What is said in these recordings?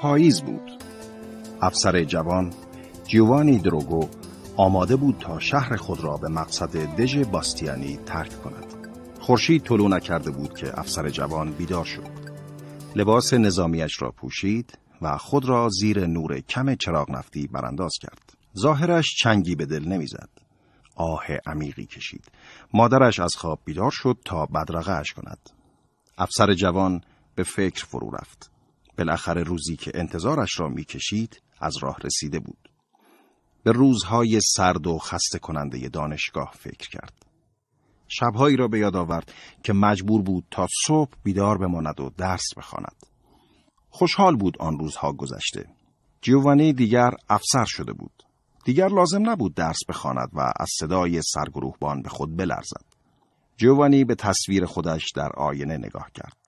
پاییز بود افسر جوان جیوانی دروگو آماده بود تا شهر خود را به مقصد دژ باستیانی ترک کند خورشید طلو نکرده بود که افسر جوان بیدار شد لباس نظامیش را پوشید و خود را زیر نور کم چراغ نفتی برانداز کرد ظاهرش چنگی به دل نمیزد آه عمیقی کشید مادرش از خواب بیدار شد تا بدرقهاش کند افسر جوان به فکر فرو رفت بالاخره روزی که انتظارش را میکشید از راه رسیده بود. به روزهای سرد و خسته کننده دانشگاه فکر کرد. شبهایی را به یاد آورد که مجبور بود تا صبح بیدار بماند و درس بخواند. خوشحال بود آن روزها گذشته. جیوانی دیگر افسر شده بود. دیگر لازم نبود درس بخواند و از صدای سرگروهبان به خود بلرزد. جوانی به تصویر خودش در آینه نگاه کرد.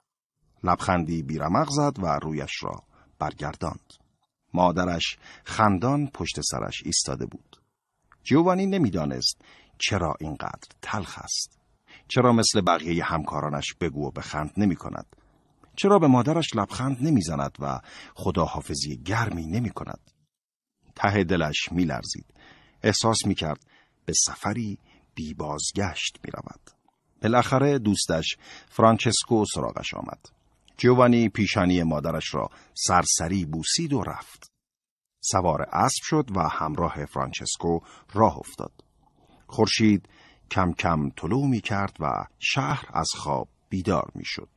لبخندی بیرمغ زد و رویش را برگرداند. مادرش خندان پشت سرش ایستاده بود. جوانی نمیدانست چرا اینقدر تلخ است. چرا مثل بقیه همکارانش بگو و بخند نمی کند. چرا به مادرش لبخند نمیزند و خداحافظی گرمی نمی کند. ته دلش می لرزید. احساس می کرد به سفری بی بازگشت می رود. بالاخره دوستش فرانچسکو سراغش آمد. جوانی پیشانی مادرش را سرسری بوسید و رفت. سوار اسب شد و همراه فرانچسکو راه افتاد. خورشید کم کم طلوع می کرد و شهر از خواب بیدار می شد.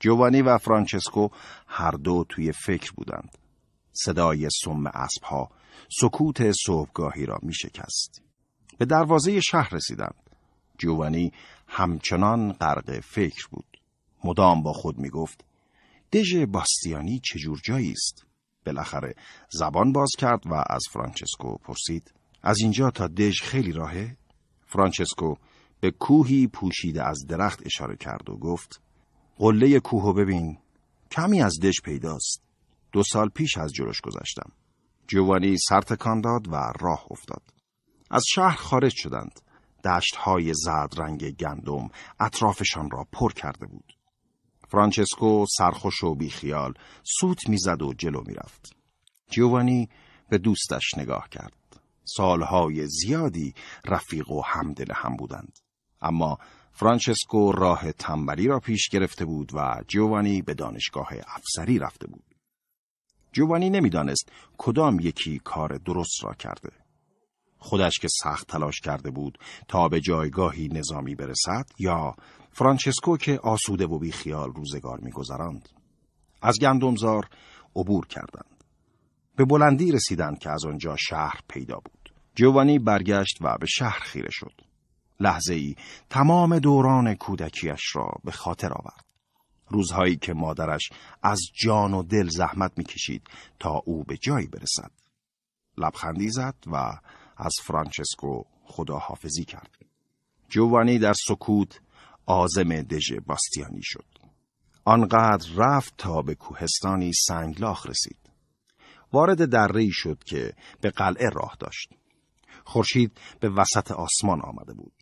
جوانی و فرانچسکو هر دو توی فکر بودند. صدای سم اسب ها سکوت صبحگاهی را می شکست. به دروازه شهر رسیدند. جوانی همچنان غرق فکر بود. مدام با خود می گفت دژ باستیانی چجور جایی است؟ بالاخره زبان باز کرد و از فرانچسکو پرسید از اینجا تا دژ خیلی راهه؟ فرانچسکو به کوهی پوشیده از درخت اشاره کرد و گفت قله کوهو ببین کمی از دژ پیداست دو سال پیش از جلوش گذشتم جوانی سر داد و راه افتاد از شهر خارج شدند دشتهای زرد رنگ گندم اطرافشان را پر کرده بود فرانچسکو سرخوش و بیخیال سوت میزد و جلو میرفت. جوانی به دوستش نگاه کرد. سالهای زیادی رفیق و همدل هم بودند. اما فرانچسکو راه تنبلی را پیش گرفته بود و جوانی به دانشگاه افسری رفته بود. جوانی نمیدانست کدام یکی کار درست را کرده. خودش که سخت تلاش کرده بود تا به جایگاهی نظامی برسد یا فرانچسکو که آسوده و بیخیال روزگار میگذراند از گندمزار عبور کردند به بلندی رسیدند که از آنجا شهر پیدا بود جوانی برگشت و به شهر خیره شد لحظه ای تمام دوران کودکیش را به خاطر آورد روزهایی که مادرش از جان و دل زحمت میکشید تا او به جایی برسد لبخندی زد و از فرانچسکو خداحافظی کرد جوانی در سکوت آزم دژ باستیانی شد. آنقدر رفت تا به کوهستانی سنگلاخ رسید. وارد درهای شد که به قلعه راه داشت. خورشید به وسط آسمان آمده بود.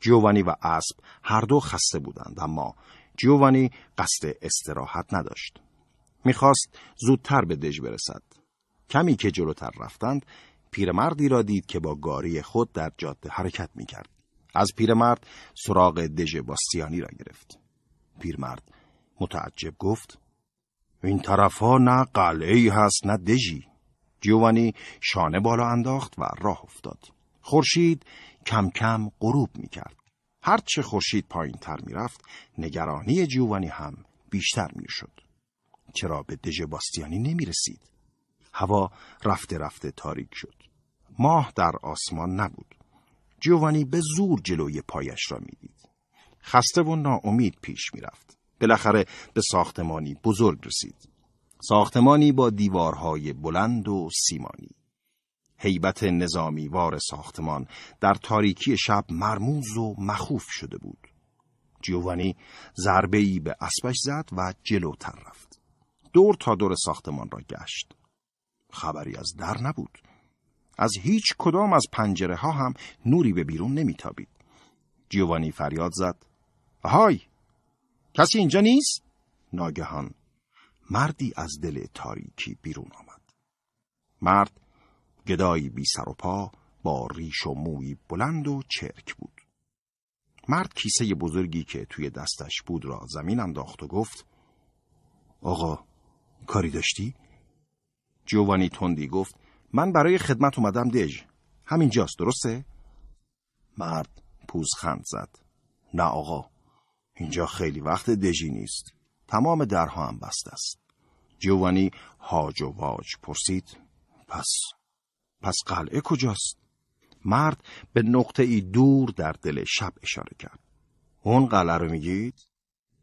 جوانی و اسب هر دو خسته بودند اما جوانی قصد استراحت نداشت. میخواست زودتر به دژ برسد. کمی که جلوتر رفتند پیرمردی را دید که با گاری خود در جاده حرکت میکرد. از پیرمرد سراغ دژ باستیانی را گرفت پیرمرد متعجب گفت این طرف ها نه قلعه هست نه دژی جوانی شانه بالا انداخت و راه افتاد خورشید کم کم غروب می کرد چه خورشید پایین تر می رفت نگرانی جوانی هم بیشتر می شد چرا به دژ باستیانی نمی رسید هوا رفته رفته تاریک شد ماه در آسمان نبود جوانی به زور جلوی پایش را میدید. خسته و ناامید پیش میرفت. بالاخره به ساختمانی بزرگ رسید. ساختمانی با دیوارهای بلند و سیمانی. هیبت وار ساختمان در تاریکی شب مرموز و مخوف شده بود. جیوانی ضربه ای به اسبش زد و جلوتر رفت. دور تا دور ساختمان را گشت. خبری از در نبود. از هیچ کدام از پنجره ها هم نوری به بیرون نمیتابید. جیوانی فریاد زد. های! کسی اینجا نیست؟ ناگهان مردی از دل تاریکی بیرون آمد. مرد گدایی بی سر و پا با ریش و موی بلند و چرک بود. مرد کیسه بزرگی که توی دستش بود را زمین انداخت و گفت آقا کاری داشتی؟ جوانی تندی گفت من برای خدمت اومدم دژ جاست. درسته؟ مرد پوزخند زد نه آقا اینجا خیلی وقت دژی نیست تمام درها هم بست است جوانی هاج و واج پرسید پس پس قلعه کجاست؟ مرد به نقطه ای دور در دل شب اشاره کرد اون قلعه رو میگید؟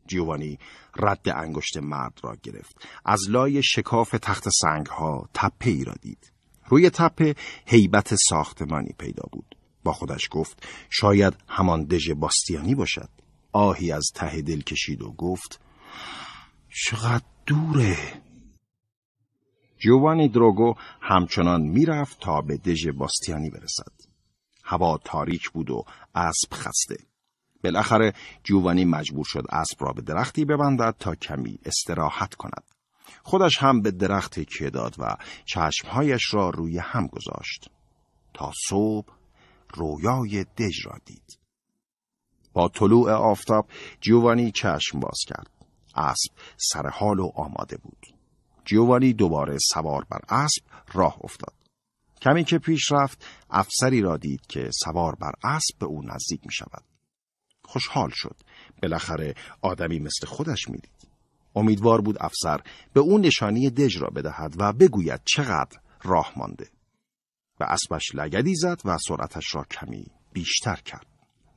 جوانی رد انگشت مرد را گرفت از لای شکاف تخت سنگ ها تپه ای را دید روی تپه هیبت ساختمانی پیدا بود با خودش گفت شاید همان دژ باستیانی باشد آهی از ته دل کشید و گفت چقدر دوره جوانی دروگو همچنان میرفت تا به دژ باستیانی برسد هوا تاریک بود و اسب خسته بالاخره جوانی مجبور شد اسب را به درختی ببندد تا کمی استراحت کند خودش هم به درخت که داد و چشمهایش را روی هم گذاشت تا صبح رویای دژ را دید با طلوع آفتاب جوانی چشم باز کرد اسب سر حال و آماده بود جوانی دوباره سوار بر اسب راه افتاد کمی که پیش رفت افسری را دید که سوار بر اسب به او نزدیک می شود خوشحال شد بالاخره آدمی مثل خودش می دید. امیدوار بود افسر به اون نشانی دژ را بدهد و بگوید چقدر راه مانده و اسبش لگدی زد و سرعتش را کمی بیشتر کرد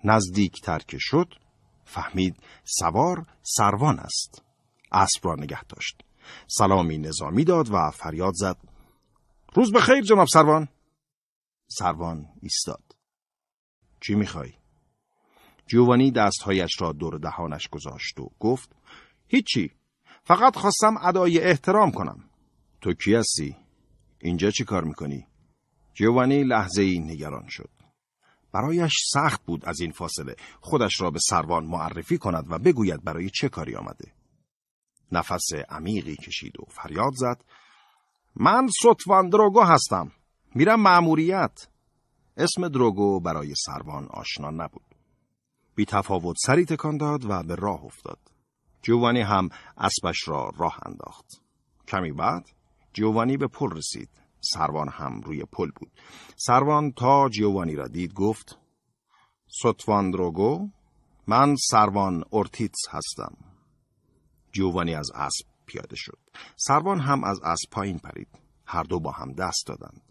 نزدیکتر که شد فهمید سوار سروان است اسب را نگه داشت سلامی نظامی داد و فریاد زد روز بخیر جناب سروان سروان ایستاد چی میخوای؟ جوانی دستهایش را دور دهانش گذاشت و گفت هیچی فقط خواستم ادای احترام کنم تو کی هستی؟ اینجا چی کار میکنی؟ جوانی لحظه ای نگران شد برایش سخت بود از این فاصله خودش را به سروان معرفی کند و بگوید برای چه کاری آمده نفس عمیقی کشید و فریاد زد من ستوان دروگو هستم میرم معموریت اسم دروگو برای سروان آشنا نبود بی تفاوت سری تکان داد و به راه افتاد جوانی هم اسبش را راه انداخت. کمی بعد جوانی به پل رسید. سروان هم روی پل بود. سروان تا جوانی را دید گفت دروگو من سروان اورتیتس هستم. جوانی از اسب پیاده شد. سروان هم از اسب پایین پرید. هر دو با هم دست دادند.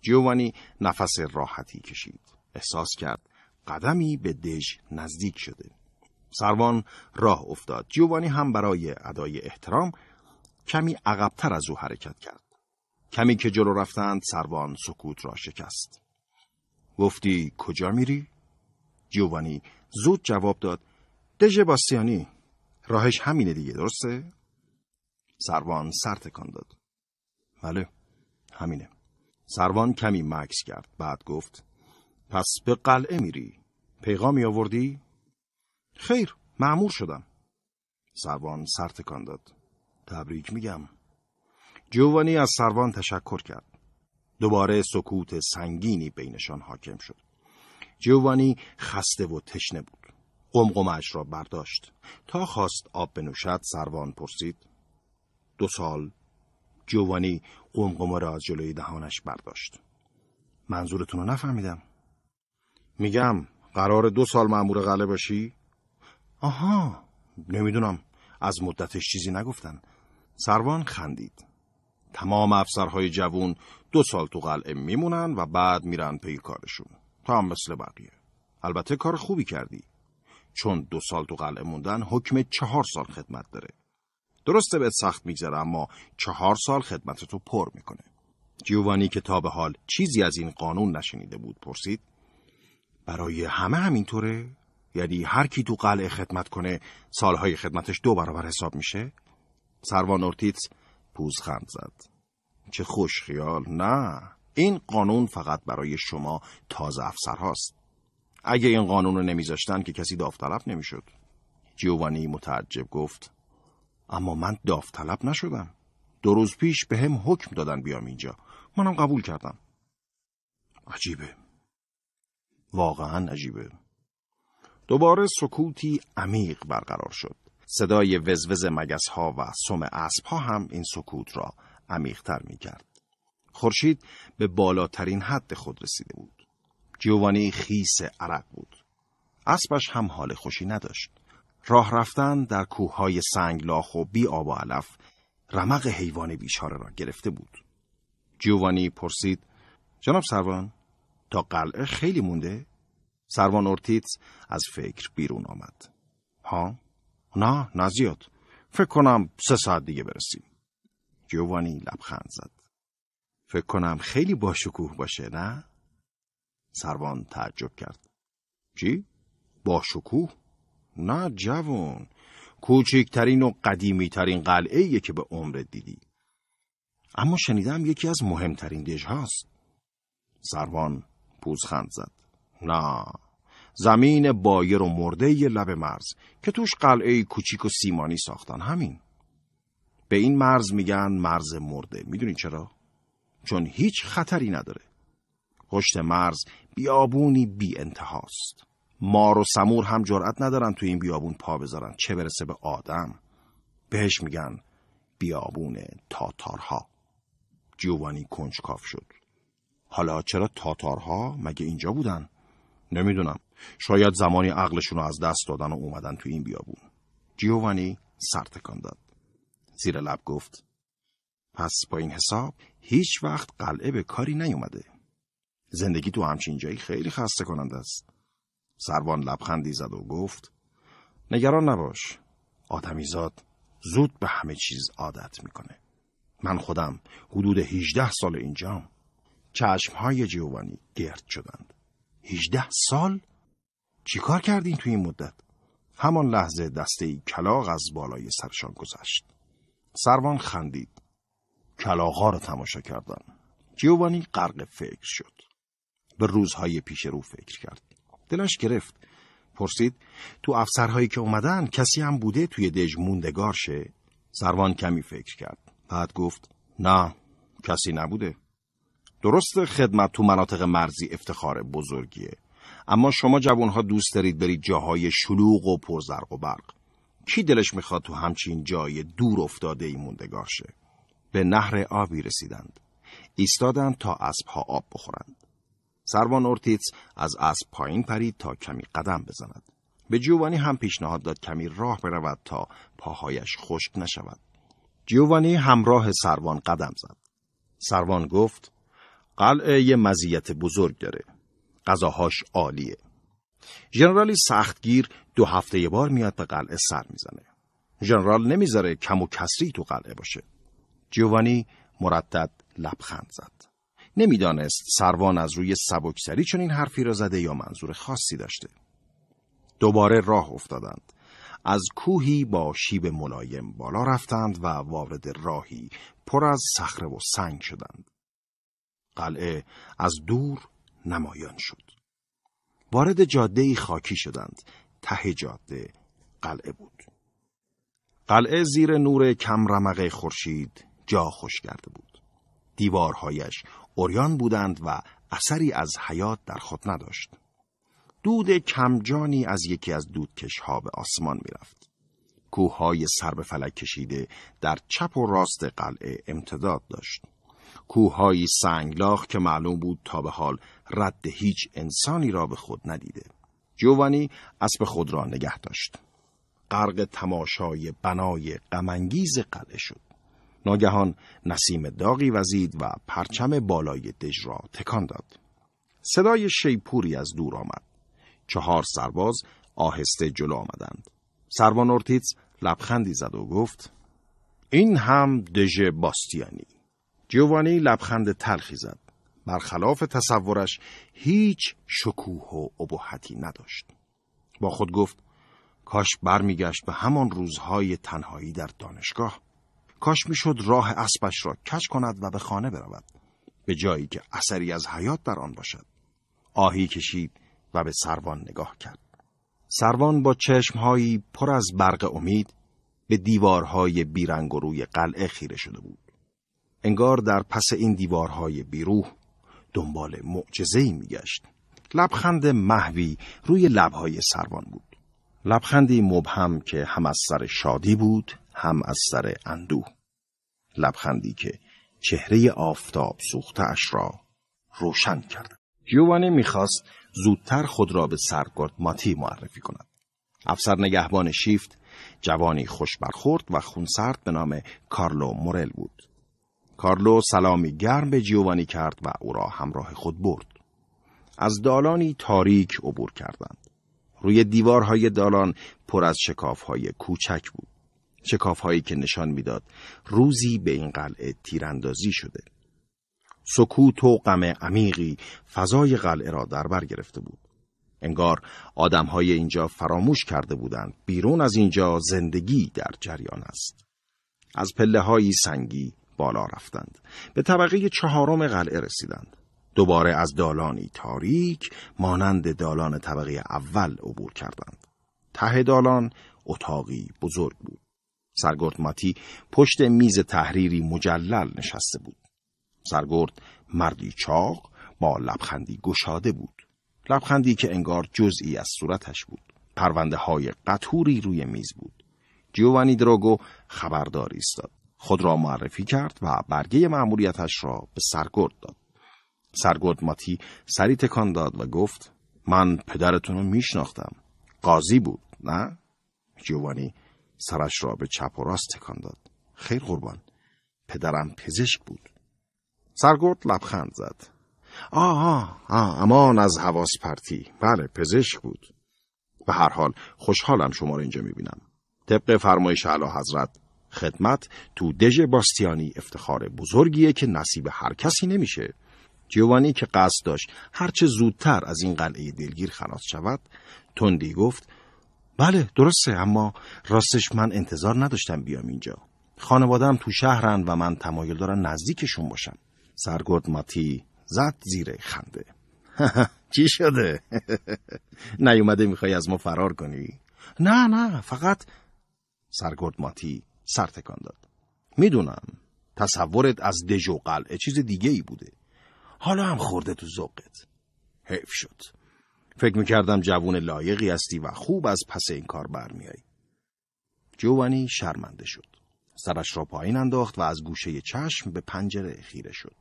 جوانی نفس راحتی کشید. احساس کرد قدمی به دژ نزدیک شده. سروان راه افتاد جوانی هم برای ادای احترام کمی عقبتر از او حرکت کرد کمی که جلو رفتند سروان سکوت را شکست گفتی کجا میری؟ جوانی زود جواب داد دژ باستیانی راهش همینه دیگه درسته؟ سروان سر تکان داد بله همینه سروان کمی مکس کرد بعد گفت پس به قلعه میری پیغامی آوردی؟ خیر معمور شدم سروان سرتکان داد تبریک میگم جوانی از سروان تشکر کرد دوباره سکوت سنگینی بینشان حاکم شد جوانی خسته و تشنه بود قمقمش را برداشت تا خواست آب بنوشد سروان پرسید دو سال جوانی قمقمه را از جلوی دهانش برداشت منظورتون رو نفهمیدم میگم قرار دو سال معمور غله باشی؟ آها نمیدونم از مدتش چیزی نگفتن سروان خندید تمام افسرهای جوون دو سال تو قلعه میمونن و بعد میرن پی کارشون تا هم مثل بقیه البته کار خوبی کردی چون دو سال تو قلعه موندن حکم چهار سال خدمت داره درسته به سخت میگذره اما چهار سال خدمت تو پر میکنه جیوانی که تا به حال چیزی از این قانون نشنیده بود پرسید برای همه همینطوره یعنی هر کی تو قلعه خدمت کنه سالهای خدمتش دو برابر حساب میشه؟ سروان اورتیتس پوزخند زد. چه خوش خیال نه این قانون فقط برای شما تازه افسرهاست. اگه این قانون رو نمیذاشتن که کسی داوطلب نمیشد. جیوانی متعجب گفت اما من داوطلب نشدم. دو روز پیش به هم حکم دادن بیام اینجا. منم قبول کردم. عجیبه. واقعا عجیبه. دوباره سکوتی عمیق برقرار شد. صدای وزوز مگس ها و سم اسب ها هم این سکوت را عمیقتر می کرد. خورشید به بالاترین حد خود رسیده بود. جوانی خیس عرق بود. اسبش هم حال خوشی نداشت. راه رفتن در کوههای سنگلاخ و بی آب و علف رمق حیوان بیچاره را گرفته بود. جوانی پرسید: جناب سروان تا قلعه خیلی مونده؟ سروان اورتیتس از فکر بیرون آمد. ها؟ نه نه فکر کنم سه ساعت دیگه برسیم. جوانی لبخند زد. فکر کنم خیلی باشکوه باشه نه؟ سروان تعجب کرد. چی؟ باشکوه؟ نه جوان. کوچکترین و قدیمیترین قلعه که به عمرت دیدی. اما شنیدم یکی از مهمترین دژهاست. سروان پوزخند زد. نه زمین بایر و مرده لب مرز که توش قلعه کوچیک و سیمانی ساختن همین به این مرز میگن مرز مرده میدونین چرا؟ چون هیچ خطری نداره پشت مرز بیابونی بی انتهاست مار و سمور هم جرأت ندارن تو این بیابون پا بذارن چه برسه به آدم بهش میگن بیابون تاتارها جوانی کنجکاف شد حالا چرا تاتارها مگه اینجا بودن؟ نمیدونم شاید زمانی عقلشون رو از دست دادن و اومدن تو این بیابون جیوانی سر تکان داد زیر لب گفت پس با این حساب هیچ وقت قلعه به کاری نیومده زندگی تو همچین جایی خیلی خسته کننده است سروان لبخندی زد و گفت نگران نباش آدمیزاد زود به همه چیز عادت میکنه من خودم حدود 18 سال اینجام چشمهای جیوانی گرد شدند 18 سال؟ چی کار کردین تو این مدت؟ همان لحظه دسته ای کلاق از بالای سرشان گذشت. سروان خندید. کلاغا رو تماشا کردن جیوانی غرق فکر شد. به روزهای پیش رو فکر کرد. دلش گرفت. پرسید تو افسرهایی که اومدن کسی هم بوده توی دژ موندگار شه؟ سروان کمی فکر کرد. بعد گفت نه کسی نبوده. درست خدمت تو مناطق مرزی افتخار بزرگیه اما شما جوانها دوست دارید برید جاهای شلوغ و پرزرق و برق کی دلش میخواد تو همچین جای دور افتاده ای موندگار شه به نهر آبی رسیدند ایستادند تا ها آب بخورند سروان اورتیتس از اسب پایین پرید تا کمی قدم بزند به جوانی هم پیشنهاد داد کمی راه برود تا پاهایش خشک نشود جوانی همراه سروان قدم زد سروان گفت قلعه یه مزیت بزرگ داره. غذاهاش عالیه. ژنرالی سختگیر دو هفته یه بار میاد به قلعه سر میزنه. ژنرال نمیذاره کم و کسری تو قلعه باشه. جوانی مردد لبخند زد. نمیدانست سروان از روی سبکسری چنین حرفی را زده یا منظور خاصی داشته. دوباره راه افتادند. از کوهی با شیب ملایم بالا رفتند و وارد راهی پر از صخره و سنگ شدند. قلعه از دور نمایان شد. وارد جاده خاکی شدند. ته جاده قلعه بود. قلعه زیر نور کم رمق خورشید جا خوش کرده بود. دیوارهایش اوریان بودند و اثری از حیات در خود نداشت. دود کمجانی از یکی از ها به آسمان میرفت. کوههای سر به فلک کشیده در چپ و راست قلعه امتداد داشت. کوههایی سنگلاخ که معلوم بود تا به حال رد هیچ انسانی را به خود ندیده جوانی اسب خود را نگه داشت غرق تماشای بنای غمانگیز قلعه شد ناگهان نسیم داغی وزید و پرچم بالای دژ را تکان داد صدای شیپوری از دور آمد چهار سرباز آهسته جلو آمدند سروان لبخندی زد و گفت این هم دژ باستیانی جوانی لبخند تلخی زد. برخلاف تصورش هیچ شکوه و ابهتی نداشت. با خود گفت کاش برمیگشت به همان روزهای تنهایی در دانشگاه. کاش میشد راه اسبش را کش کند و به خانه برود. به جایی که اثری از حیات در آن باشد. آهی کشید و به سروان نگاه کرد. سروان با چشمهایی پر از برق امید به دیوارهای بیرنگ روی قلعه خیره شده بود. انگار در پس این دیوارهای بیروح دنبال می میگشت. لبخند محوی روی لبهای سروان بود. لبخندی مبهم که هم از سر شادی بود هم از سر اندوه. لبخندی که چهره آفتاب سوخته اش را روشن کرد. جوانی میخواست زودتر خود را به سرگرد ماتی معرفی کند. افسر نگهبان شیفت جوانی خوش برخورد و خونسرد به نام کارلو مورل بود کارلو سلامی گرم به جیوانی کرد و او را همراه خود برد. از دالانی تاریک عبور کردند. روی دیوارهای دالان پر از شکافهای کوچک بود. شکافهایی که نشان میداد روزی به این قلعه تیراندازی شده. سکوت و غم عمیقی فضای قلعه را در بر گرفته بود. انگار آدمهای اینجا فراموش کرده بودند بیرون از اینجا زندگی در جریان است. از پله های سنگی بالا رفتند به طبقه چهارم قلعه رسیدند دوباره از دالانی تاریک مانند دالان طبقه اول عبور کردند ته دالان اتاقی بزرگ بود سرگرد ماتی پشت میز تحریری مجلل نشسته بود سرگرد مردی چاق با لبخندی گشاده بود لبخندی که انگار جزئی از صورتش بود پرونده های قطوری روی میز بود جیوانی درگو خبردار ایستاد خود را معرفی کرد و برگه معمولیتش را به سرگرد داد. سرگرد ماتی سری تکان داد و گفت من پدرتون رو میشناختم. قاضی بود نه؟ جوانی سرش را به چپ و راست تکان داد. خیر قربان پدرم پزشک بود. سرگرد لبخند زد. آها آه امان از حواس پرتی بله پزشک بود به هر حال خوشحالم شما را اینجا میبینم طبق فرمایش اعلی حضرت خدمت تو دژ باستیانی افتخار بزرگیه که نصیب هر کسی نمیشه. جوانی که قصد داشت هرچه زودتر از این قلعه دلگیر خلاص شود، تندی گفت بله درسته اما راستش من انتظار نداشتم بیام اینجا. خانوادم تو شهرن و من تمایل دارم نزدیکشون باشم. سرگرد ماتی زد زیر خنده. چی شده؟ نیومده میخوای از ما فرار کنی؟ نه نه فقط سرگرد ماتی سرتکان داد میدونم تصورت از دژ و قلعه چیز دیگه ای بوده حالا هم خورده تو ذوقت حیف شد فکر میکردم جوون لایقی هستی و خوب از پس این کار برمیایی جوانی شرمنده شد سرش را پایین انداخت و از گوشه چشم به پنجره خیره شد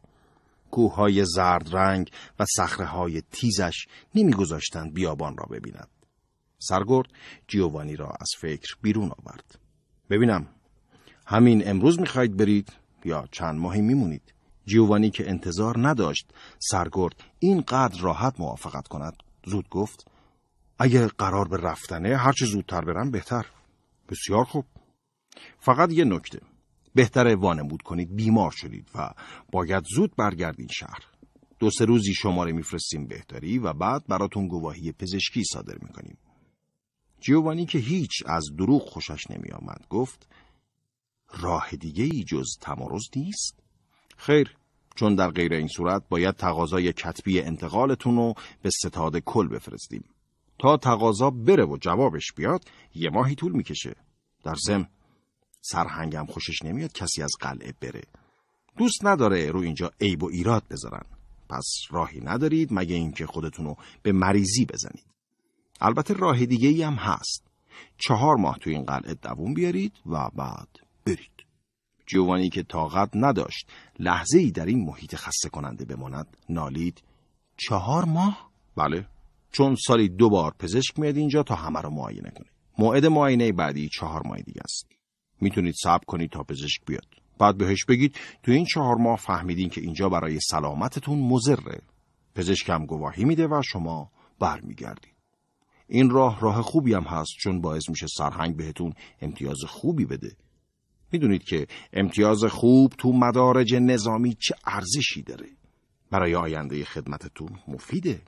کوههای زرد رنگ و صخره تیزش نمیگذاشتند بیابان را ببیند سرگرد جیوانی را از فکر بیرون آورد ببینم همین امروز میخواهید برید یا چند ماهی میمونید جیوانی که انتظار نداشت سرگرد اینقدر راحت موافقت کند زود گفت اگه قرار به رفتنه چه زودتر برم بهتر بسیار خوب فقط یه نکته بهتره وانمود کنید بیمار شدید و باید زود برگردین شهر دو سه روزی شماره میفرستیم بهتری و بعد براتون گواهی پزشکی صادر میکنیم جیوانی که هیچ از دروغ خوشش نمی گفت راه دیگه ای جز تمارز نیست؟ خیر چون در غیر این صورت باید تقاضای کتبی انتقالتون رو به ستاد کل بفرستیم تا تقاضا بره و جوابش بیاد یه ماهی طول میکشه در زم، سرهنگم خوشش نمیاد کسی از قلعه بره دوست نداره رو اینجا عیب و ایراد بذارن پس راهی ندارید مگه اینکه خودتون رو به مریضی بزنید البته راه دیگه ای هم هست چهار ماه تو این قلعه دووم بیارید و بعد برید جوانی که طاقت نداشت لحظه ای در این محیط خسته کننده بماند نالید چهار ماه؟ بله چون سالی دو بار پزشک میاد اینجا تا همه رو معاینه کنه موعد معاینه بعدی چهار ماه دیگه است میتونید صبر کنید تا پزشک بیاد بعد بهش بگید تو این چهار ماه فهمیدین که اینجا برای سلامتتون مزره پزشکم گواهی میده و شما برمیگردید این راه راه خوبی هم هست چون باعث میشه سرهنگ بهتون امتیاز خوبی بده میدونید که امتیاز خوب تو مدارج نظامی چه ارزشی داره برای آینده خدمتتون مفیده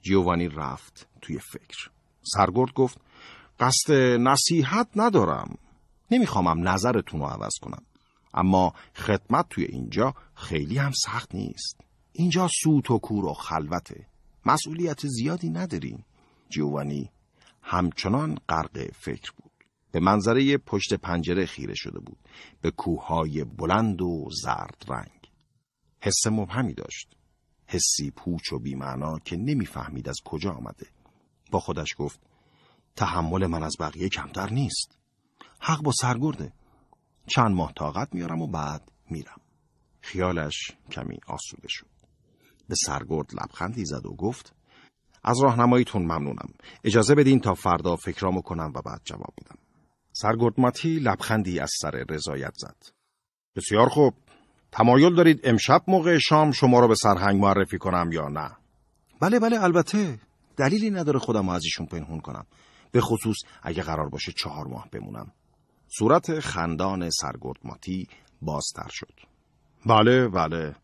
جیوانی رفت توی فکر سرگرد گفت قصد نصیحت ندارم نمیخوامم نظرتون رو عوض کنم اما خدمت توی اینجا خیلی هم سخت نیست اینجا سوت و کور و خلوته مسئولیت زیادی نداریم جیوانی همچنان غرق فکر بود به منظره پشت پنجره خیره شده بود به کوههای بلند و زرد رنگ حس مبهمی داشت حسی پوچ و بیمعنا که نمیفهمید از کجا آمده با خودش گفت تحمل من از بقیه کمتر نیست حق با سرگرده چند ماه طاقت میارم و بعد میرم خیالش کمی آسوده شد به سرگرد لبخندی زد و گفت از راهنماییتون ممنونم اجازه بدین تا فردا فکرامو کنم و بعد جواب بدم. سرگردمتی لبخندی از سر رضایت زد. بسیار خوب. تمایل دارید امشب موقع شام شما را به سرهنگ معرفی کنم یا نه؟ بله بله البته. دلیلی نداره خودم از ایشون پنهون کنم. به خصوص اگه قرار باشه چهار ماه بمونم. صورت خندان سرگردماتی بازتر شد. بله بله.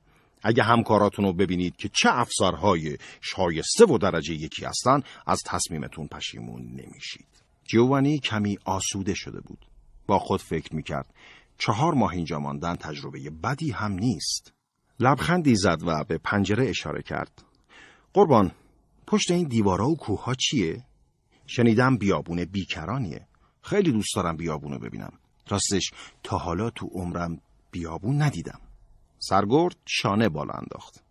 اگه همکاراتون رو ببینید که چه افسرهای شایسته و درجه یکی هستن از تصمیمتون پشیمون نمیشید. جوانی کمی آسوده شده بود. با خود فکر می کرد. چهار ماه اینجا ماندن تجربه بدی هم نیست. لبخندی زد و به پنجره اشاره کرد. قربان، پشت این دیوارا و کوها چیه؟ شنیدم بیابونه بیکرانیه. خیلی دوست دارم بیابونو ببینم. راستش تا حالا تو عمرم بیابون ندیدم. سرگرد شانه بالا انداخت.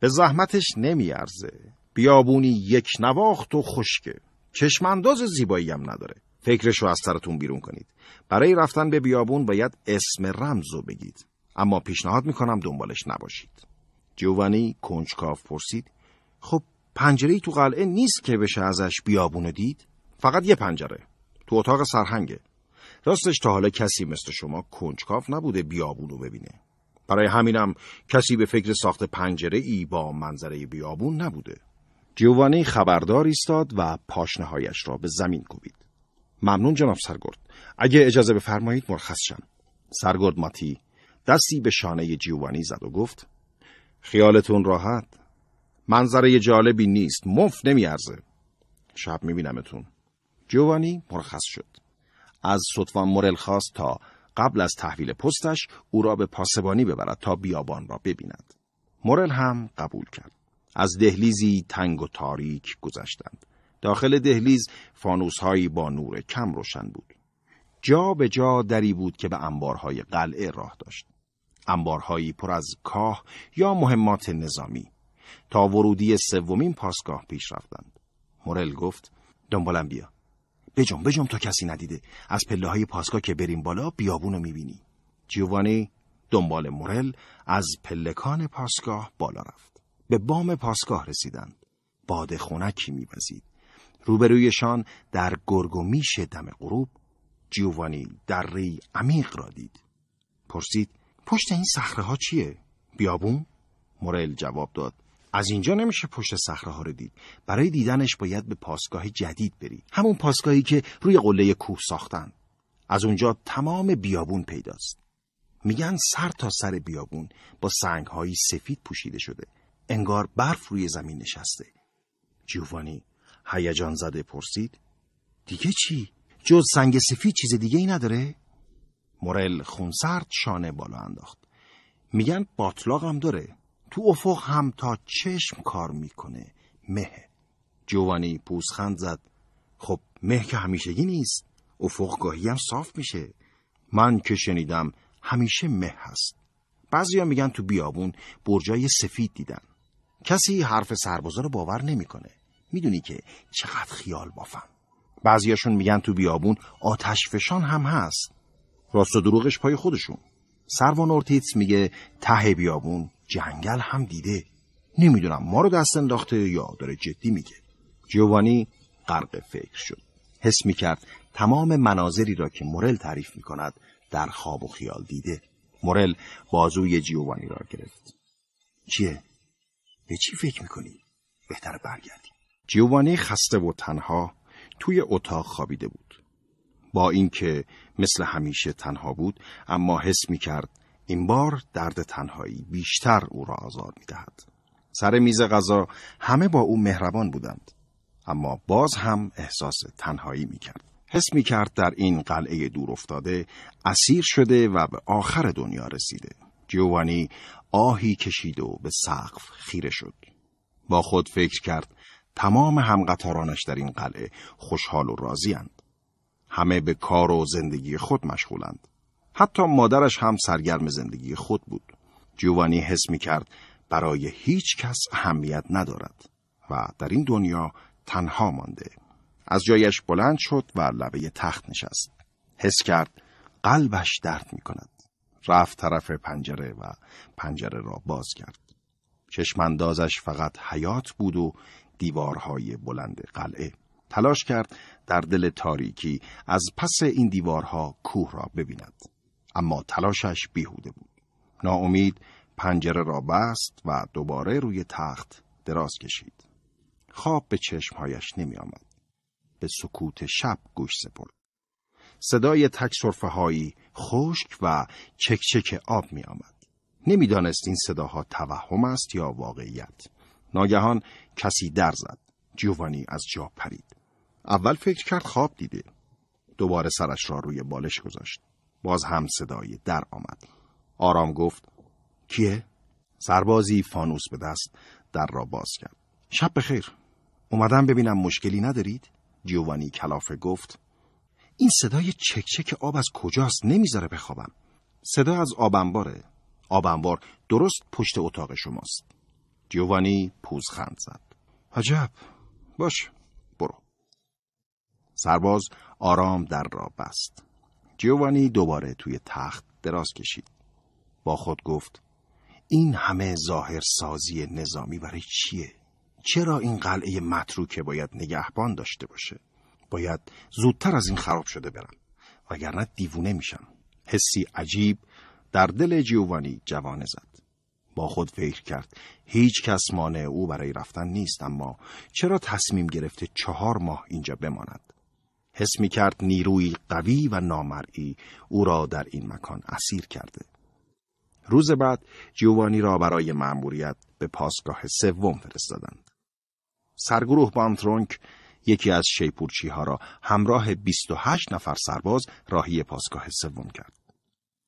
به زحمتش نمیارزه. بیابونی یک نواخت و خشکه. چشمانداز زیبایی هم نداره رو از سرتون بیرون کنید برای رفتن به بیابون باید اسم رمز رو بگید اما پیشنهاد میکنم دنبالش نباشید جوانی کنجکاف پرسید خب پنجره تو قلعه نیست که بشه ازش بیابونه دید فقط یه پنجره تو اتاق سرهنگه راستش تا حالا کسی مثل شما کنجکاف نبوده بیابون رو ببینه برای همینم کسی به فکر ساخت پنجره ای با منظره بیابون نبوده جیوانی خبردار ایستاد و پاشنهایش را به زمین کوبید. ممنون جناب سرگرد. اگه اجازه بفرمایید مرخص شم. سرگرد ماتی دستی به شانه جیوانی زد و گفت خیالتون راحت. منظره جالبی نیست. مفت نمیارزه. شب میبینمتون. جیوانی مرخص شد. از سطفان مورل خواست تا قبل از تحویل پستش او را به پاسبانی ببرد تا بیابان را ببیند. مورل هم قبول کرد. از دهلیزی تنگ و تاریک گذشتند. داخل دهلیز فانوسهایی با نور کم روشن بود. جا به جا دری بود که به انبارهای قلعه راه داشت. انبارهایی پر از کاه یا مهمات نظامی. تا ورودی سومین پاسگاه پیش رفتند. مورل گفت دنبالم بیا. بجم بجم تا کسی ندیده. از پله های پاسگاه که بریم بالا بیابونو میبینی. جیوانی دنبال مورل از پلکان پاسگاه بالا رفت. به بام پاسگاه رسیدند. باد خونکی میوزید. روبرویشان در گرگومیش دم غروب جیوانی در ری عمیق را دید. پرسید پشت این صخره ها چیه؟ بیابون؟ مورل جواب داد از اینجا نمیشه پشت صخره ها رو دید برای دیدنش باید به پاسگاه جدید بری همون پاسگاهی که روی قله کوه ساختن از اونجا تمام بیابون پیداست میگن سر تا سر بیابون با سنگهایی سفید پوشیده شده انگار برف روی زمین نشسته جوانی هیجان زده پرسید دیگه چی؟ جز سنگ سفید چیز دیگه ای نداره؟ مورل خونسرد شانه بالا انداخت میگن باطلاق هم داره تو افق هم تا چشم کار میکنه مه جوانی پوزخند زد خب مه که همیشگی نیست افق گاهی هم صاف میشه من که شنیدم همیشه مه هست بعضیا میگن تو بیابون برجای سفید دیدن کسی حرف سربازا رو باور نمیکنه. میدونی که چقدر خیال بافم بعضیاشون میگن تو بیابون آتش فشان هم هست. راست و دروغش پای خودشون. سروان اورتیتس میگه ته بیابون جنگل هم دیده. نمیدونم ما رو دست انداخته یا داره جدی میگه. جوانی غرق فکر شد. حس میکرد تمام مناظری را که مورل تعریف میکند در خواب و خیال دیده. مورل بازوی جیوانی را گرفت. چیه؟ چی فکر میکنی؟ بهتر برگردیم جیوانی خسته و تنها توی اتاق خوابیده بود با اینکه مثل همیشه تنها بود اما حس میکرد این بار درد تنهایی بیشتر او را آزار میدهد سر میز غذا همه با او مهربان بودند اما باز هم احساس تنهایی میکرد حس میکرد در این قلعه دور افتاده اسیر شده و به آخر دنیا رسیده جیوانی آهی کشید و به سقف خیره شد با خود فکر کرد تمام همقطارانش در این قلعه خوشحال و راضیاند همه به کار و زندگی خود مشغولند حتی مادرش هم سرگرم زندگی خود بود جوانی حس می کرد برای هیچ کس اهمیت ندارد و در این دنیا تنها مانده از جایش بلند شد و لبه تخت نشست حس کرد قلبش درد می کند رفت طرف پنجره و پنجره را باز کرد. چشماندازش فقط حیات بود و دیوارهای بلند قلعه. تلاش کرد در دل تاریکی از پس این دیوارها کوه را ببیند. اما تلاشش بیهوده بود. ناامید پنجره را بست و دوباره روی تخت دراز کشید. خواب به چشمهایش نمی آمد. به سکوت شب گوش سپرد. صدای تک صرفه هایی خشک و چکچک آب می آمد. نمیدانست این صداها توهم است یا واقعیت. ناگهان کسی در زد. جوانی از جا پرید. اول فکر کرد خواب دیده. دوباره سرش را روی بالش گذاشت. باز هم صدای در آمد. آرام گفت کیه؟ سربازی فانوس به دست در را باز کرد. شب بخیر. اومدم ببینم مشکلی ندارید؟ جوانی کلافه گفت این صدای چکچک آب از کجاست نمیذاره بخوابم صدا از آبنباره آبنبار درست پشت اتاق شماست جوانی پوزخند زد عجب باش برو سرباز آرام در را بست جوانی دوباره توی تخت دراز کشید با خود گفت این همه ظاهر سازی نظامی برای چیه؟ چرا این قلعه متروکه باید نگهبان داشته باشه؟ باید زودتر از این خراب شده برم وگرنه دیوونه میشم حسی عجیب در دل جیوانی جوانه زد با خود فکر کرد هیچ کس مانع او برای رفتن نیست اما چرا تصمیم گرفته چهار ماه اینجا بماند حس می کرد نیروی قوی و نامرئی او را در این مکان اسیر کرده روز بعد جیوانی را برای مأموریت به پاسگاه سوم فرستادند سرگروه بانترونک یکی از شیپورچی ها را همراه 28 نفر سرباز راهی پاسگاه سوم کرد.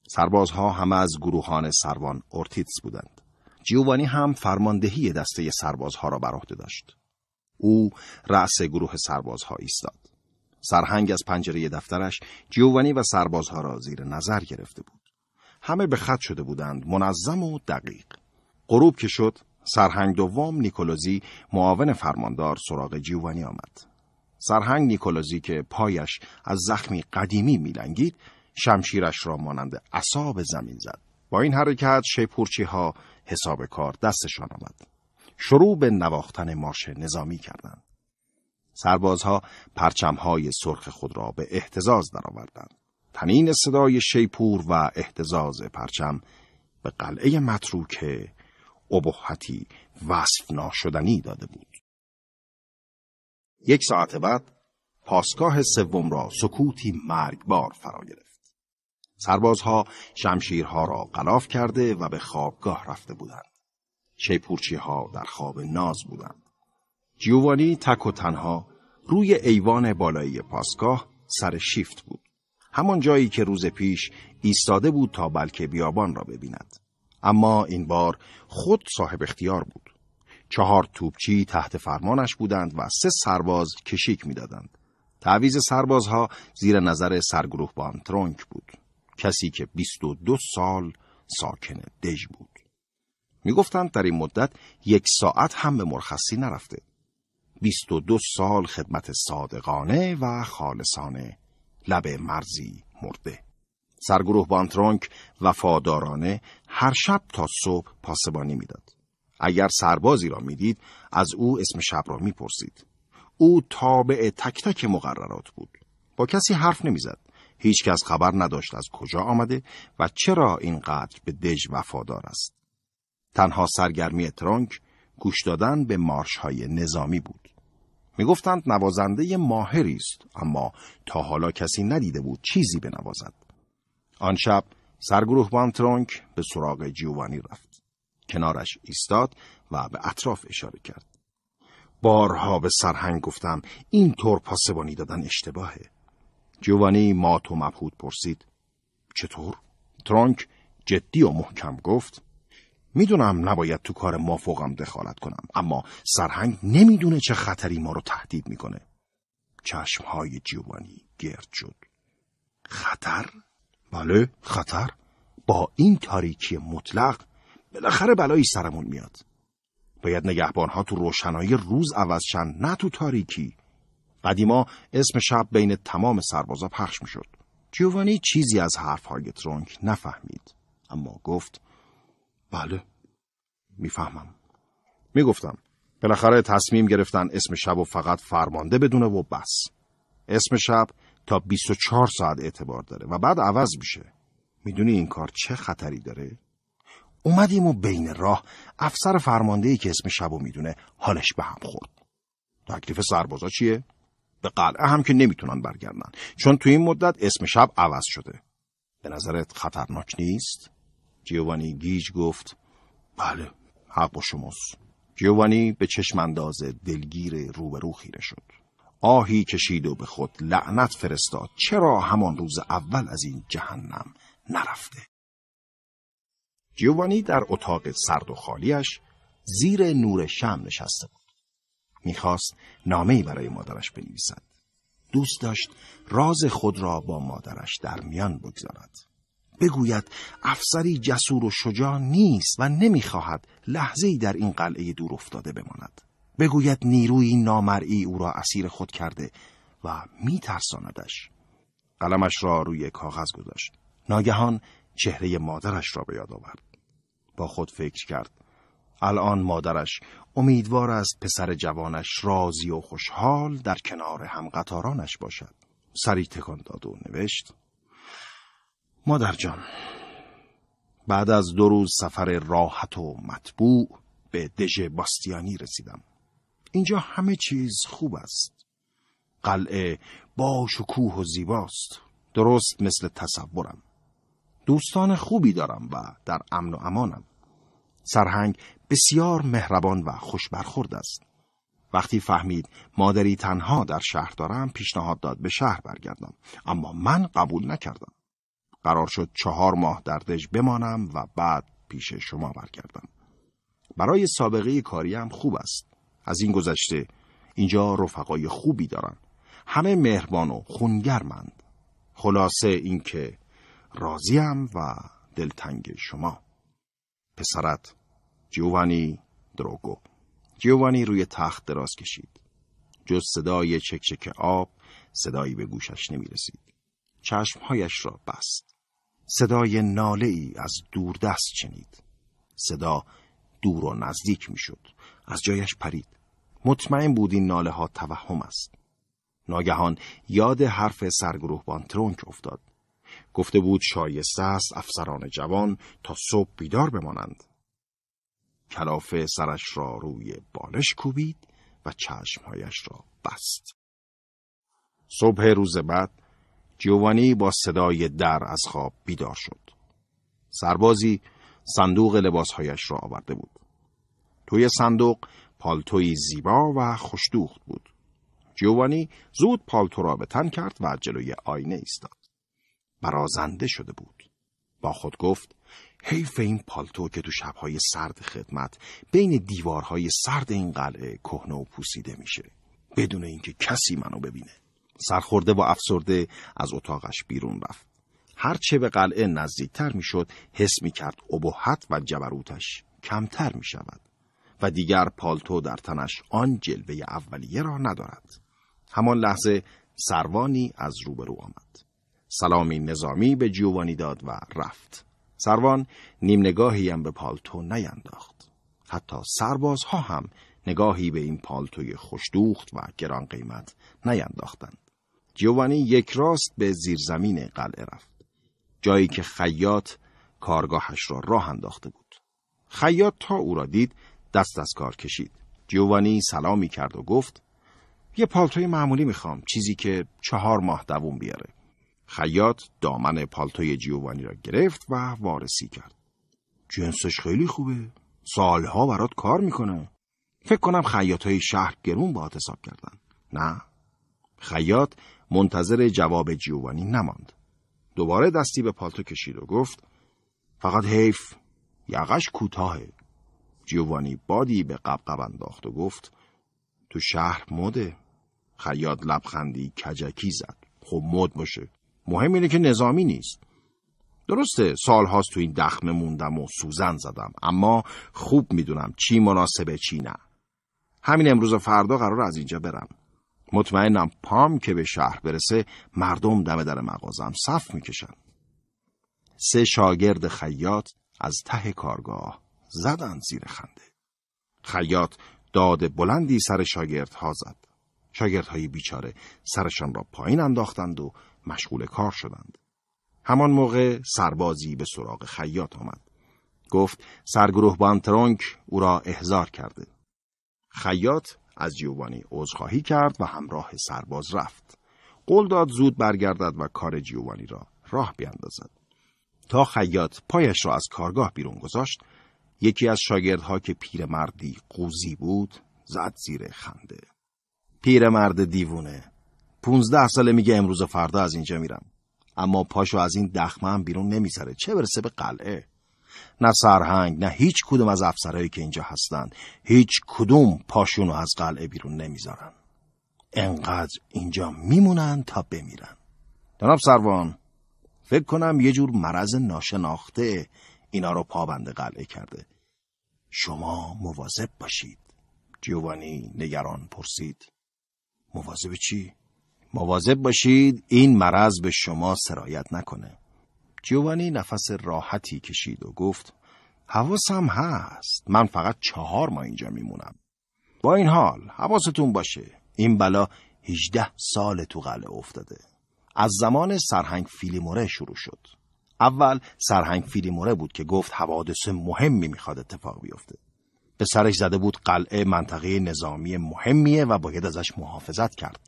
سربازها همه از گروهان سروان اورتیتس بودند. جیوانی هم فرماندهی دسته سربازها را بر عهده داشت. او رأس گروه سربازها ایستاد. سرهنگ از پنجره دفترش جیوانی و سربازها را زیر نظر گرفته بود. همه به خط شده بودند منظم و دقیق. غروب که شد سرهنگ دوم نیکولوزی معاون فرماندار سراغ جیوانی آمد. سرهنگ نیکولوزی که پایش از زخمی قدیمی میلنگید شمشیرش را مانند عصا زمین زد. با این حرکت شیپورچی ها حساب کار دستشان آمد. شروع به نواختن مارش نظامی کردند. سربازها پرچمهای سرخ خود را به احتزاز درآوردند. تنین صدای شیپور و احتزاز پرچم به قلعه متروکه ابهتی وصف ناشدنی داده بود یک ساعت بعد پاسگاه سوم را سکوتی مرگبار فرا گرفت سربازها شمشیرها را قلاف کرده و به خوابگاه رفته بودند شیپورچی ها در خواب ناز بودند جیوانی تک و تنها روی ایوان بالایی پاسگاه سر شیفت بود همان جایی که روز پیش ایستاده بود تا بلکه بیابان را ببیند اما این بار خود صاحب اختیار بود. چهار توپچی تحت فرمانش بودند و سه سرباز کشیک میدادند. تعویز سربازها زیر نظر سرگروه بانترونک بود. کسی که 22 سال ساکن دژ بود. میگفتند در این مدت یک ساعت هم به مرخصی نرفته. 22 سال خدمت صادقانه و خالصانه لب مرزی مرده. سرگروه بانترونک وفادارانه هر شب تا صبح پاسبانی میداد. اگر سربازی را میدید از او اسم شب را میپرسید. او تابع تک تک مقررات بود. با کسی حرف نمیزد. هیچ کس خبر نداشت از کجا آمده و چرا اینقدر به دژ وفادار است. تنها سرگرمی ترانک گوش دادن به مارش های نظامی بود. میگفتند نوازنده ماهری است اما تا حالا کسی ندیده بود چیزی بنوازد. آن شب سرگروه ترونک به سراغ جیوانی رفت. کنارش ایستاد و به اطراف اشاره کرد. بارها به سرهنگ گفتم این طور پاسبانی دادن اشتباهه. جوانی مات و مبهود پرسید. چطور؟ ترانک جدی و محکم گفت. میدونم نباید تو کار ما فوقم دخالت کنم اما سرهنگ نمیدونه چه خطری ما رو تهدید میکنه. چشمهای جوانی گرد شد. خطر؟ بله خطر با این تاریکی مطلق بالاخره بلایی سرمون میاد باید نگهبانها تو روشنایی روز عوض شن نه تو تاریکی قدیما اسم شب بین تمام سربازا پخش میشد جوانی چیزی از های ترونک نفهمید اما گفت بله میفهمم میگفتم بالاخره تصمیم گرفتن اسم شب و فقط فرمانده بدونه و بس اسم شب تا 24 ساعت اعتبار داره و بعد عوض میشه میدونی این کار چه خطری داره؟ اومدیم و بین راه افسر فرماندهی که اسم شبو میدونه حالش به هم خورد تکلیف سربازا چیه؟ به قلعه هم که نمیتونن برگردن چون تو این مدت اسم شب عوض شده به نظرت خطرناک نیست؟ جیوانی گیج گفت بله حق با شماست جیوانی به چشم انداز دلگیر روبرو خیره شد آهی کشید و به خود لعنت فرستاد چرا همان روز اول از این جهنم نرفته جیوانی در اتاق سرد و خالیش زیر نور شم نشسته بود میخواست نامهای برای مادرش بنویسد دوست داشت راز خود را با مادرش در میان بگذارد بگوید افسری جسور و شجاع نیست و نمیخواهد لحظه در این قلعه دور افتاده بماند بگوید نیروی نامرئی او را اسیر خود کرده و میترساندش قلمش را روی کاغذ گذاشت ناگهان چهره مادرش را به یاد آورد با خود فکر کرد الان مادرش امیدوار است پسر جوانش راضی و خوشحال در کنار همقطارانش باشد سری تکان داد و نوشت مادر جان بعد از دو روز سفر راحت و مطبوع به دژ باستیانی رسیدم اینجا همه چیز خوب است قلعه با شکوه و زیباست درست مثل تصورم دوستان خوبی دارم و در امن و امانم سرهنگ بسیار مهربان و خوش برخورد است وقتی فهمید مادری تنها در شهر دارم پیشنهاد داد به شهر برگردم اما من قبول نکردم قرار شد چهار ماه در دژ بمانم و بعد پیش شما برگردم برای سابقه کاریم خوب است از این گذشته اینجا رفقای خوبی دارن همه مهربان و خونگرمند خلاصه اینکه راضیم و دلتنگ شما پسرت جوانی دروگو جوانی روی تخت دراز کشید جز صدای چکچک آب صدایی به گوشش نمی رسید چشمهایش را بست صدای ناله ای از دست چنید، صدا دور و نزدیک می شد از جایش پرید مطمئن بود این ناله ها توهم است. ناگهان یاد حرف سرگروه ترونک افتاد. گفته بود شایسته است افسران جوان تا صبح بیدار بمانند. کلافه سرش را روی بالش کوبید و چشمهایش را بست. صبح روز بعد جوانی با صدای در از خواب بیدار شد. سربازی صندوق لباسهایش را آورده بود. توی صندوق پالتوی زیبا و خوشدوخت بود. جوانی زود پالتو را به تن کرد و جلوی آینه ایستاد. برازنده شده بود. با خود گفت حیف این پالتو که تو شبهای سرد خدمت بین دیوارهای سرد این قلعه کهنه و پوسیده میشه بدون اینکه کسی منو ببینه سرخورده و افسرده از اتاقش بیرون رفت هر چه به قلعه نزدیکتر میشد حس میکرد ابهت و جبروتش کمتر میشود و دیگر پالتو در تنش آن جلوه اولیه را ندارد همان لحظه سروانی از روبرو آمد سلامی نظامی به جیوانی داد و رفت سروان نیم نگاهی هم به پالتو نینداخت حتی سربازها هم نگاهی به این پالتوی خوشدوخت و گران قیمت نینداختند جیوانی یک راست به زیرزمین قلعه رفت جایی که خیاط کارگاهش را راه انداخته بود خیاط تا او را دید دست از کار کشید. جیوانی سلامی کرد و گفت یه پالتوی معمولی میخوام چیزی که چهار ماه دوون بیاره. خیاط دامن پالتوی جیوانی را گرفت و وارسی کرد. جنسش خیلی خوبه. سالها برات کار میکنه. فکر کنم خیاط های شهر گرون با حساب کردن. نه. خیاط منتظر جواب جیوانی نماند. دوباره دستی به پالتو کشید و گفت فقط حیف یقش کوتاهه جوانی بادی به قبقب انداخت و گفت تو شهر مده خیاط لبخندی کجکی زد خب مد باشه مهم اینه که نظامی نیست درسته سالهاست تو این دخمه موندم و سوزن زدم اما خوب میدونم چی مناسبه چی نه همین امروز و فردا قرار از اینجا برم مطمئنم پام که به شهر برسه مردم دم در مغازم صف میکشن سه شاگرد خیاط از ته کارگاه زدند زیر خنده خیاط داد بلندی سر شاگردها زد شاگردهای بیچاره سرشان را پایین انداختند و مشغول کار شدند همان موقع سربازی به سراغ خیاط آمد گفت سرگروه بانترونک او را احضار کرده خیاط از جیوبانی عذرخواهی کرد و همراه سرباز رفت قول داد زود برگردد و کار جیوبانی را راه بیاندازد تا خیاط پایش را از کارگاه بیرون گذاشت یکی از شاگردها که پیرمردی قوزی بود زد زیر خنده پیرمرد دیوونه پونزده ساله میگه امروز و فردا از اینجا میرم اما پاشو از این دخمه هم بیرون نمیسره چه برسه به قلعه نه سرهنگ نه هیچ کدوم از افسرهایی که اینجا هستند هیچ کدوم پاشونو از قلعه بیرون نمیذارن انقدر اینجا میمونن تا بمیرن جناب سروان فکر کنم یه جور مرض ناشناخته اینا رو پابند قلعه کرده شما مواظب باشید جوانی نگران پرسید مواظب چی؟ مواظب باشید این مرض به شما سرایت نکنه جوانی نفس راحتی کشید و گفت حواسم هست من فقط چهار ماه اینجا میمونم با این حال حواستون باشه این بلا 18 سال تو قلعه افتاده از زمان سرهنگ فیلیموره شروع شد اول سرهنگ فیلیموره بود که گفت حوادث مهمی میخواد اتفاق بیفته به سرش زده بود قلعه منطقه نظامی مهمیه و باید ازش محافظت کرد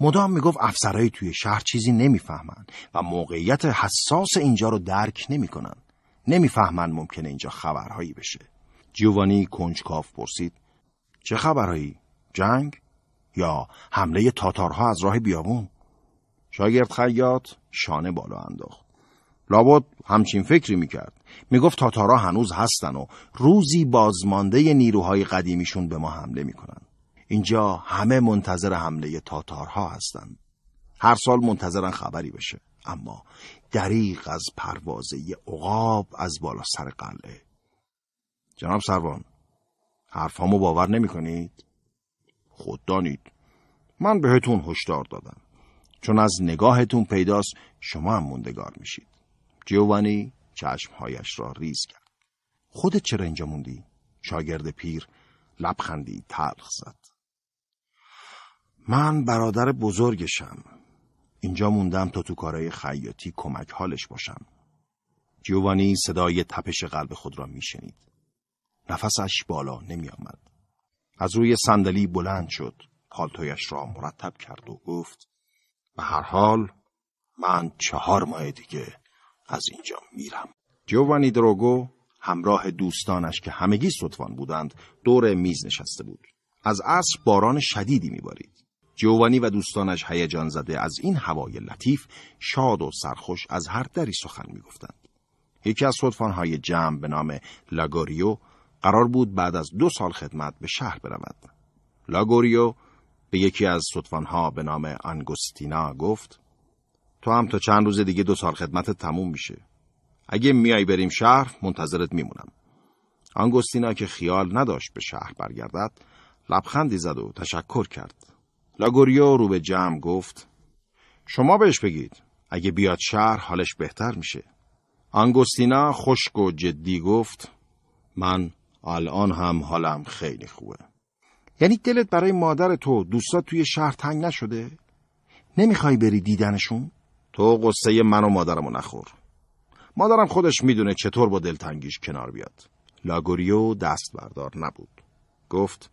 مدام میگفت افسرهای توی شهر چیزی نمیفهمند و موقعیت حساس اینجا رو درک نمیکنن نمیفهمند ممکنه اینجا خبرهایی بشه جوانی کنجکاف پرسید چه خبرهایی جنگ یا حمله تاتارها از راه بیابون شاگرد خیاط شانه بالا انداخت لابد همچین فکری میکرد میگفت تاتارا هنوز هستن و روزی بازمانده نیروهای قدیمیشون به ما حمله میکنن اینجا همه منتظر حمله تاتارها هستند. هر سال منتظرن خبری بشه اما دریغ از پروازه عقاب از بالا سر قلعه جناب سروان حرفامو باور نمیکنید، خود دانید من بهتون هشدار دادم چون از نگاهتون پیداست شما هم موندگار میشید جوانی چشمهایش را ریز کرد خودت چرا اینجا موندی؟ شاگرد پیر لبخندی تلخ زد من برادر بزرگشم اینجا موندم تا تو کارهای خیاطی کمک حالش باشم جوانی صدای تپش قلب خود را میشنید نفسش بالا آمد از روی صندلی بلند شد پالتویش را مرتب کرد و گفت به هر حال من چهار ماه دیگه از اینجا میرم جوانی دروگو همراه دوستانش که همگی سطفان بودند دور میز نشسته بود از عصر باران شدیدی میبارید جوانی و دوستانش هیجان زده از این هوای لطیف شاد و سرخوش از هر دری سخن میگفتند یکی از های جمع به نام لاگوریو قرار بود بعد از دو سال خدمت به شهر برود لاگوریو به یکی از ها به نام انگوستینا گفت تو هم تا چند روز دیگه دو سال خدمت تموم میشه اگه میای بریم شهر منتظرت میمونم آنگوستینا که خیال نداشت به شهر برگردد لبخندی زد و تشکر کرد لاگوریو رو به جمع گفت شما بهش بگید اگه بیاد شهر حالش بهتر میشه آنگوستینا خشک و جدی گفت من الان هم حالم خیلی خوبه یعنی دلت برای مادر تو دوستات توی شهر تنگ نشده؟ نمیخوای بری دیدنشون؟ تو قصه من و مادرمو نخور مادرم خودش میدونه چطور با دلتنگیش کنار بیاد لاگوریو دست بردار نبود گفت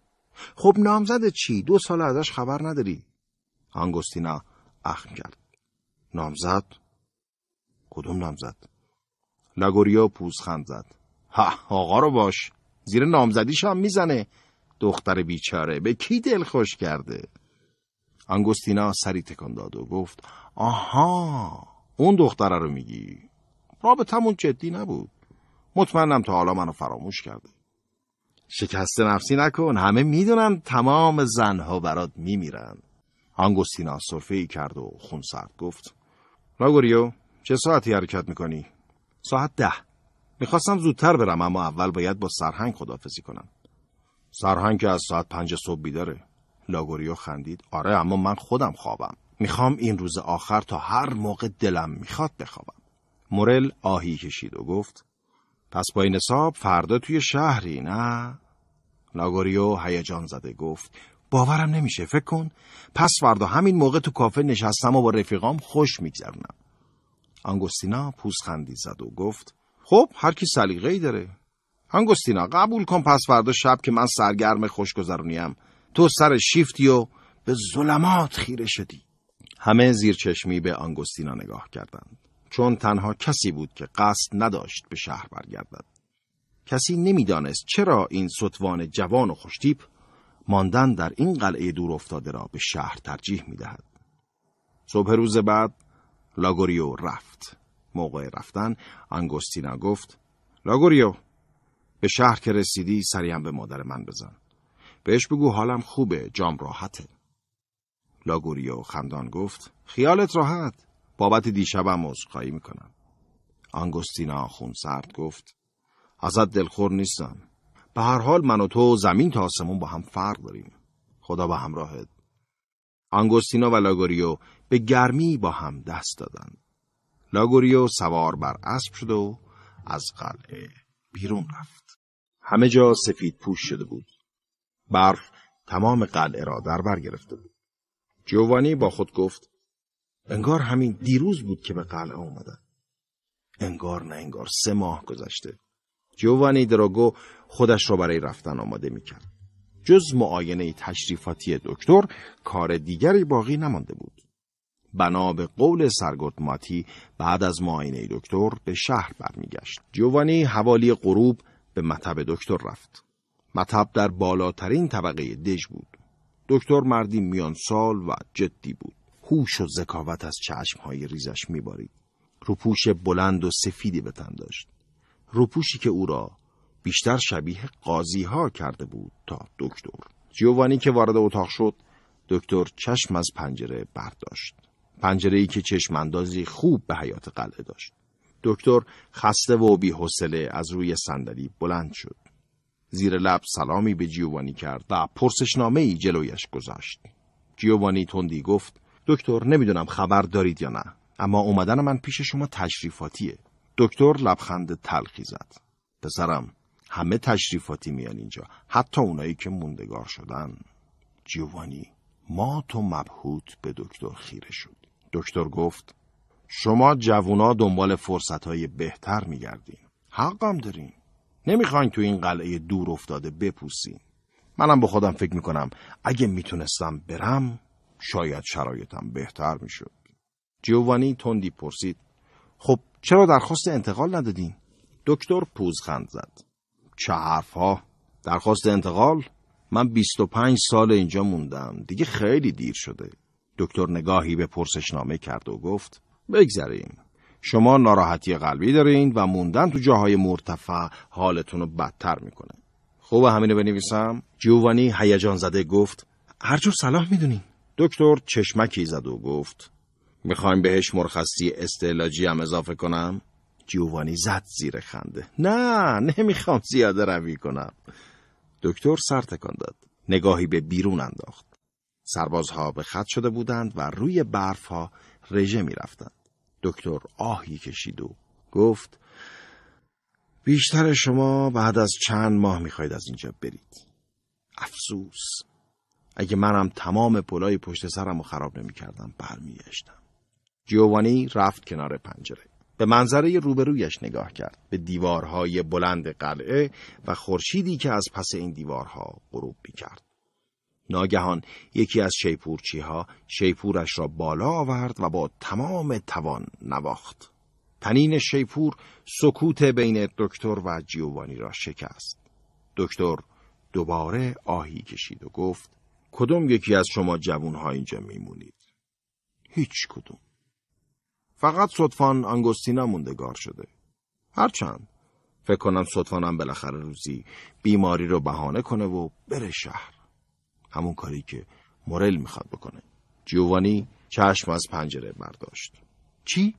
خب نامزد چی؟ دو سال ازش خبر نداری؟ آنگوستینا اخم کرد نامزد؟ کدوم نامزد؟ لاگوریو پوزخند زد ها آقا رو باش زیر نامزدیش هم میزنه دختر بیچاره به کی دل خوش کرده؟ آنگوستینا سری تکان داد و گفت آها اون دختره رو میگی رابطمون جدی نبود مطمئنم تا حالا منو فراموش کرده شکست نفسی نکن همه میدونن تمام زنها برات میمیرن آنگوستینا صرفه ای کرد و خون خونسرد گفت لاگوریو چه ساعتی حرکت میکنی؟ ساعت ده میخواستم زودتر برم اما اول باید با سرهنگ خدافزی کنم سرهنگ که از ساعت پنج صبح بیداره لاگوریو خندید آره اما من خودم خوابم میخوام این روز آخر تا هر موقع دلم میخواد بخوابم. مورل آهی کشید و گفت پس با این حساب فردا توی شهری نه؟ لاگوریو هیجان زده گفت باورم نمیشه فکر کن پس فردا همین موقع تو کافه نشستم و با رفیقام خوش میگذرونم آنگوستینا پوزخندی زد و گفت خب هر کی سلیقه ای داره آنگوستینا قبول کن پس فردا شب که من سرگرم خوشگذرونیم تو سر شیفتی و به ظلمات خیره شدی همه زیرچشمی به آنگوستینا نگاه کردند چون تنها کسی بود که قصد نداشت به شهر برگردد کسی نمیدانست چرا این ستوان جوان و خوشتیپ ماندن در این قلعه دور افتاده را به شهر ترجیح می دهد. صبح روز بعد لاگوریو رفت. موقع رفتن انگوستینا گفت لاگوریو به شهر که رسیدی سریعا به مادر من بزن. بهش بگو حالم خوبه جام راحته. لاگوریو خندان گفت خیالت راحت بابت دیشبم عذرخواهی میکنم آنگوستینا سرد گفت ازت دلخور نیستم به هر حال من و تو زمین تا آسمون با هم فرق داریم خدا به همراهت آنگوستینا و لاگوریو به گرمی با هم دست دادند لاگوریو سوار بر اسب شد و از قلعه بیرون رفت همه جا سفید پوش شده بود برف تمام قلعه را در بر گرفته بود جوانی با خود گفت انگار همین دیروز بود که به قلعه اومدن. انگار نه انگار سه ماه گذشته. جوانی دراگو خودش را برای رفتن آماده میکرد. جز معاینه تشریفاتی دکتر کار دیگری باقی نمانده بود. بنا به قول سرگوت ماتی بعد از معاینه دکتر به شهر برمیگشت. جوانی حوالی غروب به مطب دکتر رفت. مطب در بالاترین طبقه دژ بود. دکتر مردی میان سال و جدی بود. هوش و ذکاوت از چشمهای ریزش میبارید. روپوش بلند و سفیدی به تن داشت. روپوشی که او را بیشتر شبیه قاضی ها کرده بود تا دکتر. جوانی که وارد اتاق شد، دکتر چشم از پنجره برداشت. پنجره ای که اندازی خوب به حیات قلعه داشت. دکتر خسته و بی‌حوصله از روی صندلی بلند شد. زیر لب سلامی به جیوانی کرد و پرسشنامه ای جلویش گذاشت. جیوانی تندی گفت دکتر نمیدونم خبر دارید یا نه اما اومدن من پیش شما تشریفاتیه. دکتر لبخند تلخی زد. پسرم همه تشریفاتی میان اینجا حتی اونایی که موندگار شدن. جیوانی ما تو مبهوت به دکتر خیره شد. دکتر گفت شما جوونا دنبال فرصت های بهتر میگردین. حقم دارین. نمیخواین تو این قلعه دور افتاده بپوسین منم با خودم فکر میکنم اگه میتونستم برم شاید شرایطم بهتر میشد جیوانی تندی پرسید خب چرا درخواست انتقال ندادین؟ دکتر پوزخند زد چه ها؟ درخواست انتقال؟ من 25 سال اینجا موندم دیگه خیلی دیر شده دکتر نگاهی به پرسشنامه کرد و گفت بگذریم شما ناراحتی قلبی دارین و موندن تو جاهای مرتفع حالتون رو بدتر میکنه خوب همینو بنویسم جووانی هیجان زده گفت هر جور صلاح میدونین دکتر چشمکی زد و گفت میخوایم بهش مرخصی استعلاجی هم اضافه کنم جووانی زد زیر خنده نه نمیخوام زیاده روی کنم دکتر سر تکان داد نگاهی به بیرون انداخت سربازها به خط شده بودند و روی ها رژه میرفتند دکتر آهی کشید و گفت بیشتر شما بعد از چند ماه میخواید از اینجا برید افسوس اگه منم تمام پلای پشت سرم رو خراب نمیکردم برمیگشتم جیوانی رفت کنار پنجره به منظره روبرویش نگاه کرد به دیوارهای بلند قلعه و خورشیدی که از پس این دیوارها غروب میکرد ناگهان یکی از شیپورچی ها شیپورش را بالا آورد و با تمام توان نواخت. تنین شیپور سکوت بین دکتر و جیوانی را شکست. دکتر دوباره آهی کشید و گفت کدوم یکی از شما جوون ها اینجا میمونید؟ هیچ کدوم. فقط صدفان انگستینا موندگار شده. هرچند فکر کنم صدفانم بالاخره روزی بیماری رو بهانه کنه و بره شهر. همون کاری که مورل میخواد بکنه جیوانی چشم از پنجره برداشت چی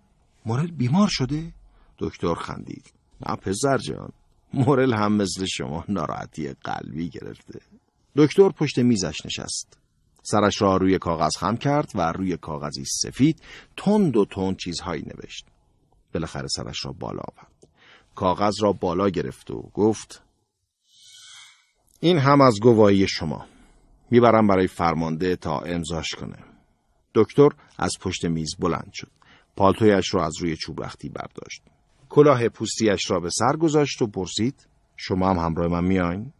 مورل بیمار شده دکتر خندید نه پسر جان مورل هم مثل شما ناراحتی قلبی گرفته دکتر پشت میزش نشست سرش را روی کاغذ خم کرد و روی کاغذی سفید تند و تند چیزهایی نوشت بالاخره سرش را بالا آورد کاغذ را بالا گرفت و گفت این هم از گواهی شما میبرم برای فرمانده تا امضاش کنه. دکتر از پشت میز بلند شد. پالتویش را رو از روی چوب برداشت. کلاه پوستیش را به سر گذاشت و پرسید شما هم همراه من میاین؟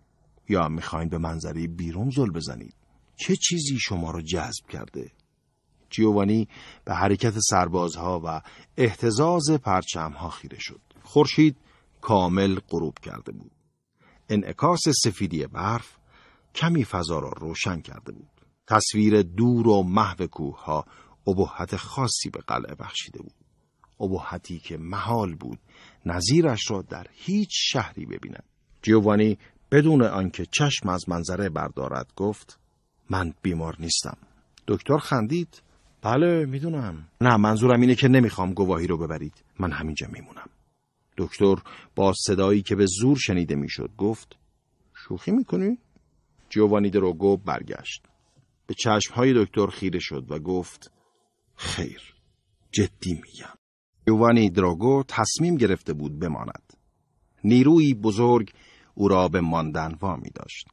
یا میخواین به منظری بیرون زل بزنید؟ چه چیزی شما را جذب کرده؟ جیوانی به حرکت سربازها و احتزاز پرچمها خیره شد. خورشید کامل غروب کرده بود. انعکاس سفیدی برف کمی فضا را روشن کرده بود. تصویر دور و محو کوه ها ابهت خاصی به قلعه بخشیده بود. ابهتی که محال بود نظیرش را در هیچ شهری ببیند. جیوانی بدون آنکه چشم از منظره بردارد گفت من بیمار نیستم. دکتر خندید بله میدونم نه منظورم اینه که نمیخوام گواهی رو ببرید من همینجا میمونم دکتر با صدایی که به زور شنیده میشد گفت شوخی میکنی؟ جوانی دروگو برگشت. به چشمهای دکتر خیره شد و گفت خیر جدی میگم. جوانی دروگو تصمیم گرفته بود بماند. نیروی بزرگ او را به ماندن وامی داشت.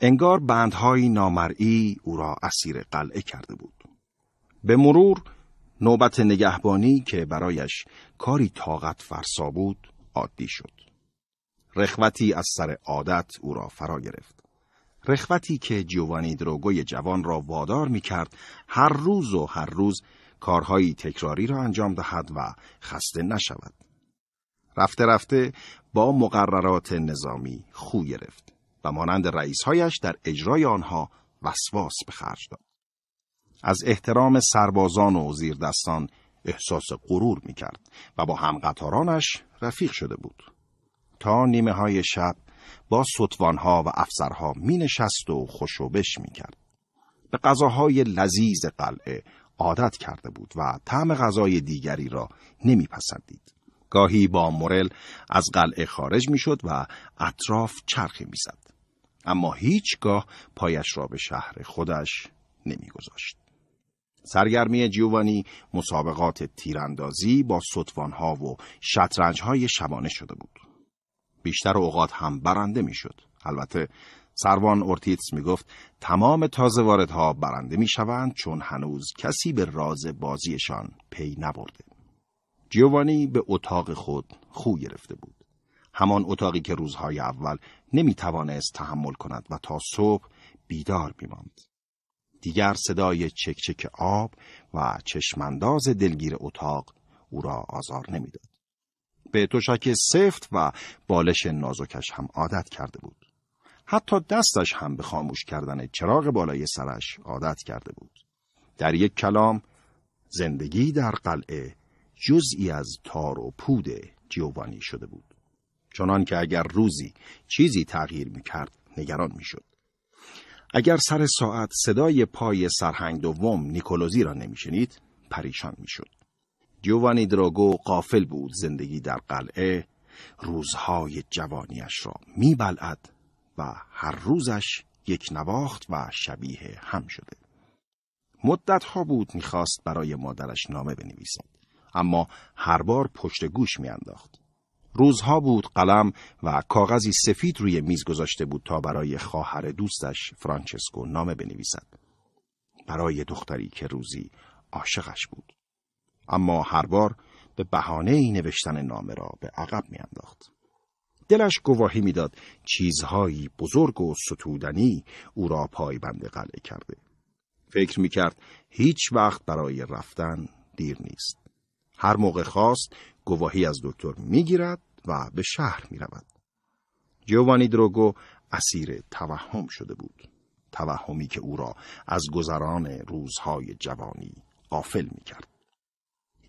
انگار بندهای نامرئی او را اسیر قلعه کرده بود. به مرور نوبت نگهبانی که برایش کاری طاقت فرسا بود عادی شد. رخوتی از سر عادت او را فرا گرفت. رخوتی که جوانی دروگوی جوان را وادار می کرد هر روز و هر روز کارهایی تکراری را انجام دهد و خسته نشود. رفته رفته با مقررات نظامی خو گرفت و مانند رئیسهایش در اجرای آنها وسواس به خرج داد. از احترام سربازان و زیردستان احساس غرور می کرد و با همقطارانش رفیق شده بود. تا نیمه های شب با ستوانها و افسرها می نشست و خوشوبش می کرد. به غذاهای لذیذ قلعه عادت کرده بود و طعم غذای دیگری را نمی پسندید. گاهی با مورل از قلعه خارج می شد و اطراف چرخی می زد. اما هیچگاه پایش را به شهر خودش نمیگذاشت. سرگرمی جیوانی مسابقات تیراندازی با ستوانها و شطرنجهای شبانه شده بود. بیشتر اوقات هم برنده میشد. البته سروان اورتیتس می گفت تمام تازه واردها برنده می شوند چون هنوز کسی به راز بازیشان پی نبرده. جیوانی به اتاق خود خو گرفته بود. همان اتاقی که روزهای اول نمی توانست تحمل کند و تا صبح بیدار می ماند. دیگر صدای چکچک آب و چشمنداز دلگیر اتاق او را آزار نمیداد. به تشک سفت و بالش نازکش هم عادت کرده بود. حتی دستش هم به خاموش کردن چراغ بالای سرش عادت کرده بود. در یک کلام زندگی در قلعه جزئی از تار و پود جیوانی شده بود. چنان که اگر روزی چیزی تغییر می کرد نگران می شد. اگر سر ساعت صدای پای سرهنگ دوم نیکولوزی را نمی شنید پریشان می شد. جوانی دراگو قافل بود زندگی در قلعه روزهای جوانیش را میبلعد و هر روزش یک نواخت و شبیه هم شده مدتها بود میخواست برای مادرش نامه بنویسد اما هر بار پشت گوش میانداخت روزها بود قلم و کاغذی سفید روی میز گذاشته بود تا برای خواهر دوستش فرانچسکو نامه بنویسد برای دختری که روزی عاشقش بود اما هر بار به بهانه ای نوشتن نامه را به عقب میانداخت. دلش گواهی میداد چیزهایی بزرگ و ستودنی او را پایبند قلعه کرده. فکر کرد هیچ وقت برای رفتن دیر نیست. هر موقع خواست گواهی از دکتر گیرد و به شهر رود جوانی دروگو اسیر توهم شده بود. توهمی که او را از گذران روزهای جوانی قافل کرد.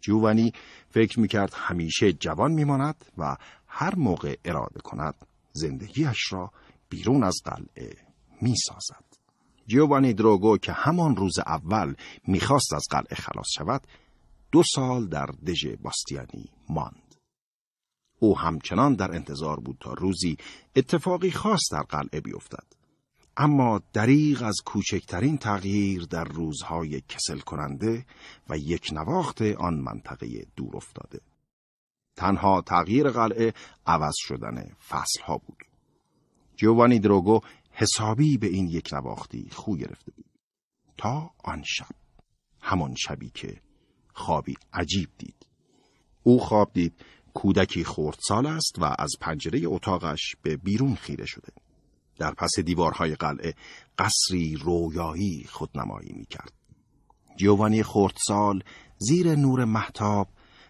جوانی فکر میکرد همیشه جوان میماند و هر موقع اراده کند زندگیش را بیرون از قلعه میسازد. جیوانی دروگو که همان روز اول میخواست از قلعه خلاص شود دو سال در دژ باستیانی ماند. او همچنان در انتظار بود تا روزی اتفاقی خاص در قلعه بیفتد. اما دریغ از کوچکترین تغییر در روزهای کسل کننده و یک نواخت آن منطقه دور افتاده. تنها تغییر قلعه عوض شدن فصلها بود. جوانی دروگو حسابی به این یک نواختی خو گرفته بود. تا آن شب. همان شبی که خوابی عجیب دید. او خواب دید کودکی خردسال است و از پنجره اتاقش به بیرون خیره شده. در پس دیوارهای قلعه قصری رویایی خودنمایی می کرد. جوانی خردسال زیر نور محتاب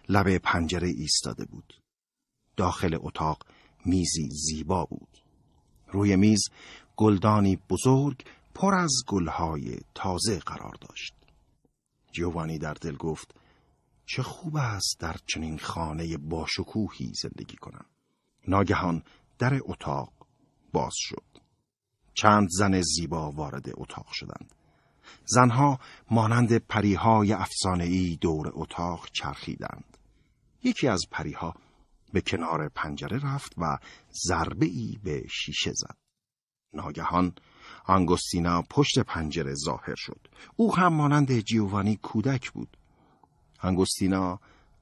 لب پنجره ایستاده بود. داخل اتاق میزی زیبا بود. روی میز گلدانی بزرگ پر از گلهای تازه قرار داشت. جوانی در دل گفت چه خوب است در چنین خانه باشکوهی زندگی کنم. ناگهان در اتاق باز شد. چند زن زیبا وارد اتاق شدند. زنها مانند پریهای افسانه‌ای دور اتاق چرخیدند. یکی از پریها به کنار پنجره رفت و ضربه ای به شیشه زد. ناگهان آنگوستینا پشت پنجره ظاهر شد. او هم مانند جیوانی کودک بود. انگستینا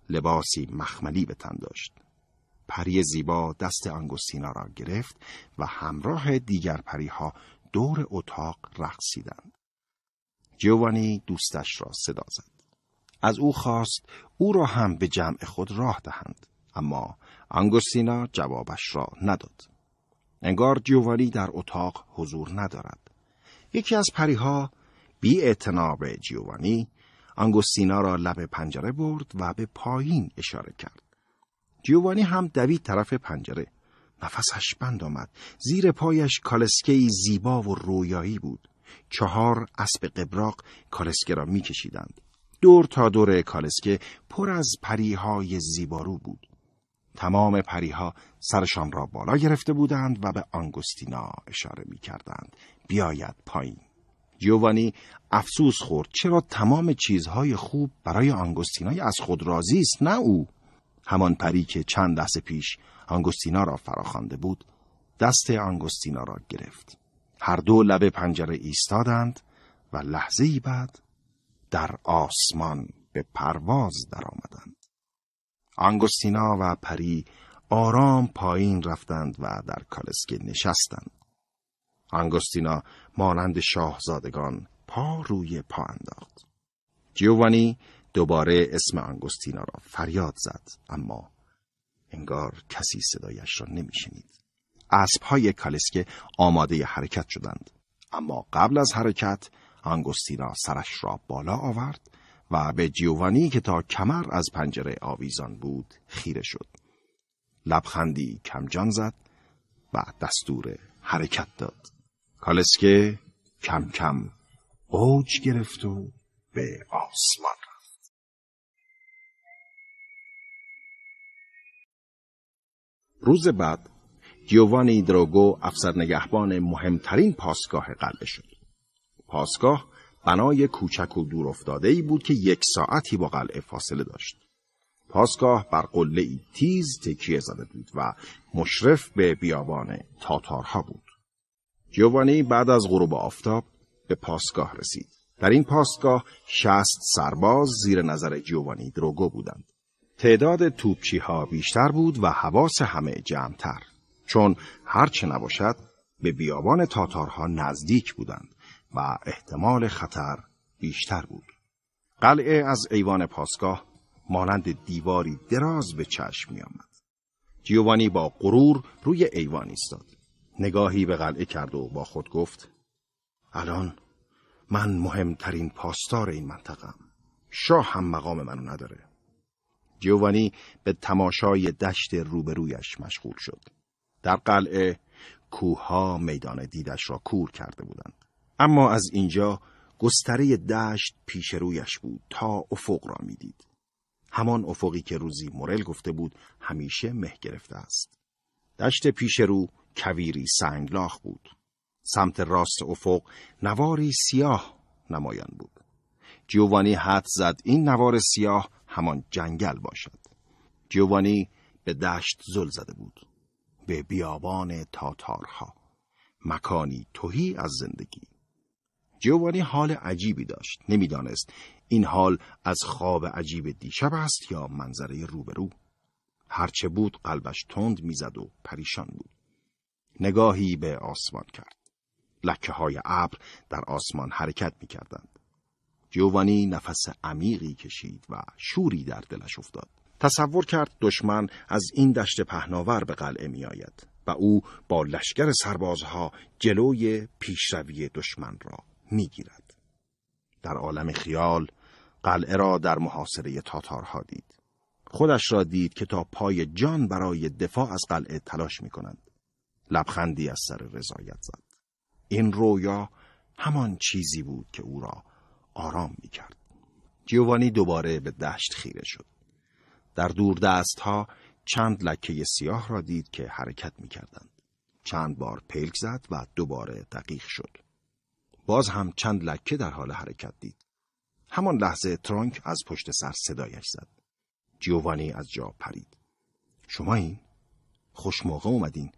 لباسی مخملی به تن داشت. پری زیبا دست انگوستینا را گرفت و همراه دیگر پریها دور اتاق رقصیدند. جوانی دوستش را صدا زد. از او خواست او را هم به جمع خود راه دهند اما انگوستینا جوابش را نداد. انگار جوانی در اتاق حضور ندارد. یکی از پریها بی اعتناب جیوانی انگوستینا را لب پنجره برد و به پایین اشاره کرد. جیوانی هم دوید طرف پنجره. نفسش بند آمد. زیر پایش کالسکه زیبا و رویایی بود. چهار اسب قبراق کالسکه را میکشیدند. دور تا دور کالسکه پر از پریهای زیبارو بود. تمام پریها سرشان را بالا گرفته بودند و به آنگوستینا اشاره می کردند. بیاید پایین. جوانی افسوس خورد چرا تمام چیزهای خوب برای آنگوستینای از خود رازی است نه او همان پری که چند لحظه پیش آنگوستینا را فراخوانده بود دست آنگوستینا را گرفت هر دو لب پنجره ایستادند و لحظه ای بعد در آسمان به پرواز درآمدند. آنگوستینا و پری آرام پایین رفتند و در کالسکه نشستند. آنگوستینا مانند شاهزادگان پا روی پا انداخت. جیوانی دوباره اسم انگوستینا را فریاد زد اما انگار کسی صدایش را نمیشنید. های کالسکه آماده حرکت شدند اما قبل از حرکت انگوستینا سرش را بالا آورد و به جیوانی که تا کمر از پنجره آویزان بود خیره شد لبخندی کمجان زد و دستور حرکت داد کالسکه کم کم اوج گرفت و به آسمان روز بعد گیوانی دروگو افسر نگهبان مهمترین پاسگاه قلعه شد. پاسگاه بنای کوچک و دور ای بود که یک ساعتی با قلعه فاصله داشت. پاسگاه بر قله ای تیز تکیه زده بود و مشرف به بیابان تاتارها بود. جوانی بعد از غروب آفتاب به پاسگاه رسید. در این پاسگاه شست سرباز زیر نظر جوانی دروگو بودند. تعداد توپچی ها بیشتر بود و حواس همه جمعتر چون هرچه نباشد به بیابان تاتارها نزدیک بودند و احتمال خطر بیشتر بود قلعه از ایوان پاسگاه مانند دیواری دراز به چشم می آمد. جیوانی با غرور روی ایوان ایستاد. نگاهی به قلعه کرد و با خود گفت الان من مهمترین پاسدار این منطقم. شاه هم مقام منو نداره. جوانی به تماشای دشت روبرویش مشغول شد. در قلعه کوها میدان دیدش را کور کرده بودند. اما از اینجا گستره دشت پیش رویش بود تا افق را میدید. همان افقی که روزی مورل گفته بود همیشه مه گرفته است. دشت پیش رو کویری سنگلاخ بود. سمت راست افق نواری سیاه نمایان بود. جیوانی حد زد این نوار سیاه همان جنگل باشد جوانی به دشت زل زده بود به بیابان تاتارها مکانی توهی از زندگی جوانی حال عجیبی داشت نمیدانست این حال از خواب عجیب دیشب است یا منظره روبرو هرچه بود قلبش تند میزد و پریشان بود نگاهی به آسمان کرد لکه های ابر در آسمان حرکت می کردند. جوانی نفس عمیقی کشید و شوری در دلش افتاد. تصور کرد دشمن از این دشت پهناور به قلعه می آید و او با لشکر سربازها جلوی پیشروی دشمن را می گیرد. در عالم خیال قلعه را در محاصره تاتارها دید. خودش را دید که تا پای جان برای دفاع از قلعه تلاش می کند. لبخندی از سر رضایت زد. این رویا همان چیزی بود که او را آرام می کرد. جیوانی دوباره به دشت خیره شد. در دور دست ها چند لکه سیاه را دید که حرکت می کردند. چند بار پلک زد و دوباره دقیق شد. باز هم چند لکه در حال حرکت دید. همان لحظه ترانک از پشت سر صدایش زد. جیوانی از جا پرید. شما این؟ خوش اومدین.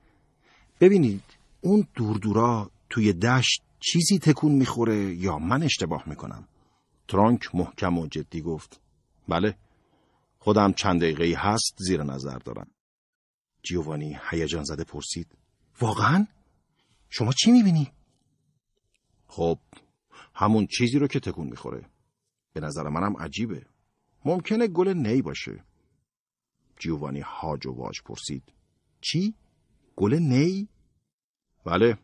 ببینید اون دورا توی دشت چیزی تکون میخوره یا من اشتباه میکنم ترانک محکم و جدی گفت بله خودم چند دقیقه هست زیر نظر دارم جیوانی هیجان زده پرسید واقعا شما چی میبینی خب همون چیزی رو که تکون میخوره به نظر منم عجیبه ممکنه گل نی باشه جیوانی هاج و واج پرسید چی گل نی بله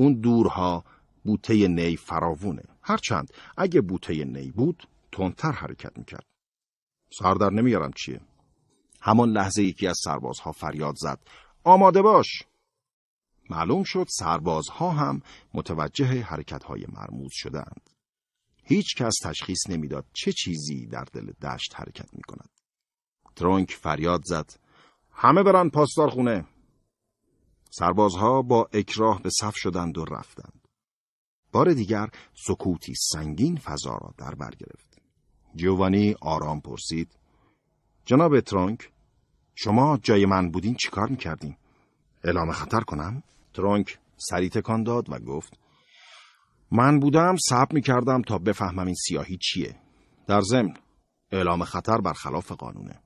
اون دورها بوته نی فراوونه هرچند اگه بوته نی بود تندتر حرکت میکرد سر در نمیارم چیه همان لحظه یکی از سربازها فریاد زد آماده باش معلوم شد سربازها هم متوجه حرکتهای مرموز شدند هیچ کس تشخیص نمیداد چه چیزی در دل دشت حرکت می کند. ترونک فریاد زد همه برن پاسدار خونه سربازها با اکراه به صف شدند و رفتند. بار دیگر سکوتی سنگین فضا را در بر گرفت. جوانی آرام پرسید. جناب ترانک، شما جای من بودین چیکار میکردین؟ اعلام خطر کنم؟ ترانک سری تکان داد و گفت من بودم صبر میکردم تا بفهمم این سیاهی چیه. در ضمن اعلام خطر برخلاف قانونه.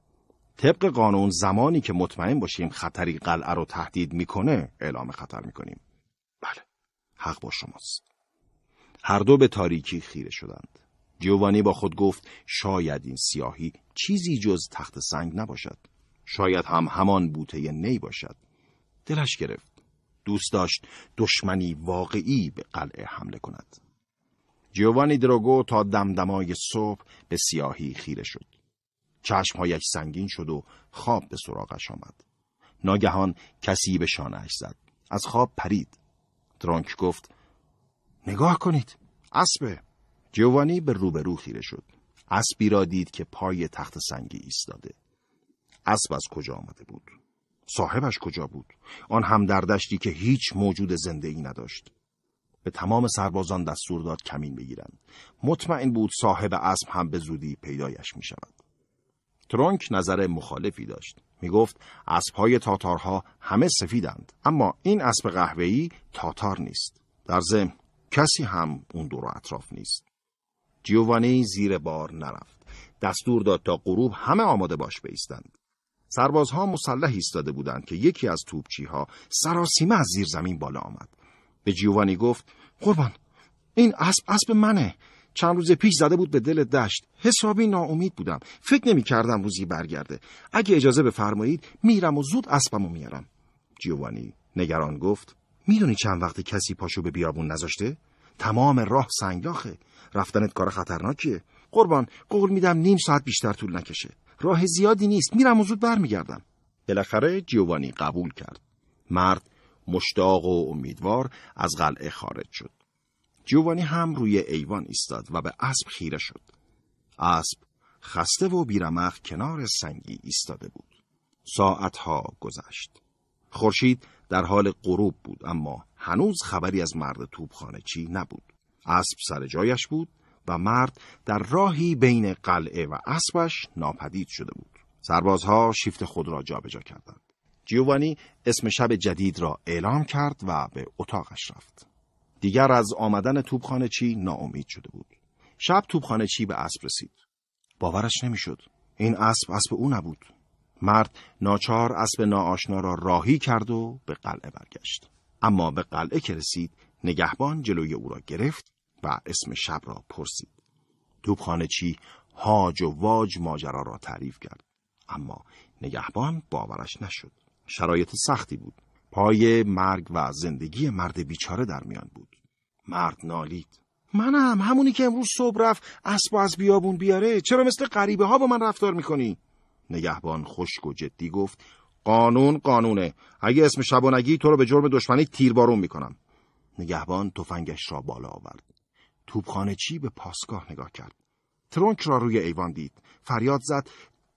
طبق قانون زمانی که مطمئن باشیم خطری قلعه رو تهدید میکنه اعلام خطر میکنیم بله حق با شماست هر دو به تاریکی خیره شدند جوانی با خود گفت شاید این سیاهی چیزی جز تخت سنگ نباشد شاید هم همان بوته نی باشد دلش گرفت دوست داشت دشمنی واقعی به قلعه حمله کند جوانی دروگو تا دمدمای صبح به سیاهی خیره شد چشمهایش سنگین شد و خواب به سراغش آمد. ناگهان کسی به شانهش زد. از خواب پرید. درانک گفت نگاه کنید. اسبه. جوانی به روبرو خیره شد. اسبی را دید که پای تخت سنگی ایستاده. اسب از کجا آمده بود؟ صاحبش کجا بود؟ آن هم در دشتی که هیچ موجود زنده نداشت. به تمام سربازان دستور داد کمین بگیرند. مطمئن بود صاحب اسب هم به زودی پیدایش می شود. ترونک نظر مخالفی داشت. می گفت اسبهای تاتارها همه سفیدند اما این اسب قهوه‌ای تاتار نیست. در ضمن کسی هم اون دور اطراف نیست. جیووانی زیر بار نرفت. دستور داد تا غروب همه آماده باش بیستند. سربازها مسلح ایستاده بودند که یکی از توپچیها سراسیمه از زیر زمین بالا آمد. به جیووانی گفت قربان این اسب اسب منه چند روز پیش زده بود به دل دشت حسابی ناامید بودم فکر نمی کردم روزی برگرده اگه اجازه بفرمایید میرم و زود اسبمو میارم جیوانی نگران گفت میدونی چند وقت کسی پاشو به بیابون نذاشته تمام راه سنگلاخه رفتنت کار خطرناکیه قربان قول میدم نیم ساعت بیشتر طول نکشه راه زیادی نیست میرم و زود برمیگردم بالاخره جیوانی قبول کرد مرد مشتاق و امیدوار از قلعه خارج شد جوانی هم روی ایوان ایستاد و به اسب خیره شد. اسب خسته و بیرمخ کنار سنگی ایستاده بود. ساعتها گذشت. خورشید در حال غروب بود اما هنوز خبری از مرد توبخانه چی نبود. اسب سر جایش بود و مرد در راهی بین قلعه و اسبش ناپدید شده بود. سربازها شیفت خود را جابجا کردند. جیوانی اسم شب جدید را اعلام کرد و به اتاقش رفت. دیگر از آمدن توبخانه چی ناامید شده بود. شب توبخانه چی به اسب رسید. باورش نمیشد. این اسب اسب او نبود. مرد ناچار اسب ناآشنا را راهی کرد و به قلعه برگشت. اما به قلعه که رسید نگهبان جلوی او را گرفت و اسم شب را پرسید. توبخانه چی هاج و واج ماجرا را تعریف کرد. اما نگهبان باورش نشد. شرایط سختی بود. پای مرگ و زندگی مرد بیچاره در میان بود. مرد نالید منم همونی که امروز صبح رفت اسب از بیابون بیاره چرا مثل غریبه ها با من رفتار میکنی نگهبان خشک و جدی گفت قانون قانونه اگه اسم شبانگی تو رو به جرم دشمنی تیربارون میکنم نگهبان تفنگش را بالا آورد توپخانه چی به پاسگاه نگاه کرد ترونک را روی ایوان دید فریاد زد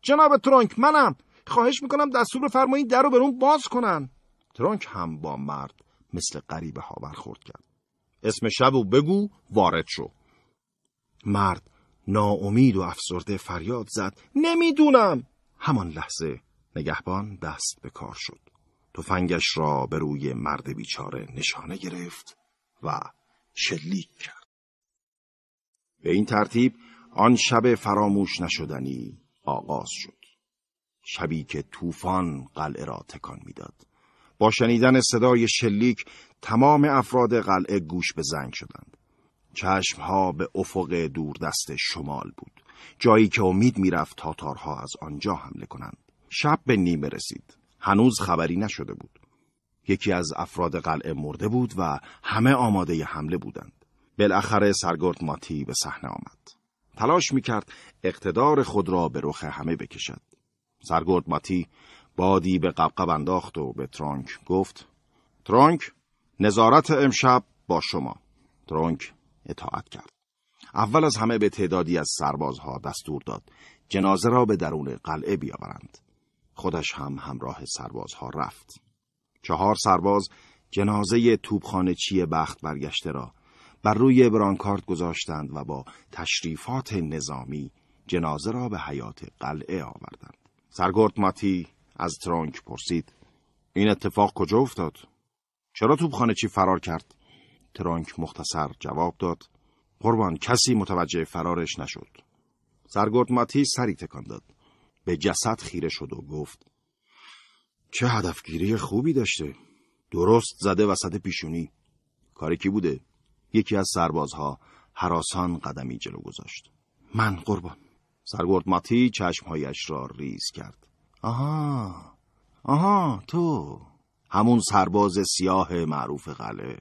جناب ترونک منم خواهش میکنم دستور فرمایید در رو برون باز کنن ترونک هم با مرد مثل غریبه ها برخورد کرد اسم شب و بگو وارد شو مرد ناامید و افسرده فریاد زد نمیدونم همان لحظه نگهبان دست به کار شد تفنگش را به روی مرد بیچاره نشانه گرفت و شلیک کرد به این ترتیب آن شب فراموش نشدنی آغاز شد شبی که طوفان قلعه را تکان میداد با شنیدن صدای شلیک تمام افراد قلعه گوش به زنگ شدند. چشم ها به افق دوردست شمال بود. جایی که امید میرفت تاتارها از آنجا حمله کنند. شب به نیمه رسید. هنوز خبری نشده بود. یکی از افراد قلعه مرده بود و همه آماده ی حمله بودند. بالاخره سرگرد ماتی به صحنه آمد. تلاش میکرد اقتدار خود را به رخ همه بکشد. سرگرد ماتی بادی به قبقب انداخت و به ترانک گفت ترانک نظارت امشب با شما ترانک اطاعت کرد اول از همه به تعدادی از سربازها دستور داد جنازه را به درون قلعه بیاورند خودش هم همراه سربازها رفت چهار سرباز جنازه توبخانه چی بخت برگشته را بر روی برانکارد گذاشتند و با تشریفات نظامی جنازه را به حیات قلعه آوردند سرگرد ماتی از ترانک پرسید این اتفاق کجا افتاد؟ چرا توپخانه چی فرار کرد؟ ترانک مختصر جواب داد قربان کسی متوجه فرارش نشد سرگرد ماتی سری تکان داد به جسد خیره شد و گفت چه هدفگیری خوبی داشته درست زده وسط پیشونی کاری کی بوده یکی از سربازها حراسان قدمی جلو گذاشت من قربان سرگرد ماتی چشمهایش را ریز کرد آها آها تو همون سرباز سیاه معروف قلعه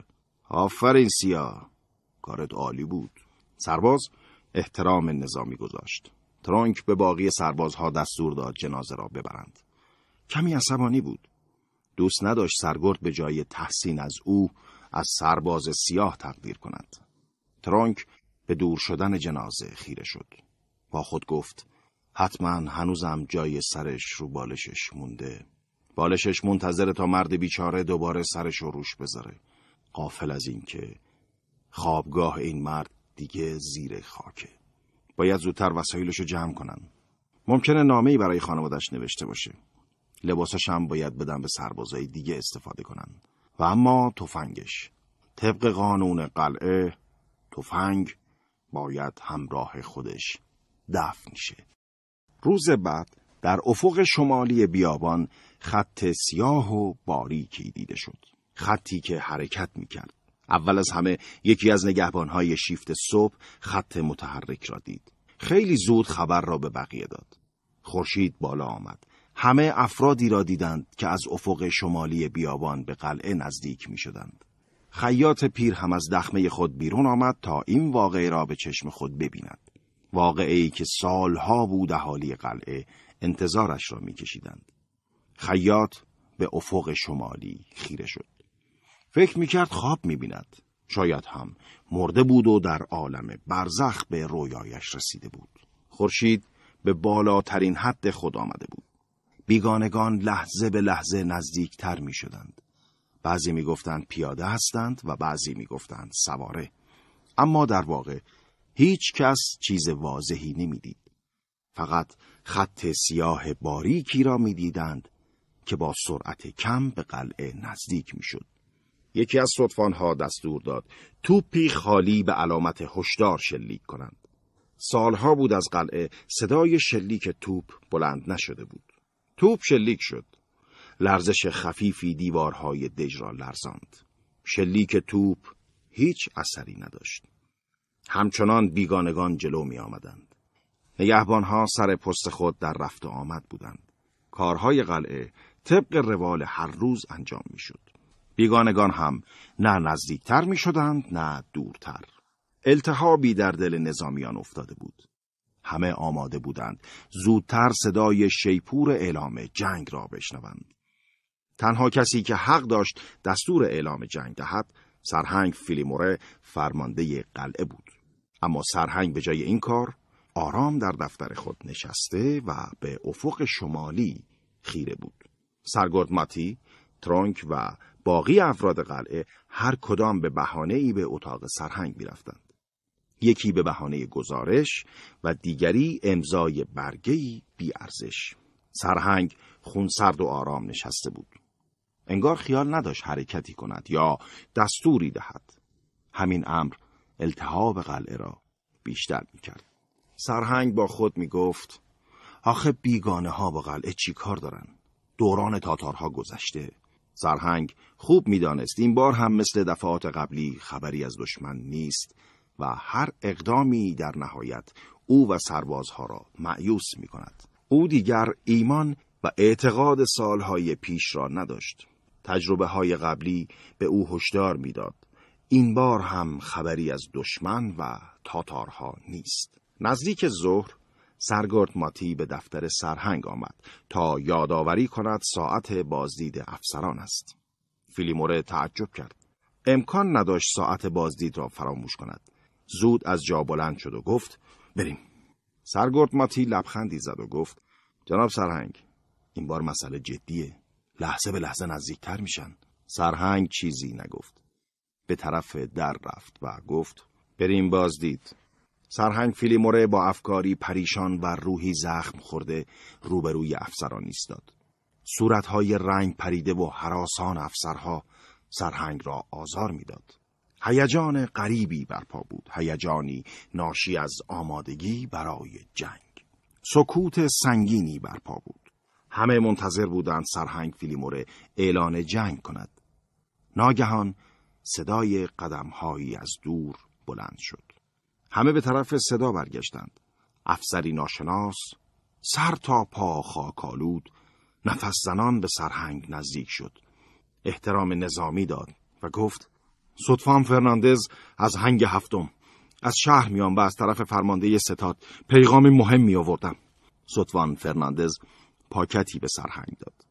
آفرین سیاه کارت عالی بود سرباز احترام نظامی گذاشت ترانک به باقی سربازها دستور داد جنازه را ببرند کمی عصبانی بود دوست نداشت سرگرد به جای تحسین از او از سرباز سیاه تقدیر کند ترانک به دور شدن جنازه خیره شد با خود گفت حتما هنوزم جای سرش رو بالشش مونده بالشش منتظره تا مرد بیچاره دوباره سرش رو روش بذاره قافل از اینکه خوابگاه این مرد دیگه زیر خاکه باید زودتر وسایلش رو جمع کنن ممکنه نامه برای خانوادش نوشته باشه لباسش هم باید بدن به سربازای دیگه استفاده کنن و اما تفنگش طبق قانون قلعه تفنگ باید همراه خودش دفن شه روز بعد در افق شمالی بیابان خط سیاه و باریکی دیده شد. خطی که حرکت می کرد. اول از همه یکی از نگهبانهای شیفت صبح خط متحرک را دید. خیلی زود خبر را به بقیه داد. خورشید بالا آمد. همه افرادی را دیدند که از افق شمالی بیابان به قلعه نزدیک می شدند. خیاط پیر هم از دخمه خود بیرون آمد تا این واقعه را به چشم خود ببیند. واقعی که سالها بود حالی قلعه انتظارش را میکشیدند. خیاط به افق شمالی خیره شد. فکر میکرد خواب میبیند. شاید هم مرده بود و در عالم برزخ به رویایش رسیده بود. خورشید به بالاترین حد خود آمده بود. بیگانگان لحظه به لحظه نزدیکتر می شدند. بعضی می گفتند پیاده هستند و بعضی می گفتند سواره. اما در واقع هیچ کس چیز واضحی نمیدید. فقط خط سیاه باریکی را میدیدند که با سرعت کم به قلعه نزدیک میشد. یکی از ها دستور داد توپی خالی به علامت هشدار شلیک کنند. سالها بود از قلعه صدای شلیک توپ بلند نشده بود. توپ شلیک شد. لرزش خفیفی دیوارهای دژ را لرزاند. شلیک توپ هیچ اثری نداشت. همچنان بیگانگان جلو می آمدند. ها سر پست خود در رفت آمد بودند. کارهای قلعه طبق روال هر روز انجام می شد. بیگانگان هم نه نزدیکتر می شدند نه دورتر. التهابی در دل نظامیان افتاده بود. همه آماده بودند زودتر صدای شیپور اعلام جنگ را بشنوند. تنها کسی که حق داشت دستور اعلام جنگ دهد سرهنگ فیلیموره فرمانده قلعه بود. اما سرهنگ به جای این کار آرام در دفتر خود نشسته و به افق شمالی خیره بود. سرگرد ماتی، ترونک و باقی افراد قلعه هر کدام به بهانه ای به اتاق سرهنگ می یکی به بهانه گزارش و دیگری امضای برگهی بیارزش. سرهنگ خونسرد و آرام نشسته بود. انگار خیال نداشت حرکتی کند یا دستوری دهد. همین امر التهاب قلعه را بیشتر کرد سرهنگ با خود می گفت آخه بیگانه ها با قلعه چی کار دارن؟ دوران تاتارها گذشته سرهنگ خوب دانست این بار هم مثل دفعات قبلی خبری از دشمن نیست و هر اقدامی در نهایت او و سربازها را معیوس می کند. او دیگر ایمان و اعتقاد سالهای پیش را نداشت. تجربه های قبلی به او هشدار میداد این بار هم خبری از دشمن و تاتارها نیست نزدیک ظهر سرگرد ماتی به دفتر سرهنگ آمد تا یادآوری کند ساعت بازدید افسران است فیلیموره تعجب کرد امکان نداشت ساعت بازدید را فراموش کند زود از جا بلند شد و گفت بریم سرگرد ماتی لبخندی زد و گفت جناب سرهنگ این بار مسئله جدیه لحظه به لحظه نزدیکتر میشن سرهنگ چیزی نگفت به طرف در رفت و گفت بریم بازدید سرهنگ فیلیموره با افکاری پریشان و روحی زخم خورده روبروی افسران ایستاد صورتهای رنگ پریده و حراسان افسرها سرهنگ را آزار میداد هیجان غریبی برپا بود هیجانی ناشی از آمادگی برای جنگ سکوت سنگینی برپا بود همه منتظر بودند سرهنگ فیلیموره اعلان جنگ کند ناگهان صدای قدمهایی از دور بلند شد. همه به طرف صدا برگشتند. افسری ناشناس، سر تا پا خاکالود، نفس زنان به سرهنگ نزدیک شد. احترام نظامی داد و گفت صدفان فرناندز از هنگ هفتم از شهر میان و از طرف فرمانده ستاد پیغام مهمی آوردم صدفان فرناندز پاکتی به سرهنگ داد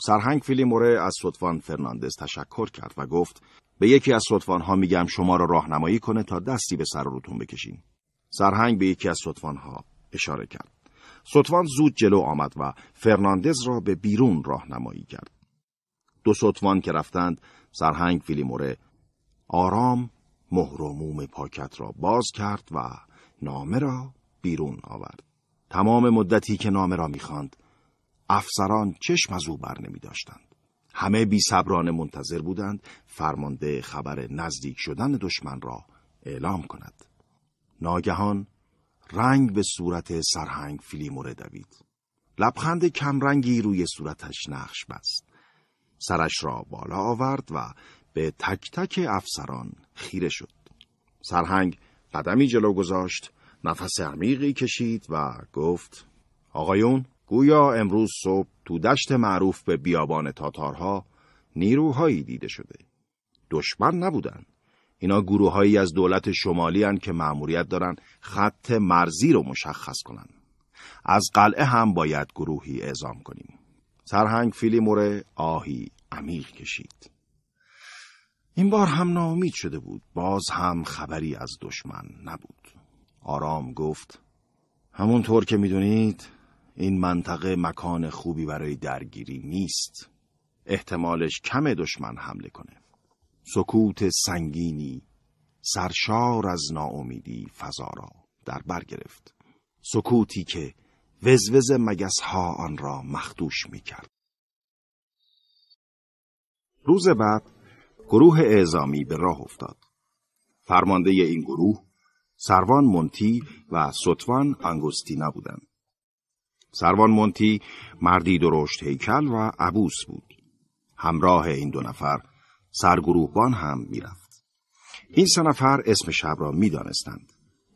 سرهنگ فیلیموره از صدفان فرناندز تشکر کرد و گفت به یکی از ها میگم شما را راهنمایی کنه تا دستی به سر روتون بکشین. سرهنگ به یکی از ها اشاره کرد. صدفان زود جلو آمد و فرناندز را به بیرون راهنمایی کرد. دو صدفان که رفتند سرهنگ فیلیموره آرام مهرموم پاکت را باز کرد و نامه را بیرون آورد. تمام مدتی که نامه را میخواند افسران چشم از او بر نمی داشتند. همه بی منتظر بودند فرمانده خبر نزدیک شدن دشمن را اعلام کند. ناگهان رنگ به صورت سرهنگ فیلیموره دوید. لبخند کمرنگی روی صورتش نقش بست. سرش را بالا آورد و به تک تک افسران خیره شد. سرهنگ قدمی جلو گذاشت، نفس عمیقی کشید و گفت آقایون گویا امروز صبح تو دشت معروف به بیابان تاتارها نیروهایی دیده شده. دشمن نبودن. اینا گروههایی از دولت شمالی هن که معموریت دارن خط مرزی رو مشخص کنن. از قلعه هم باید گروهی اعزام کنیم. سرهنگ موره آهی عمیق کشید. این بار هم ناامید شده بود. باز هم خبری از دشمن نبود. آرام گفت همونطور که میدونید این منطقه مکان خوبی برای درگیری نیست احتمالش کم دشمن حمله کنه سکوت سنگینی سرشار از ناامیدی فضا را در بر گرفت سکوتی که وزوز مگس ها آن را مخدوش می کرد. روز بعد گروه اعزامی به راه افتاد. فرمانده این گروه سروان مونتی و ستوان انگوستینا نبودند. سروان مونتی مردی درشت هیکل و عبوس بود. همراه این دو نفر سرگروهبان هم میرفت. این سه نفر اسم شب را میدانستند.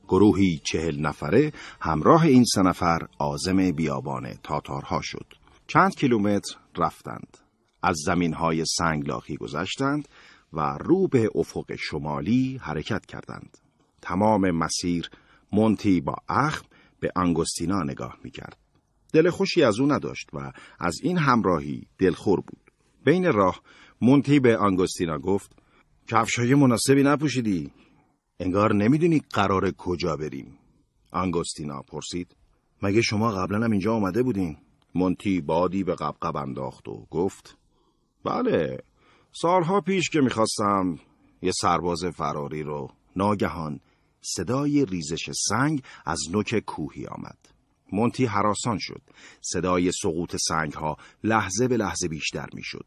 گروهی چهل نفره همراه این سه نفر آزم بیابان تاتارها شد. چند کیلومتر رفتند. از زمینهای سنگلاخی گذشتند و رو به افق شمالی حرکت کردند. تمام مسیر مونتی با اخم به انگوستینا نگاه می کرد. دل خوشی از او نداشت و از این همراهی دلخور بود. بین راه مونتی به آنگوستینا گفت های مناسبی نپوشیدی انگار نمیدونی قرار کجا بریم آنگوستینا پرسید مگه شما قبلا هم اینجا آمده بودین مونتی بادی به قبقب انداخت و گفت بله سالها پیش که میخواستم یه سرباز فراری رو ناگهان صدای ریزش سنگ از نوک کوهی آمد مونتی حراسان شد. صدای سقوط سنگ ها لحظه به لحظه بیشتر میشد.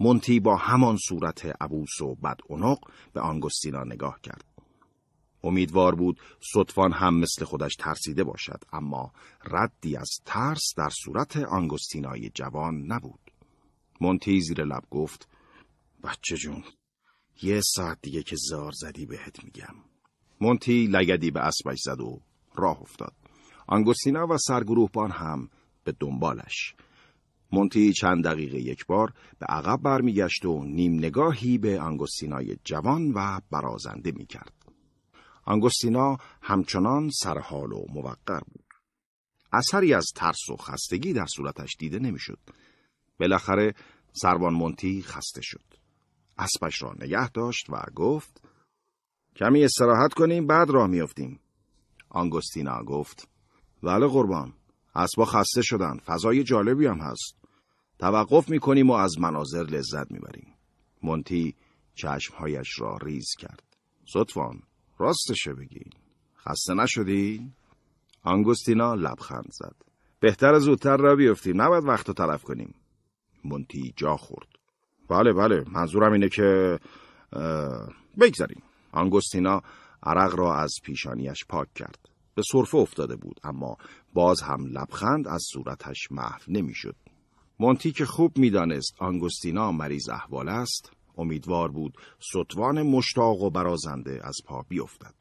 مونتی با همان صورت عبوس و بد به آنگوستینا نگاه کرد. امیدوار بود صدفان هم مثل خودش ترسیده باشد اما ردی از ترس در صورت آنگوستینای جوان نبود. مونتی زیر لب گفت بچه جون یه ساعت دیگه که زار زدی بهت میگم. مونتی لگدی به اسبش زد و راه افتاد. آنگوستینا و سرگروهبان هم به دنبالش. مونتی چند دقیقه یک بار به عقب برمیگشت و نیم نگاهی به آنگوستینای جوان و برازنده میکرد. آنگوستینا همچنان سرحال و موقر بود. اثری از ترس و خستگی در صورتش دیده نمیشد. بالاخره سروان مونتی خسته شد. اسبش را نگه داشت و گفت کمی استراحت کنیم بعد راه میافتیم. آنگوستینا گفت بله قربان اسبا خسته شدن فضای جالبی هم هست توقف میکنیم و از مناظر لذت میبریم مونتی چشمهایش را ریز کرد صدفان راستشه بگین خسته نشدی؟ آنگوستینا لبخند زد بهتر زودتر را بیفتیم نباید وقت رو تلف کنیم مونتی جا خورد بله بله منظورم اینه که بگذاریم آنگوستینا عرق را از پیشانیش پاک کرد به صرفه افتاده بود اما باز هم لبخند از صورتش محو نمیشد. مونتی که خوب میدانست آنگوستینا مریض احوال است امیدوار بود ستوان مشتاق و برازنده از پا بیفتد.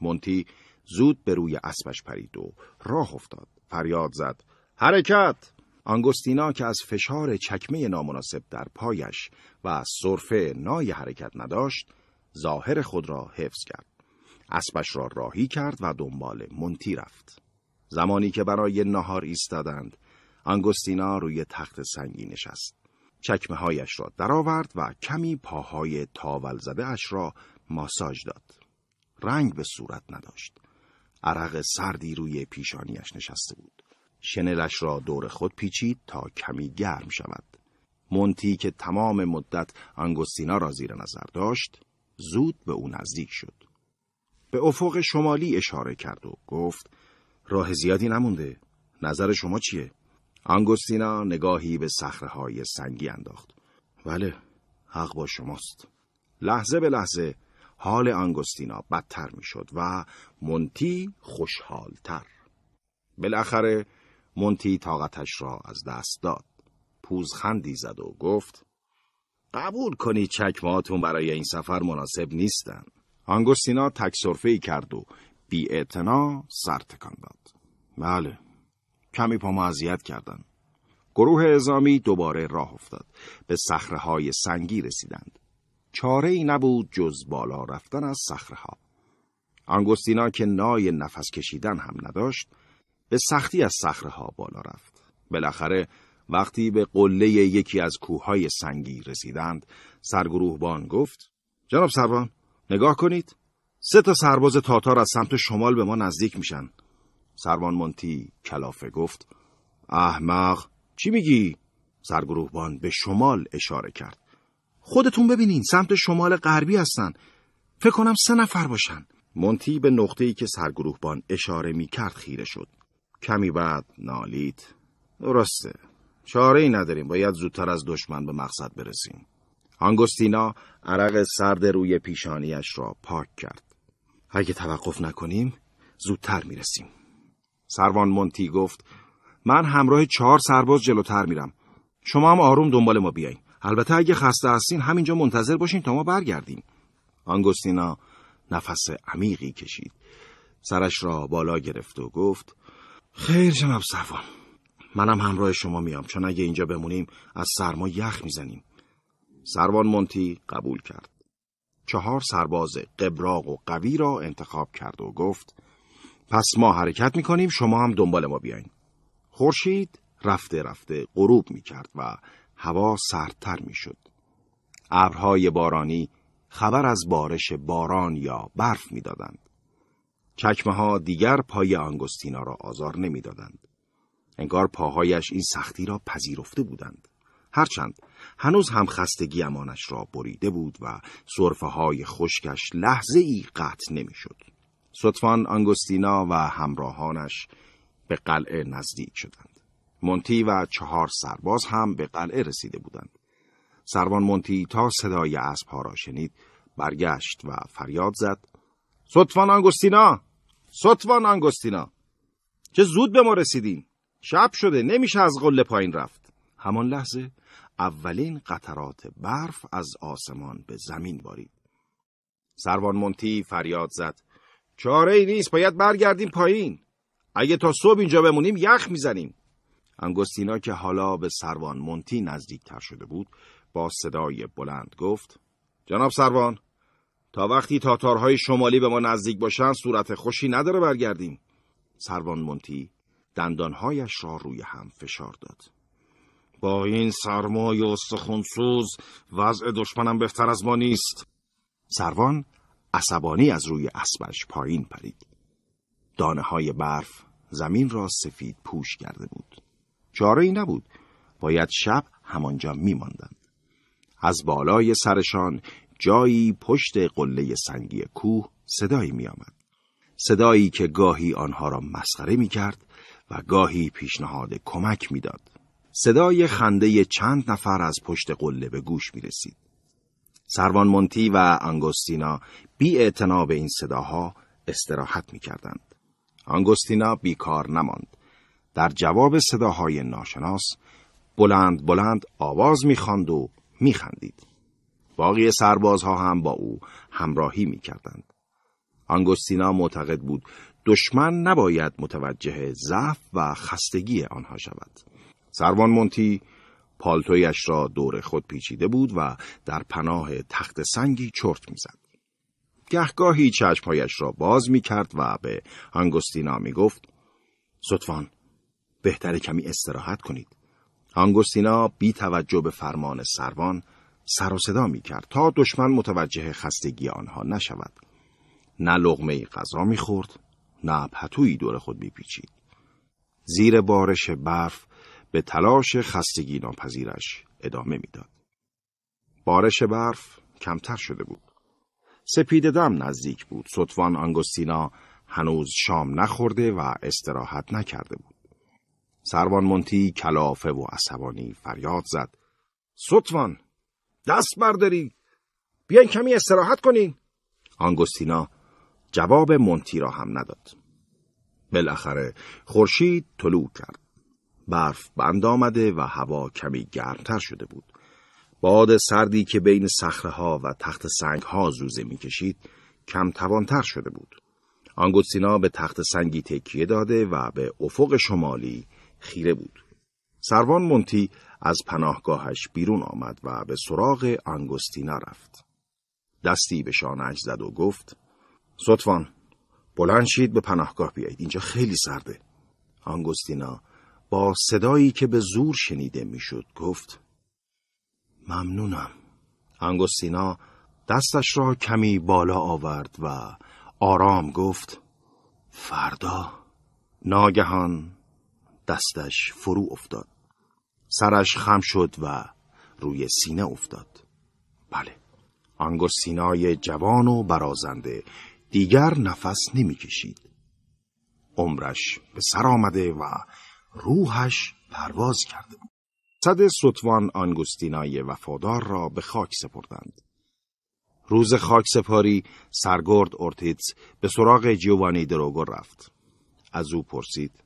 مونتی زود به روی اسبش پرید و راه افتاد. فریاد زد. حرکت! آنگوستینا که از فشار چکمه نامناسب در پایش و از صرفه نای حرکت نداشت، ظاهر خود را حفظ کرد. اسبش را راهی کرد و دنبال مونتی رفت. زمانی که برای نهار ایستادند، انگستینا روی تخت سنگی نشست. چکمه هایش را درآورد و کمی پاهای تاول زده اش را ماساژ داد. رنگ به صورت نداشت. عرق سردی روی پیشانیش نشسته بود. شنلش را دور خود پیچید تا کمی گرم شود. مونتی که تمام مدت انگستینا را زیر نظر داشت، زود به او نزدیک شد. به افق شمالی اشاره کرد و گفت راه زیادی نمونده نظر شما چیه؟ آنگستینا نگاهی به صخره سنگی انداخت بله حق با شماست لحظه به لحظه حال آنگستینا بدتر میشد و مونتی خوشحالتر بالاخره مونتی طاقتش را از دست داد پوزخندی زد و گفت قبول کنی چکماتون برای این سفر مناسب نیستن آنگوستینا تک ای کرد و بی سر تکان داد. بله. کمی پا ما اذیت کردند. گروه اعزامی دوباره راه افتاد. به صخره سنگی رسیدند. چاره ای نبود جز بالا رفتن از صخره ها. آنگوستینا که نای نفس کشیدن هم نداشت به سختی از صخره ها بالا رفت. بالاخره وقتی به قله یکی از کوههای سنگی رسیدند سرگروه سرگروهبان گفت جناب سروان، نگاه کنید سه تا سرباز تاتار از سمت شمال به ما نزدیک میشن سربان مونتی کلافه گفت احمق چی میگی؟ سرگروهبان به شمال اشاره کرد خودتون ببینین سمت شمال غربی هستن فکر کنم سه نفر باشن مونتی به نقطه ای که سرگروهبان اشاره می کرد خیره شد کمی بعد نالید درسته چاره ای نداریم باید زودتر از دشمن به مقصد برسیم آنگوستینا عرق سرد روی پیشانیش را پاک کرد. اگه توقف نکنیم زودتر میرسیم. سروان مونتی گفت من همراه چهار سرباز جلوتر میرم. شما هم آروم دنبال ما بیاین. البته اگه خسته هستین همینجا منتظر باشین تا ما برگردیم. آنگوستینا نفس عمیقی کشید. سرش را بالا گرفت و گفت خیر جناب سروان منم همراه شما میام چون اگه اینجا بمونیم از سرما یخ میزنیم سروان مونتی قبول کرد. چهار سرباز قبراغ و قوی را انتخاب کرد و گفت پس ما حرکت می کنیم شما هم دنبال ما بیاین. خورشید رفته رفته غروب می کرد و هوا سردتر می شد. ابرهای بارانی خبر از بارش باران یا برف می دادند. چکمه ها دیگر پای آنگوستینا را آزار نمی دادند. انگار پاهایش این سختی را پذیرفته بودند. هرچند هنوز هم خستگی امانش را بریده بود و صرفه های خشکش لحظه ای قطع نمیشد. صدفان آنگوستینا و همراهانش به قلعه نزدیک شدند. مونتی و چهار سرباز هم به قلعه رسیده بودند. سروان مونتی تا صدای از را شنید برگشت و فریاد زد سطفان آنگوستینا صدفان آنگوستینا چه زود به ما رسیدیم شب شده نمیشه از قله پایین رفت همان لحظه اولین قطرات برف از آسمان به زمین بارید. سروان منتی فریاد زد. چاره ای نیست باید برگردیم پایین. اگه تا صبح اینجا بمونیم یخ میزنیم. انگستینا که حالا به سروان منتی تر شده بود با صدای بلند گفت جناب سروان تا وقتی تاتارهای شمالی به ما نزدیک باشن صورت خوشی نداره برگردیم. سروان منتی دندانهایش را روی هم فشار داد. با این سرمای و سخونسوز وضع دشمنم بهتر از ما نیست سروان عصبانی از روی اسبش پایین پرید دانه های برف زمین را سفید پوش کرده بود چاره ای نبود باید شب همانجا میماندند از بالای سرشان جایی پشت قله سنگی کوه صدایی میآمد صدایی که گاهی آنها را مسخره کرد و گاهی پیشنهاد کمک میداد صدای خنده چند نفر از پشت قله به گوش می رسید. سروان مونتی و انگوستینا بی به این صداها استراحت می کردند. انگوستینا بیکار نماند. در جواب صداهای ناشناس بلند بلند آواز میخواند و خندید باقی سربازها هم با او همراهی کردند آنگوستینا معتقد بود دشمن نباید متوجه ضعف و خستگی آنها شود. سروان مونتی پالتویش را دور خود پیچیده بود و در پناه تخت سنگی چرت میزد. گهگاهی چشمهایش را باز می کرد و به هنگستینا می گفت بهتر کمی استراحت کنید. هنگستینا بی توجه به فرمان سروان سر و صدا می کرد تا دشمن متوجه خستگی آنها نشود. نه لغمه غذا می خورد نه پتویی دور خود می پیچید. زیر بارش برف به تلاش خستگی ناپذیرش ادامه میداد. بارش برف کمتر شده بود. سپید دم نزدیک بود. سطوان آنگوستینا هنوز شام نخورده و استراحت نکرده بود. سروان مونتی کلافه و عصبانی فریاد زد. سطوان دست برداری بیاین کمی استراحت کنین. آنگوستینا جواب منتی را هم نداد. بالاخره خورشید طلوع کرد. برف بند آمده و هوا کمی گرمتر شده بود. باد سردی که بین ها و تخت سنگ ها زوزه کشید کم توانتر شده بود. آنگوستینا به تخت سنگی تکیه داده و به افق شمالی خیره بود. سروان مونتی از پناهگاهش بیرون آمد و به سراغ آنگوستینا رفت. دستی به شانه زد و گفت سطفان بلند شید به پناهگاه بیایید اینجا خیلی سرده. آنگوستینا با صدایی که به زور شنیده میشد گفت ممنونم انگوستینا دستش را کمی بالا آورد و آرام گفت فردا ناگهان دستش فرو افتاد سرش خم شد و روی سینه افتاد بله انگوستینای جوان و برازنده دیگر نفس نمیکشید عمرش به سر آمده و روحش پرواز کرده بود. صد ستوان آنگوستینای وفادار را به خاک سپردند. روز خاک سپاری سرگرد اورتیتس به سراغ جیوانی دروگو رفت. از او پرسید.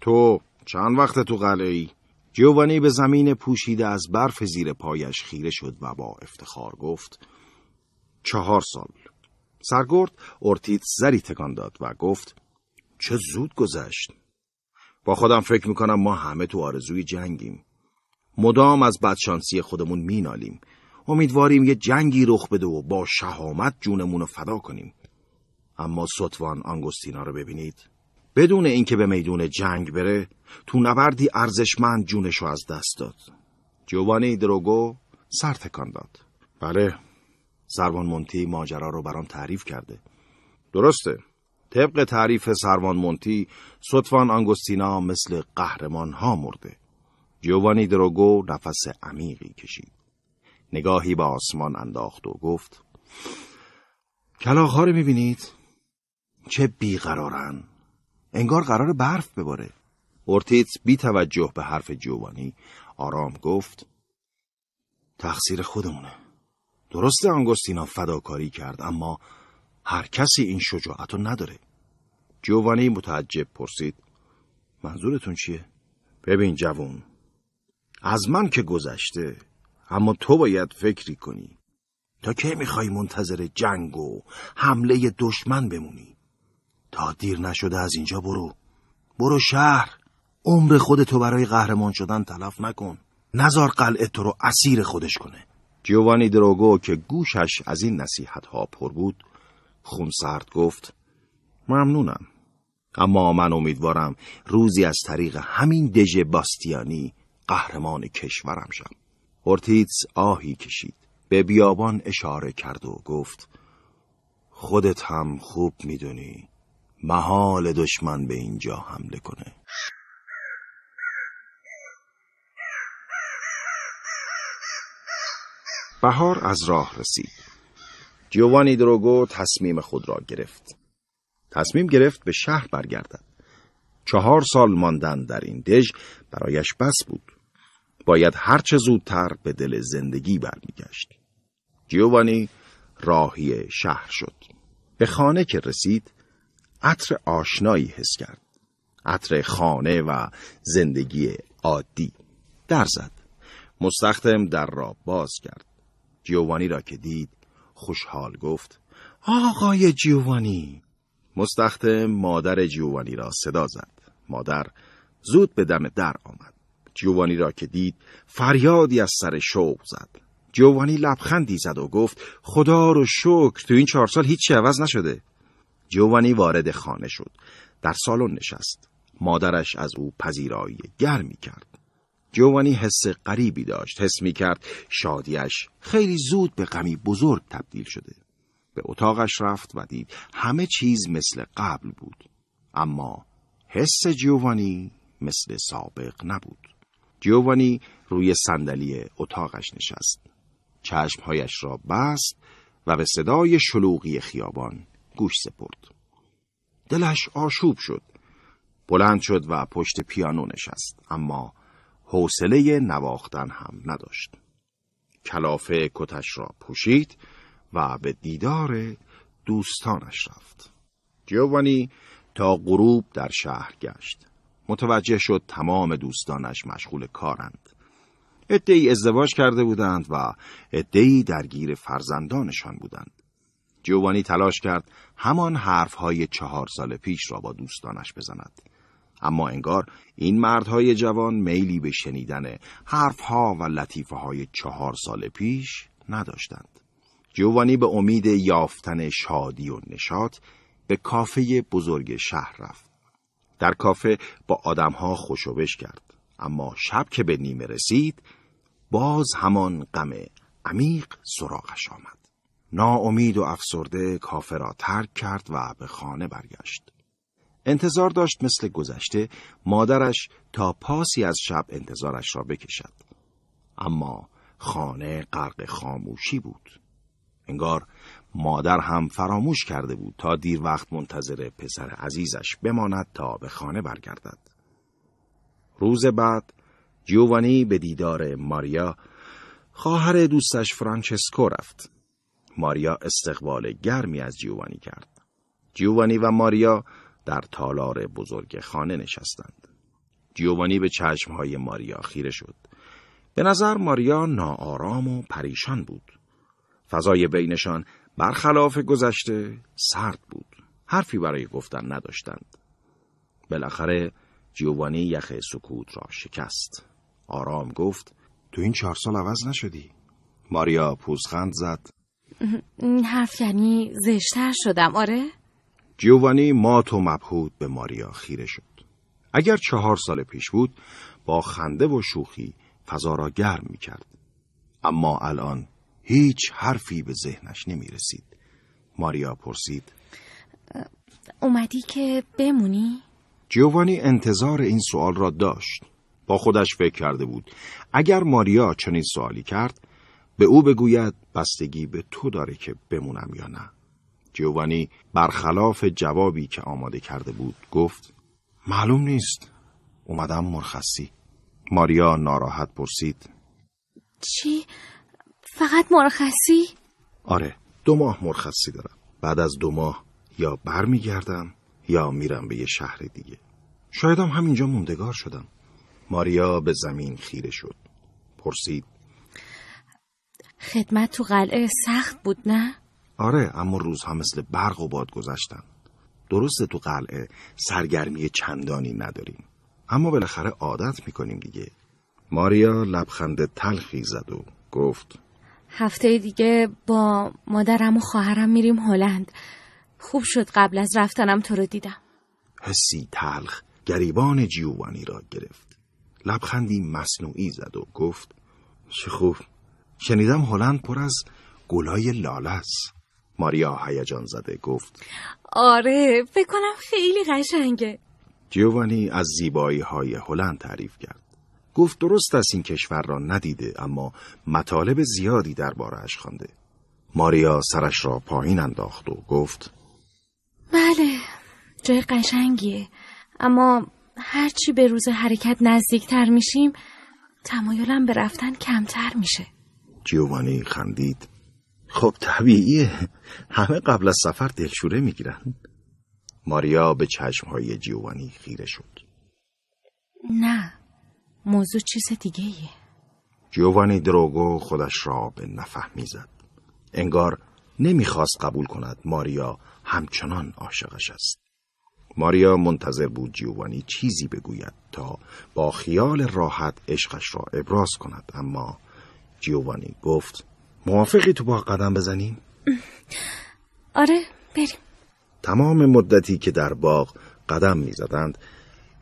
تو چند وقت تو قلعه ای؟ جیوانی به زمین پوشیده از برف زیر پایش خیره شد و با افتخار گفت. چهار سال. سرگرد اورتیتس زری تکان داد و گفت چه زود گذشت. با خودم فکر میکنم ما همه تو آرزوی جنگیم. مدام از بدشانسی خودمون مینالیم. امیدواریم یه جنگی رخ بده و با شهامت جونمون رو فدا کنیم. اما ستوان آنگوستینا رو ببینید. بدون اینکه به میدون جنگ بره تو نبردی ارزشمند جونش رو از دست داد. جوانی دروگو سر تکان داد. بله، زربان مونتی ماجرا رو برام تعریف کرده. درسته. طبق تعریف سروان مونتی سطفان آنگوستینا مثل قهرمان ها مرده جوانی دروگو نفس عمیقی کشید نگاهی به آسمان انداخت و گفت ها رو میبینید؟ چه بیقرارن انگار قرار برف بباره اورتیتس بی توجه به حرف جوانی آرام گفت تقصیر خودمونه درسته آنگوستینا فداکاری کرد اما هر کسی این شجاعت رو نداره جوانی متعجب پرسید منظورتون چیه؟ ببین جوون از من که گذشته اما تو باید فکری کنی تا که میخوای منتظر جنگ و حمله دشمن بمونی تا دیر نشده از اینجا برو برو شهر عمر خودتو برای قهرمان شدن تلف نکن نزار قلعه تو رو اسیر خودش کنه جوانی دروگو که گوشش از این نصیحت ها پر بود خونسرد گفت ممنونم اما من امیدوارم روزی از طریق همین دژ باستیانی قهرمان کشورم شم اورتیتس آهی کشید به بیابان اشاره کرد و گفت خودت هم خوب میدونی محال دشمن به اینجا حمله کنه بهار از راه رسید جوانی دروگو تصمیم خود را گرفت تصمیم گرفت به شهر برگردد. چهار سال ماندن در این دژ برایش بس بود. باید هرچه زودتر به دل زندگی برمیگشت. جیوانی راهی شهر شد. به خانه که رسید، عطر آشنایی حس کرد. عطر خانه و زندگی عادی. در زد. مستخدم در را باز کرد. جیوانی را که دید، خوشحال گفت: آقای جیوانی، مستخدم مادر جوانی را صدا زد. مادر زود به دم در آمد. جوانی را که دید فریادی از سر شوق زد. جوانی لبخندی زد و گفت خدا رو شکر تو این چهار سال هیچی عوض نشده. جوانی وارد خانه شد. در سالن نشست. مادرش از او پذیرایی گرمی کرد. جوانی حس غریبی داشت حس می کرد شادیش خیلی زود به غمی بزرگ تبدیل شده به اتاقش رفت و دید همه چیز مثل قبل بود اما حس جوانی مثل سابق نبود جوانی روی صندلی اتاقش نشست چشمهایش را بست و به صدای شلوغی خیابان گوش سپرد دلش آشوب شد بلند شد و پشت پیانو نشست اما حوصله نواختن هم نداشت کلافه کتش را پوشید و به دیدار دوستانش رفت جوانی تا غروب در شهر گشت متوجه شد تمام دوستانش مشغول کارند ادهی ازدواج کرده بودند و ادهی درگیر فرزندانشان بودند جوانی تلاش کرد همان حرفهای چهار سال پیش را با دوستانش بزند اما انگار این مردهای جوان میلی به شنیدن حرفها و لطیفه های چهار سال پیش نداشتند جوانی به امید یافتن شادی و نشاط به کافه بزرگ شهر رفت. در کافه با آدمها خوشوبش کرد. اما شب که به نیمه رسید باز همان غم عمیق سراغش آمد. ناامید و افسرده کافه را ترک کرد و به خانه برگشت. انتظار داشت مثل گذشته مادرش تا پاسی از شب انتظارش را بکشد. اما خانه غرق خاموشی بود. انگار مادر هم فراموش کرده بود تا دیر وقت منتظر پسر عزیزش بماند تا به خانه برگردد. روز بعد جیوانی به دیدار ماریا خواهر دوستش فرانچسکو رفت. ماریا استقبال گرمی از جیوانی کرد. جیوانی و ماریا در تالار بزرگ خانه نشستند. جیوانی به چشمهای ماریا خیره شد. به نظر ماریا ناآرام و پریشان بود. فضای بینشان برخلاف گذشته سرد بود. حرفی برای گفتن نداشتند. بالاخره جیوانی یخ سکوت را شکست. آرام گفت تو این چهار سال عوض نشدی؟ ماریا پوزخند زد. این حرف یعنی زشتر شدم آره؟ جیوانی مات و مبهود به ماریا خیره شد. اگر چهار سال پیش بود با خنده و شوخی فضا را گرم می کرد. اما الان هیچ حرفی به ذهنش نمی رسید ماریا پرسید اومدی که بمونی؟ جوانی انتظار این سوال را داشت با خودش فکر کرده بود اگر ماریا چنین سوالی کرد به او بگوید بستگی به تو داره که بمونم یا نه جوانی برخلاف جوابی که آماده کرده بود گفت معلوم نیست اومدم مرخصی ماریا ناراحت پرسید چی؟ فقط مرخصی؟ آره دو ماه مرخصی دارم بعد از دو ماه یا برمیگردم یا میرم به یه شهر دیگه شایدم همینجا موندگار شدم ماریا به زمین خیره شد پرسید خدمت تو قلعه سخت بود نه؟ آره اما روزها مثل برق و باد گذشتن درسته تو قلعه سرگرمی چندانی نداریم اما بالاخره عادت میکنیم دیگه ماریا لبخند تلخی زد و گفت هفته دیگه با مادرم و خواهرم میریم هلند خوب شد قبل از رفتنم تو رو دیدم حسی تلخ گریبان جیوانی را گرفت لبخندی مصنوعی زد و گفت چه خوب شنیدم هلند پر از گلای لاله است ماریا هیجان زده گفت آره بکنم خیلی قشنگه جیوانی از زیبایی های هلند تعریف کرد گفت درست است این کشور را ندیده اما مطالب زیادی دربارهاش خوانده. ماریا سرش را پایین انداخت و گفت بله جای قشنگیه اما هرچی به روز حرکت نزدیکتر میشیم تمایلم به رفتن کمتر میشه جیوانی خندید خب طبیعیه همه قبل از سفر دلشوره میگیرن ماریا به چشمهای جیوانی خیره شد نه موضوع چیز دیگه ایه جوانی دروگو خودش را به نفهمی زد انگار نمیخواست قبول کند ماریا همچنان عاشقش است ماریا منتظر بود جیوانی چیزی بگوید تا با خیال راحت عشقش را ابراز کند اما جیوانی گفت موافقی تو با قدم بزنیم؟ آره بریم تمام مدتی که در باغ قدم میزدند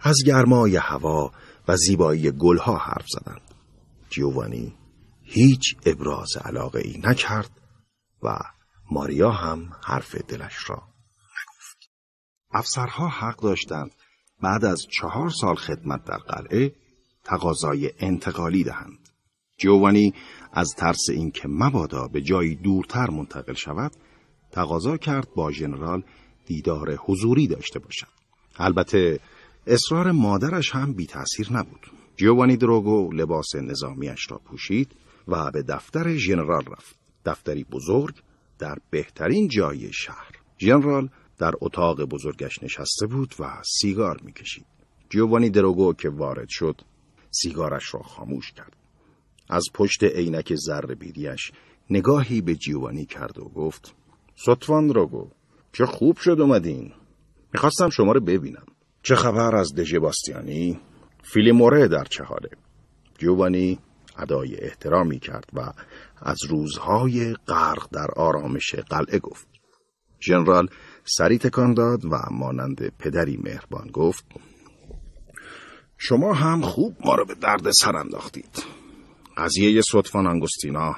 از گرمای هوا و زیبایی گلها حرف زدند. جیوانی هیچ ابراز علاقه ای نکرد و ماریا هم حرف دلش را نگفت. افسرها حق داشتند بعد از چهار سال خدمت در قلعه تقاضای انتقالی دهند. جوانی از ترس اینکه مبادا به جایی دورتر منتقل شود تقاضا کرد با ژنرال دیدار حضوری داشته باشد البته اصرار مادرش هم بی تأثیر نبود. جوانی دروگو لباس نظامیش را پوشید و به دفتر ژنرال رفت. دفتری بزرگ در بهترین جای شهر. ژنرال در اتاق بزرگش نشسته بود و سیگار میکشید. جوانی دروگو که وارد شد سیگارش را خاموش کرد. از پشت عینک زر بیدیش نگاهی به جیوانی کرد و گفت سطفان روگو چه خوب شد اومدین میخواستم شما رو ببینم چه خبر از دژ باستیانی؟ موره در چه حاله؟ جوانی ادای احترامی کرد و از روزهای غرق در آرامش قلعه گفت. جنرال سری تکان داد و مانند پدری مهربان گفت شما هم خوب ما رو به درد سر انداختید. قضیه صدفان انگستینا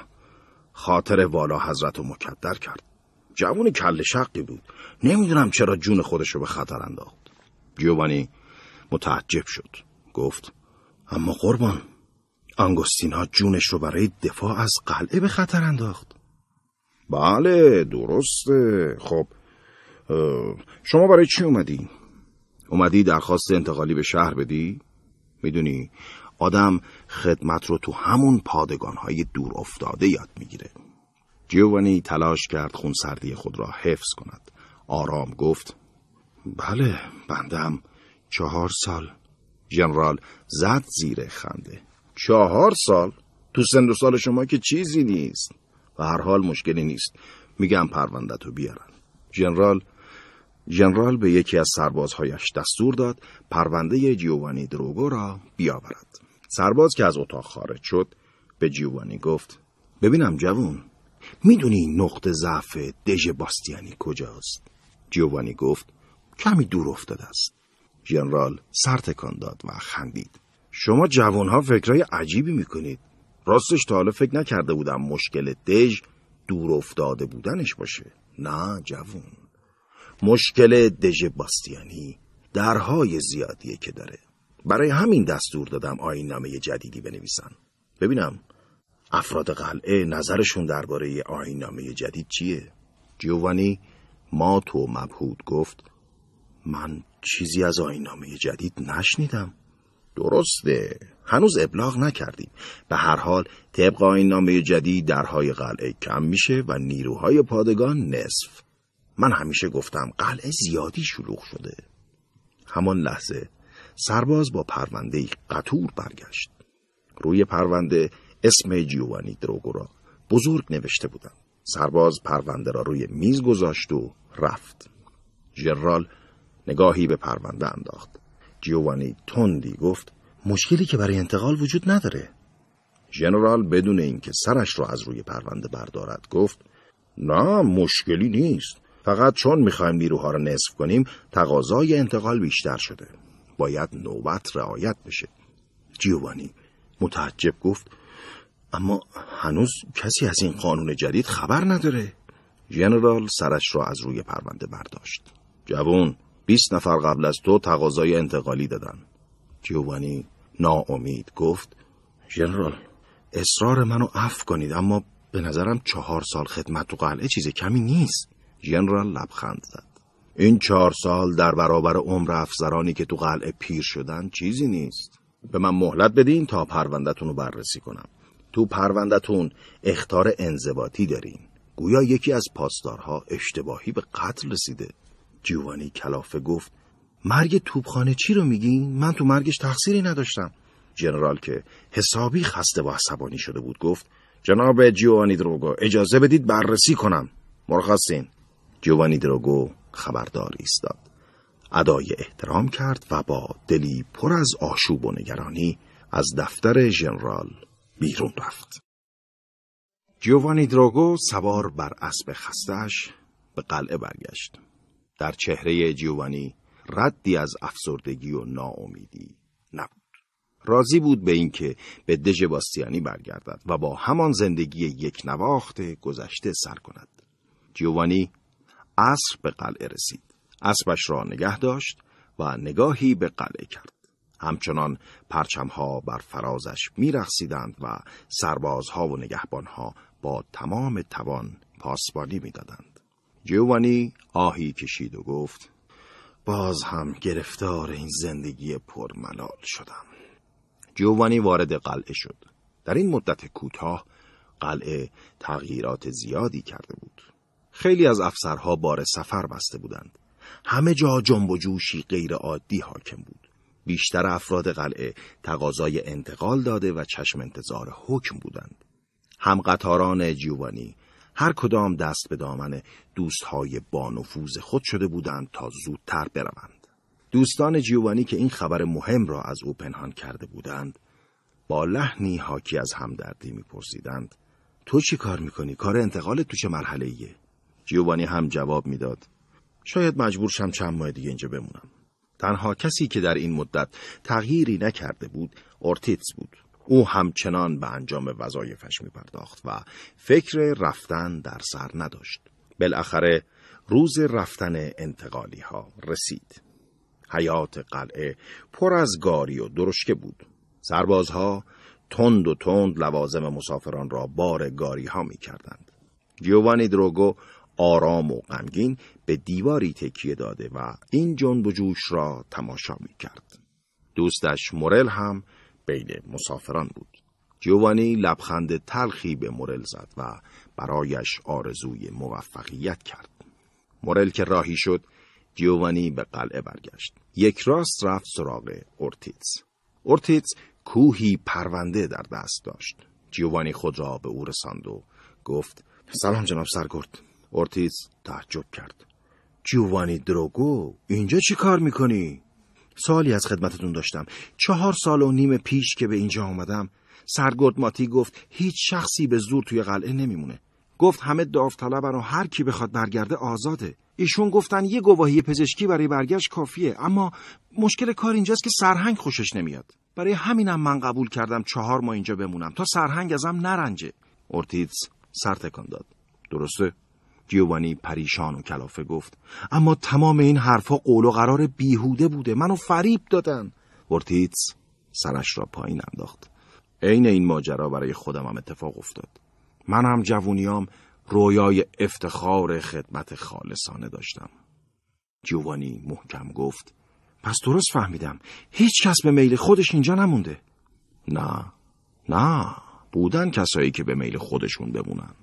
خاطر والا حضرت و مکدر کرد. جوان کل شقی بود. نمیدونم چرا جون خودش رو به خطر انداخت. جوانی متعجب شد گفت اما قربان ها جونش رو برای دفاع از قلعه به خطر انداخت بله درسته خب شما برای چی اومدی؟ اومدی درخواست انتقالی به شهر بدی؟ میدونی آدم خدمت رو تو همون های دور افتاده یاد میگیره جیوانی تلاش کرد خونسردی خود را حفظ کند آرام گفت بله هم چهار سال جنرال زد زیر خنده چهار سال تو سن و سال شما که چیزی نیست و هر حال مشکلی نیست میگم پرونده تو بیارن جنرال جنرال به یکی از سربازهایش دستور داد پرونده جیوانی دروگو را بیاورد سرباز که از اتاق خارج شد به جیوانی گفت ببینم جوون میدونی نقطه ضعف دژ باستیانی کجاست جیوانی گفت کمی دور افتاده است ژنرال سر تکان داد و خندید شما جوانها فکرای عجیبی میکنید راستش تا حالا فکر نکرده بودم مشکل دژ دور افتاده بودنش باشه نه جوون مشکل دژ باستیانی درهای زیادیه که داره برای همین دستور دادم آین نامه جدیدی بنویسن ببینم افراد قلعه نظرشون درباره آین نامه جدید چیه؟ جوانی ما تو مبهود گفت من چیزی از آینامه جدید نشنیدم درسته هنوز ابلاغ نکردیم به هر حال طبق آینامه جدید درهای قلعه کم میشه و نیروهای پادگان نصف من همیشه گفتم قلعه زیادی شلوغ شده همان لحظه سرباز با پرونده قطور برگشت روی پرونده اسم جیوانی را بزرگ نوشته بودم سرباز پرونده را روی میز گذاشت و رفت جرال نگاهی به پرونده انداخت جیوانی تندی گفت مشکلی که برای انتقال وجود نداره جنرال بدون اینکه سرش را رو از روی پرونده بردارد گفت نه مشکلی نیست فقط چون میخوایم نیروها را نصف کنیم تقاضای انتقال بیشتر شده باید نوبت رعایت بشه جیوانی متعجب گفت اما هنوز کسی از این قانون جدید خبر نداره ژنرال سرش را از روی پرونده برداشت جوون 20 نفر قبل از تو تقاضای انتقالی دادن جیوانی ناامید گفت جنرال اصرار منو عفو کنید اما به نظرم چهار سال خدمت تو قلعه چیز کمی نیست جنرال لبخند زد این چهار سال در برابر عمر افزرانی که تو قلعه پیر شدن چیزی نیست به من مهلت بدین تا پروندهتون رو بررسی کنم تو پروندهتون اختار انضباطی دارین گویا یکی از پاسدارها اشتباهی به قتل رسیده جوانی کلافه گفت مرگ توبخانه چی رو میگین؟ من تو مرگش تقصیری نداشتم جنرال که حسابی خسته و عصبانی شده بود گفت جناب جیوانی دروگو اجازه بدید بررسی کنم مرخصین جیوانی دروگو خبردار ایستاد ادای احترام کرد و با دلی پر از آشوب و نگرانی از دفتر جنرال بیرون رفت جیوانی دروگو سوار بر اسب خستش به قلعه برگشت در چهره جیوانی ردی از افسردگی و ناامیدی نبود. راضی بود به اینکه به دژ باستیانی برگردد و با همان زندگی یک نواخت گذشته سر کند. جیوانی عصر به قلعه رسید. اسبش را نگه داشت و نگاهی به قلعه کرد. همچنان پرچمها بر فرازش میرقصیدند و سربازها و نگهبانها با تمام توان پاسبانی میدادند. جوانی آهی کشید و گفت باز هم گرفتار این زندگی پرملال شدم جوانی وارد قلعه شد در این مدت کوتاه قلعه تغییرات زیادی کرده بود خیلی از افسرها بار سفر بسته بودند همه جا جنب و جوشی غیر عادی حاکم بود بیشتر افراد قلعه تقاضای انتقال داده و چشم انتظار حکم بودند هم قطاران جوانی هر کدام دست به دامن دوستهای با نفوذ خود شده بودند تا زودتر بروند. دوستان جیوانی که این خبر مهم را از او پنهان کرده بودند، با لحنی حاکی از همدردی میپرسیدند تو چی کار میکنی؟ کار انتقال تو چه مرحله ایه؟ جیوانی هم جواب میداد شاید مجبور شم چند ماه دیگه اینجا بمونم. تنها کسی که در این مدت تغییری نکرده بود، اورتیتس بود. او همچنان به انجام وظایفش می پرداخت و فکر رفتن در سر نداشت. بالاخره روز رفتن انتقالی ها رسید. حیات قلعه پر از گاری و درشکه بود. سربازها تند و تند لوازم مسافران را بار گاری ها می کردند. جیوانی دروگو آرام و غمگین به دیواری تکیه داده و این جنب و جوش را تماشا می کرد. دوستش مورل هم بین مسافران بود. جوانی لبخند تلخی به مورل زد و برایش آرزوی موفقیت کرد. مورل که راهی شد، جوانی به قلعه برگشت. یک راست رفت سراغ اورتیتس. اورتیتس کوهی پرونده در دست داشت. جوانی خود را به او رساند و گفت سلام جناب سرگرد. اورتیتس تعجب کرد. جوانی دروگو اینجا چی کار میکنی؟ سالی از خدمتتون داشتم چهار سال و نیم پیش که به اینجا آمدم سرگرد ماتی گفت هیچ شخصی به زور توی قلعه نمیمونه گفت همه داوطلبن و هر کی بخواد برگرده آزاده ایشون گفتن یه گواهی پزشکی برای برگشت کافیه اما مشکل کار اینجاست که سرهنگ خوشش نمیاد برای همینم من قبول کردم چهار ماه اینجا بمونم تا سرهنگ ازم نرنجه اورتیتس سر تکان داد درسته جوانی پریشان و کلافه گفت اما تمام این حرفها قول و قرار بیهوده بوده منو فریب دادن ورتیتس سرش را پایین انداخت عین این ماجرا برای خودم هم اتفاق افتاد من هم جوونیام رویای افتخار خدمت خالصانه داشتم جوانی محکم گفت پس درست فهمیدم هیچ کس به میل خودش اینجا نمونده نه نه بودن کسایی که به میل خودشون بمونن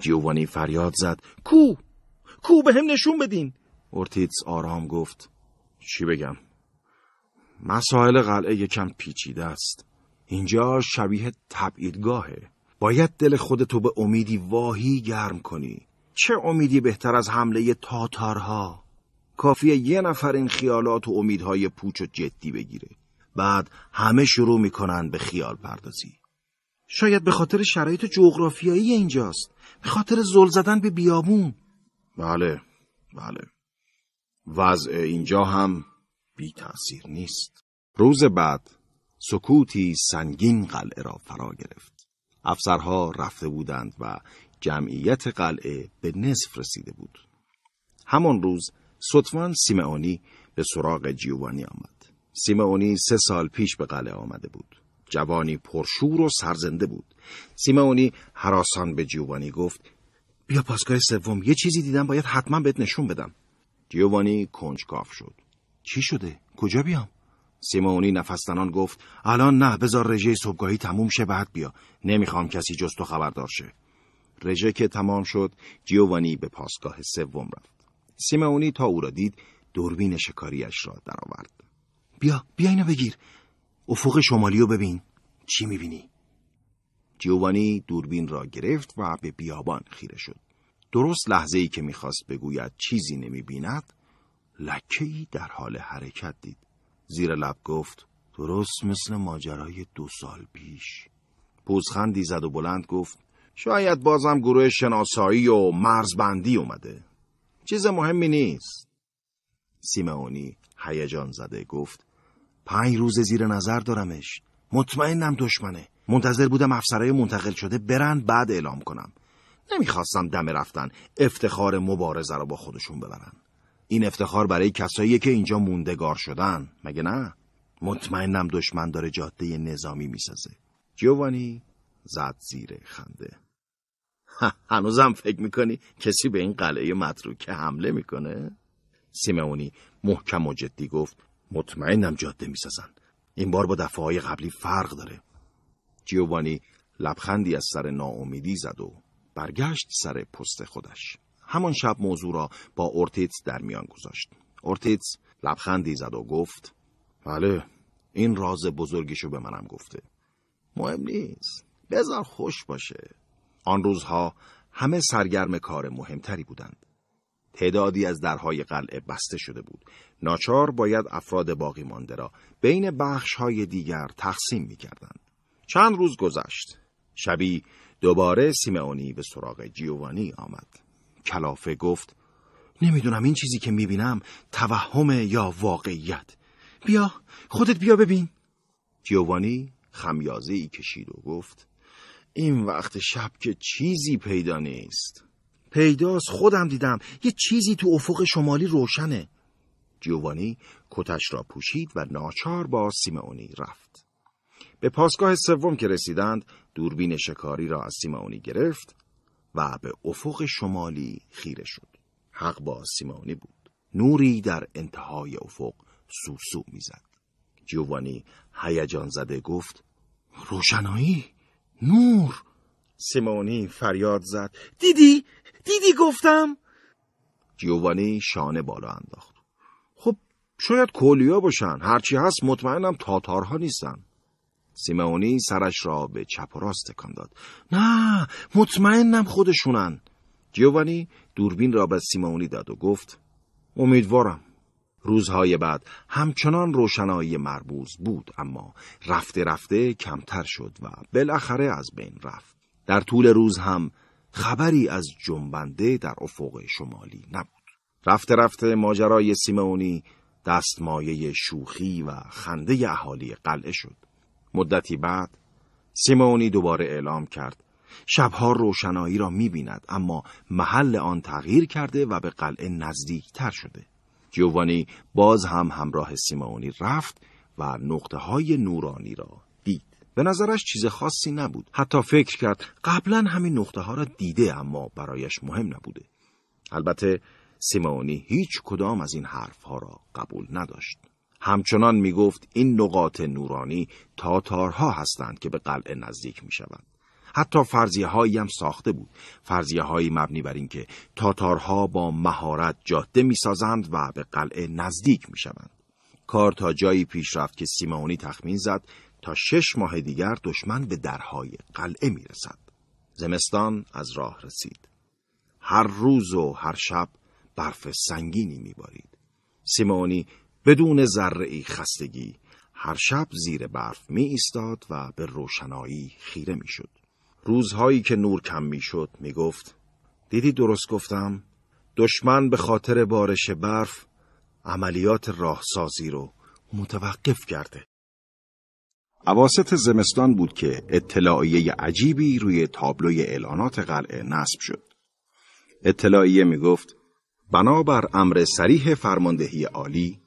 جیوانی فریاد زد کو کو به هم نشون بدین اورتیتس آرام گفت چی بگم مسائل قلعه یکم پیچیده است اینجا شبیه تبعیدگاهه باید دل خودتو به امیدی واهی گرم کنی چه امیدی بهتر از حمله تاتارها کافیه یه نفر این خیالات و امیدهای پوچ و جدی بگیره بعد همه شروع میکنن به خیال پردازی شاید به خاطر شرایط جغرافیایی اینجاست به خاطر زل زدن به بیابون بله بله وضع اینجا هم بی تاثیر نیست روز بعد سکوتی سنگین قلعه را فرا گرفت افسرها رفته بودند و جمعیت قلعه به نصف رسیده بود همان روز سطفان سیمعانی به سراغ جیوانی آمد سیمعانی سه سال پیش به قلعه آمده بود جوانی پرشور و سرزنده بود سیمونی حراسان به جیوانی گفت بیا پاسگاه سوم یه چیزی دیدم باید حتما بهت نشون بدم جیوانی کنجکاف شد چی شده کجا بیام سیمونی نفستنان گفت الان نه بذار رژه صبحگاهی تموم شه بعد بیا نمیخوام کسی جز تو خبردار شه رژه که تمام شد جیوانی به پاسگاه سوم رفت سیمونی تا او را دید دوربین شکاریش را درآورد بیا بیا اینو بگیر افق شمالی رو ببین چی میبینی؟ جیوانی دوربین را گرفت و به بیابان خیره شد درست لحظه ای که میخواست بگوید چیزی نمیبیند لکه ای در حال حرکت دید زیر لب گفت درست مثل ماجرای دو سال پیش پوزخندی زد و بلند گفت شاید بازم گروه شناسایی و مرزبندی اومده چیز مهمی نیست سیمئونی هیجان زده گفت پنج روز زیر نظر دارمش مطمئنم دشمنه منتظر بودم افسرهای منتقل شده برن بعد اعلام کنم نمیخواستم دم رفتن افتخار مبارزه رو با خودشون ببرن این افتخار برای کسایی که اینجا موندگار شدن مگه نه مطمئنم دشمن داره جاده نظامی میسازه جوانی زد زیر خنده هنوزم فکر میکنی کسی به این قلعه متروکه حمله میکنه؟ سیمونی محکم و جدی گفت مطمئنم جاده میسازن این بار با دفعه قبلی فرق داره جیوانی لبخندی از سر ناامیدی زد و برگشت سر پست خودش همان شب موضوع را با اورتیتس در میان گذاشت اورتیتس لبخندی زد و گفت بله این راز بزرگیشو به منم گفته مهم نیست بذار خوش باشه آن روزها همه سرگرم کار مهمتری بودند تعدادی از درهای قلعه بسته شده بود ناچار باید افراد باقی مانده را بین بخش های دیگر تقسیم می چند روز گذشت. شبی دوباره سیمئونی به سراغ جیوانی آمد. کلافه گفت نمیدونم این چیزی که میبینم توهم یا واقعیت. بیا خودت بیا ببین. جیوانی خمیازه ای کشید و گفت این وقت شب که چیزی پیدا نیست پیداست خودم دیدم یه چیزی تو افق شمالی روشنه جوانی کتش را پوشید و ناچار با سیمونی رفت. به پاسگاه سوم که رسیدند دوربین شکاری را از سیمئونی گرفت و به افق شمالی خیره شد. حق با سیمئونی بود. نوری در انتهای افق سوسو میزد. جوانی هیجان زده گفت روشنایی نور سیمونی فریاد زد دیدی دیدی گفتم جوانی شانه بالا انداخت شاید کولیا باشن هرچی هست مطمئنم تاتارها نیستن سیمونی سرش را به چپ و راست تکان داد نه مطمئنم خودشونن جیوانی دوربین را به سیمئونی داد و گفت امیدوارم روزهای بعد همچنان روشنایی مربوز بود اما رفته رفته کمتر شد و بالاخره از بین رفت در طول روز هم خبری از جنبنده در افق شمالی نبود رفته رفته ماجرای سیمونی دستمایه شوخی و خنده اهالی قلعه شد. مدتی بعد سیمونی دوباره اعلام کرد شبها روشنایی را میبیند اما محل آن تغییر کرده و به قلعه نزدیکتر شده. جوانی باز هم همراه سیمونی رفت و نقطه های نورانی را دید. به نظرش چیز خاصی نبود. حتی فکر کرد قبلا همین نقطه ها را دیده اما برایش مهم نبوده. البته سیمونی هیچ کدام از این حرفها را قبول نداشت. همچنان می گفت این نقاط نورانی تاتارها هستند که به قلعه نزدیک می شوند. حتی فرضیه هایی هم ساخته بود فرضیه هایی مبنی بر اینکه تاتارها با مهارت جاده سازند و به قلعه نزدیک می شوند. کار تا جایی پیش رفت که سیمونی تخمین زد تا شش ماه دیگر دشمن به درهای قلعه می رسد. زمستان از راه رسید. هر روز و هر شب برف سنگینی میبارید. سیمونی بدون ذره خستگی هر شب زیر برف می ایستاد و به روشنایی خیره می شد. روزهایی که نور کم می شد می گفت دیدی درست گفتم دشمن به خاطر بارش برف عملیات راهسازی رو متوقف کرده. عواست زمستان بود که اطلاعیه عجیبی روی تابلوی اعلانات قلعه نصب شد. اطلاعیه می گفت بنابر امر سریح فرماندهی عالی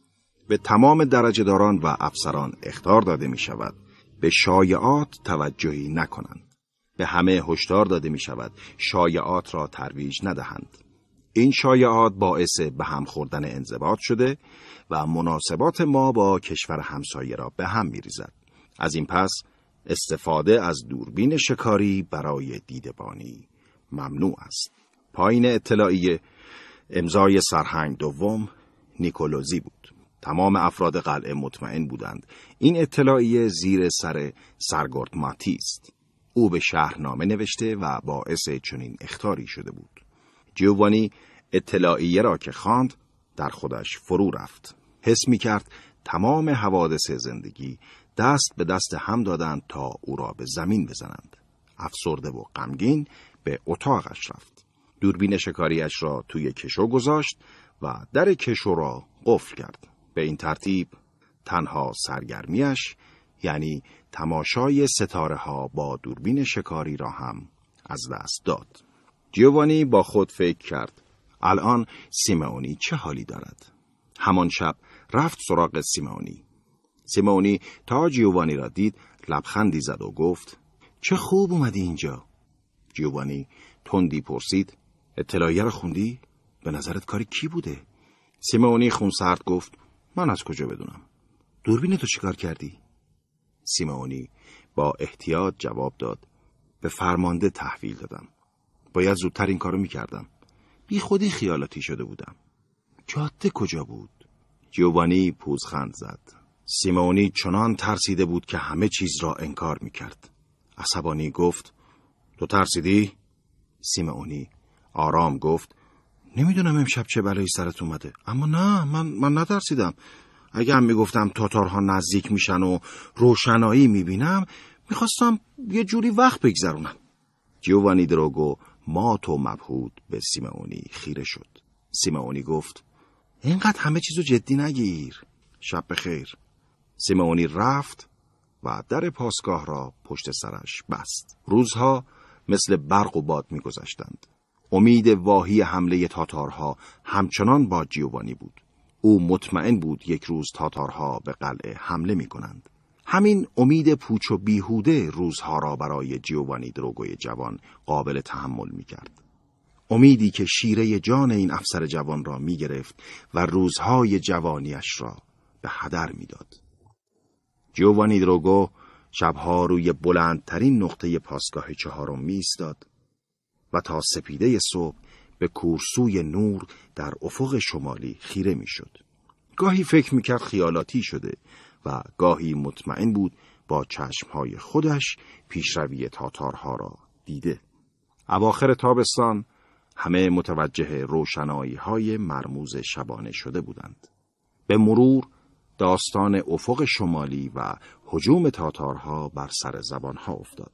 به تمام درجهداران و افسران اختار داده می شود به شایعات توجهی نکنند به همه هشدار داده می شود شایعات را ترویج ندهند این شایعات باعث به هم خوردن انضباط شده و مناسبات ما با کشور همسایه را به هم می ریزد. از این پس استفاده از دوربین شکاری برای دیدبانی ممنوع است. پایین اطلاعیه امضای سرهنگ دوم نیکولوزی بود. تمام افراد قلعه مطمئن بودند. این اطلاعیه زیر سر سرگرد است. او به شهرنامه نوشته و باعث چنین اختاری شده بود. جیوانی اطلاعیه را که خواند در خودش فرو رفت. حس می کرد تمام حوادث زندگی دست به دست هم دادند تا او را به زمین بزنند. افسرده و غمگین به اتاقش رفت. دوربین شکاریش را توی کشو گذاشت و در کشو را قفل کرد به این ترتیب تنها سرگرمیش یعنی تماشای ستاره ها با دوربین شکاری را هم از دست داد جیوانی با خود فکر کرد الان سیمئونی چه حالی دارد همان شب رفت سراغ سیمئونی سیمونی تا جیوانی را دید لبخندی زد و گفت چه خوب اومدی اینجا جیوانی تندی پرسید اطلاعیه رو خوندی؟ به نظرت کاری کی بوده؟ سیمونی سرد گفت من از کجا بدونم؟ دوربین تو چیکار کردی؟ سیمونی با احتیاط جواب داد به فرمانده تحویل دادم باید زودتر این کارو میکردم بی خودی خیالاتی شده بودم جاده کجا بود؟ جوانی پوزخند زد سیمونی چنان ترسیده بود که همه چیز را انکار میکرد عصبانی گفت تو ترسیدی؟ سیمونی آرام گفت نمیدونم امشب چه بلایی سرت اومده اما نه من, من نترسیدم اگه هم میگفتم تاتارها نزدیک میشن و روشنایی میبینم میخواستم یه جوری وقت بگذرونم جیوانی دروگو مات و مبهود به سیمئونی خیره شد سیمئونی گفت اینقدر همه چیزو جدی نگیر شب خیر. سیمئونی رفت و در پاسگاه را پشت سرش بست روزها مثل برق و باد میگذشتند امید واهی حمله تاتارها همچنان با جیوانی بود. او مطمئن بود یک روز تاتارها به قلعه حمله می کنند. همین امید پوچ و بیهوده روزها را برای جیوانی دروگوی جوان قابل تحمل می کرد. امیدی که شیره جان این افسر جوان را می گرفت و روزهای جوانیش را به هدر می داد. جیوانی دروگو شبها روی بلندترین نقطه پاسگاه چهارم می استاد و تا سپیده صبح به کورسوی نور در افق شمالی خیره میشد. گاهی فکر میکرد خیالاتی شده و گاهی مطمئن بود با چشمهای خودش پیشروی تاتارها را دیده. اواخر تابستان همه متوجه روشنایی های مرموز شبانه شده بودند. به مرور داستان افق شمالی و حجوم تاتارها بر سر زبانها افتاد.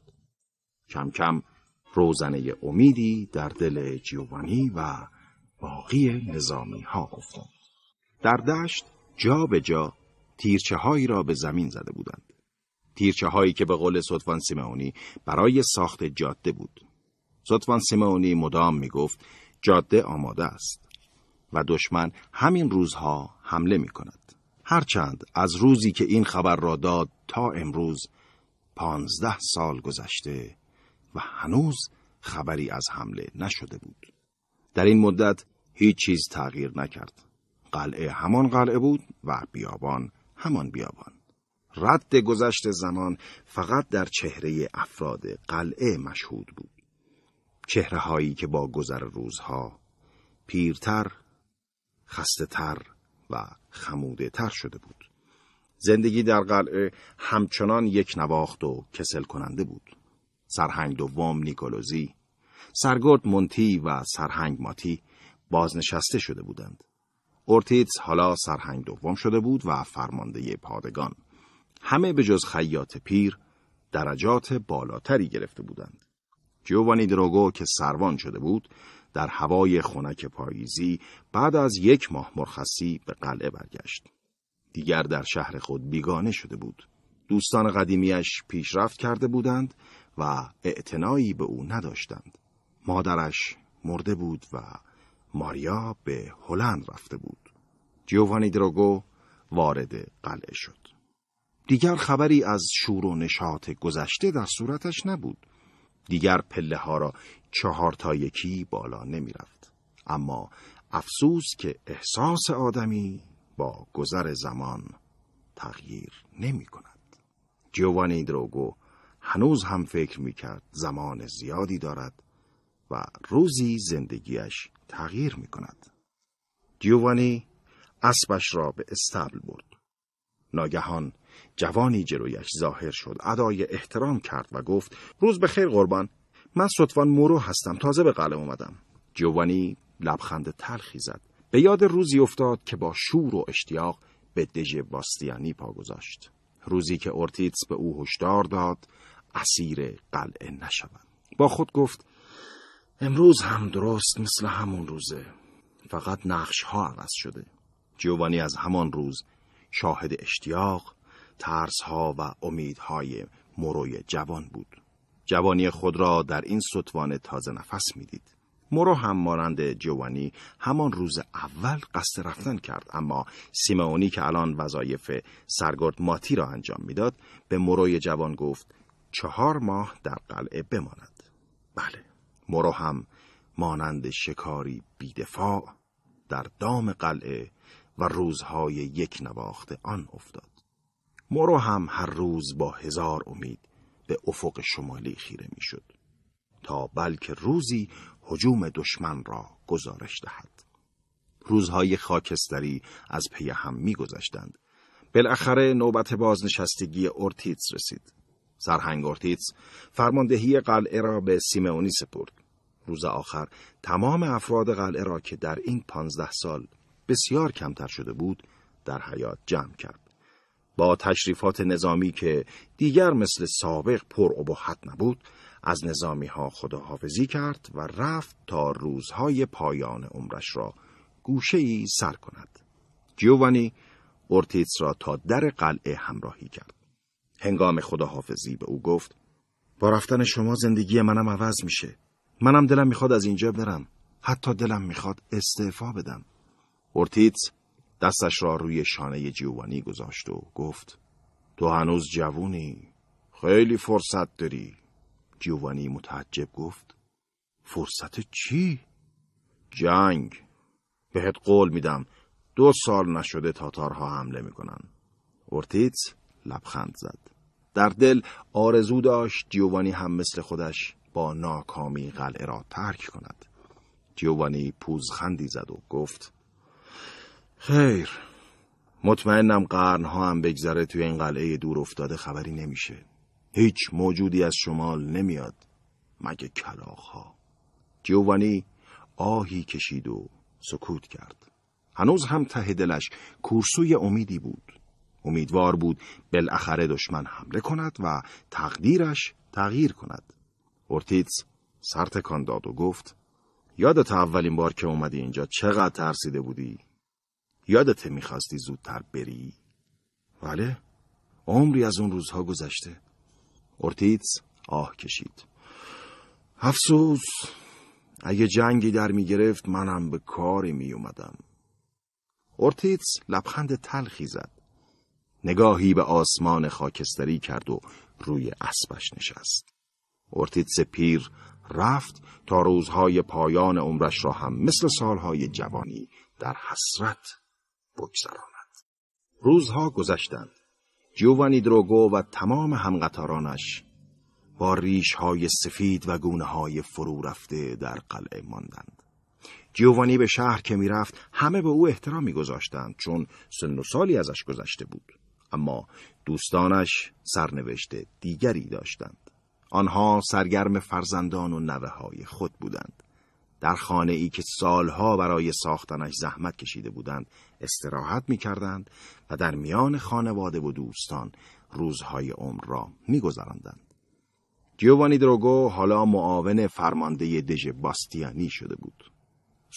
کم کم روزنه امیدی در دل جیوانی و باقی نظامی ها افتاد. در دشت جا به جا تیرچه هایی را به زمین زده بودند. تیرچه هایی که به قول صدفان سیمونی برای ساخت جاده بود. صدفان سیمونی مدام می گفت جاده آماده است و دشمن همین روزها حمله می کند. هرچند از روزی که این خبر را داد تا امروز پانزده سال گذشته و هنوز خبری از حمله نشده بود. در این مدت هیچ چیز تغییر نکرد. قلعه همان قلعه بود و بیابان همان بیابان. رد گذشت زمان فقط در چهره افراد قلعه مشهود بود. چهره هایی که با گذر روزها پیرتر، خسته تر و خموده تر شده بود. زندگی در قلعه همچنان یک نواخت و کسل کننده بود. سرهنگ دوم نیکولوزی، سرگرد مونتی و سرهنگ ماتی بازنشسته شده بودند. اورتیتس حالا سرهنگ دوم شده بود و فرمانده پادگان. همه به جز خیاط پیر درجات بالاتری گرفته بودند. جوانی دروگو که سروان شده بود در هوای خنک پاییزی بعد از یک ماه مرخصی به قلعه برگشت. دیگر در شهر خود بیگانه شده بود. دوستان قدیمیش پیشرفت کرده بودند و اعتنایی به او نداشتند. مادرش مرده بود و ماریا به هلند رفته بود. جیوانی دراگو وارد قلعه شد. دیگر خبری از شور و نشاط گذشته در صورتش نبود. دیگر پله ها را چهار تا یکی بالا نمی رفت. اما افسوس که احساس آدمی با گذر زمان تغییر نمی کند. جیوانی دروگو هنوز هم فکر می کرد زمان زیادی دارد و روزی زندگیش تغییر می کند. دیوانی اسبش را به استبل برد. ناگهان جوانی جلویش ظاهر شد ادای احترام کرد و گفت روز به خیر قربان من سطفان مورو هستم تازه به قلم اومدم جوانی لبخند تلخی زد به یاد روزی افتاد که با شور و اشتیاق به دژ باستیانی پا گذاشت روزی که اورتیتس به او هشدار داد اسیر قلعه نشوم با خود گفت امروز هم درست مثل همون روزه فقط نقش ها عوض شده جوانی از همان روز شاهد اشتیاق ترس ها و امیدهای مروی جوان بود جوانی خود را در این سطوان تازه نفس میدید مرو هم مانند جوانی همان روز اول قصد رفتن کرد اما سیمونی که الان وظایف سرگرد ماتی را انجام میداد به مروی جوان گفت چهار ماه در قلعه بماند بله مرو هم مانند شکاری بیدفاع در دام قلعه و روزهای یک نواخت آن افتاد مرو هم هر روز با هزار امید به افق شمالی خیره میشد تا بلکه روزی حجوم دشمن را گزارش دهد روزهای خاکستری از پی هم میگذشتند بالاخره نوبت بازنشستگی اورتیتس رسید سرهنگورتیتس فرماندهی قلعه را به سیمئونی سپرد. روز آخر تمام افراد قلعه را که در این پانزده سال بسیار کمتر شده بود در حیات جمع کرد. با تشریفات نظامی که دیگر مثل سابق پر ابهت نبود از نظامی ها خداحافظی کرد و رفت تا روزهای پایان عمرش را گوشه ای سر کند. جیوانی اورتیتس را تا در قلعه همراهی کرد. هنگام خداحافظی به او گفت با رفتن شما زندگی منم عوض میشه منم دلم میخواد از اینجا برم حتی دلم میخواد استعفا بدم اورتیتس دستش را روی شانه جیوانی گذاشت و گفت تو هنوز جوونی خیلی فرصت داری جیوانی متعجب گفت فرصت چی؟ جنگ بهت قول میدم دو سال نشده تاتارها حمله میکنن اورتیتس لبخند زد در دل آرزو داشت جیوانی هم مثل خودش با ناکامی قلعه را ترک کند جیوانی پوزخندی زد و گفت خیر مطمئنم ها هم بگذره توی این قلعه دور افتاده خبری نمیشه هیچ موجودی از شمال نمیاد مگه ها. جوانی آهی کشید و سکوت کرد هنوز هم ته دلش کورسوی امیدی بود امیدوار بود بالاخره دشمن حمله کند و تقدیرش تغییر کند اورتیتس سرتکان داد و گفت یادت اولین بار که اومدی اینجا چقدر ترسیده بودی یادت میخواستی زودتر بری بله عمری از اون روزها گذشته اورتیتس آه کشید افسوس اگه جنگی در میگرفت منم به کاری میومدم اورتیتس لبخند تلخی زد نگاهی به آسمان خاکستری کرد و روی اسبش نشست. ارتیتس پیر رفت تا روزهای پایان عمرش را هم مثل سالهای جوانی در حسرت بگذراند. روزها گذشتند. جوانی دروگو و تمام همقطارانش با ریشهای سفید و گونه های فرو رفته در قلعه ماندند. جوانی به شهر که میرفت همه به او احترام میگذاشتند چون سن و سالی ازش گذشته بود. اما دوستانش سرنوشت دیگری داشتند آنها سرگرم فرزندان و نوه های خود بودند در خانه ای که سالها برای ساختنش زحمت کشیده بودند استراحت می کردند و در میان خانواده و دوستان روزهای عمر را می گذارندند. جیوانی دروگو حالا معاون فرمانده دژ باستیانی شده بود.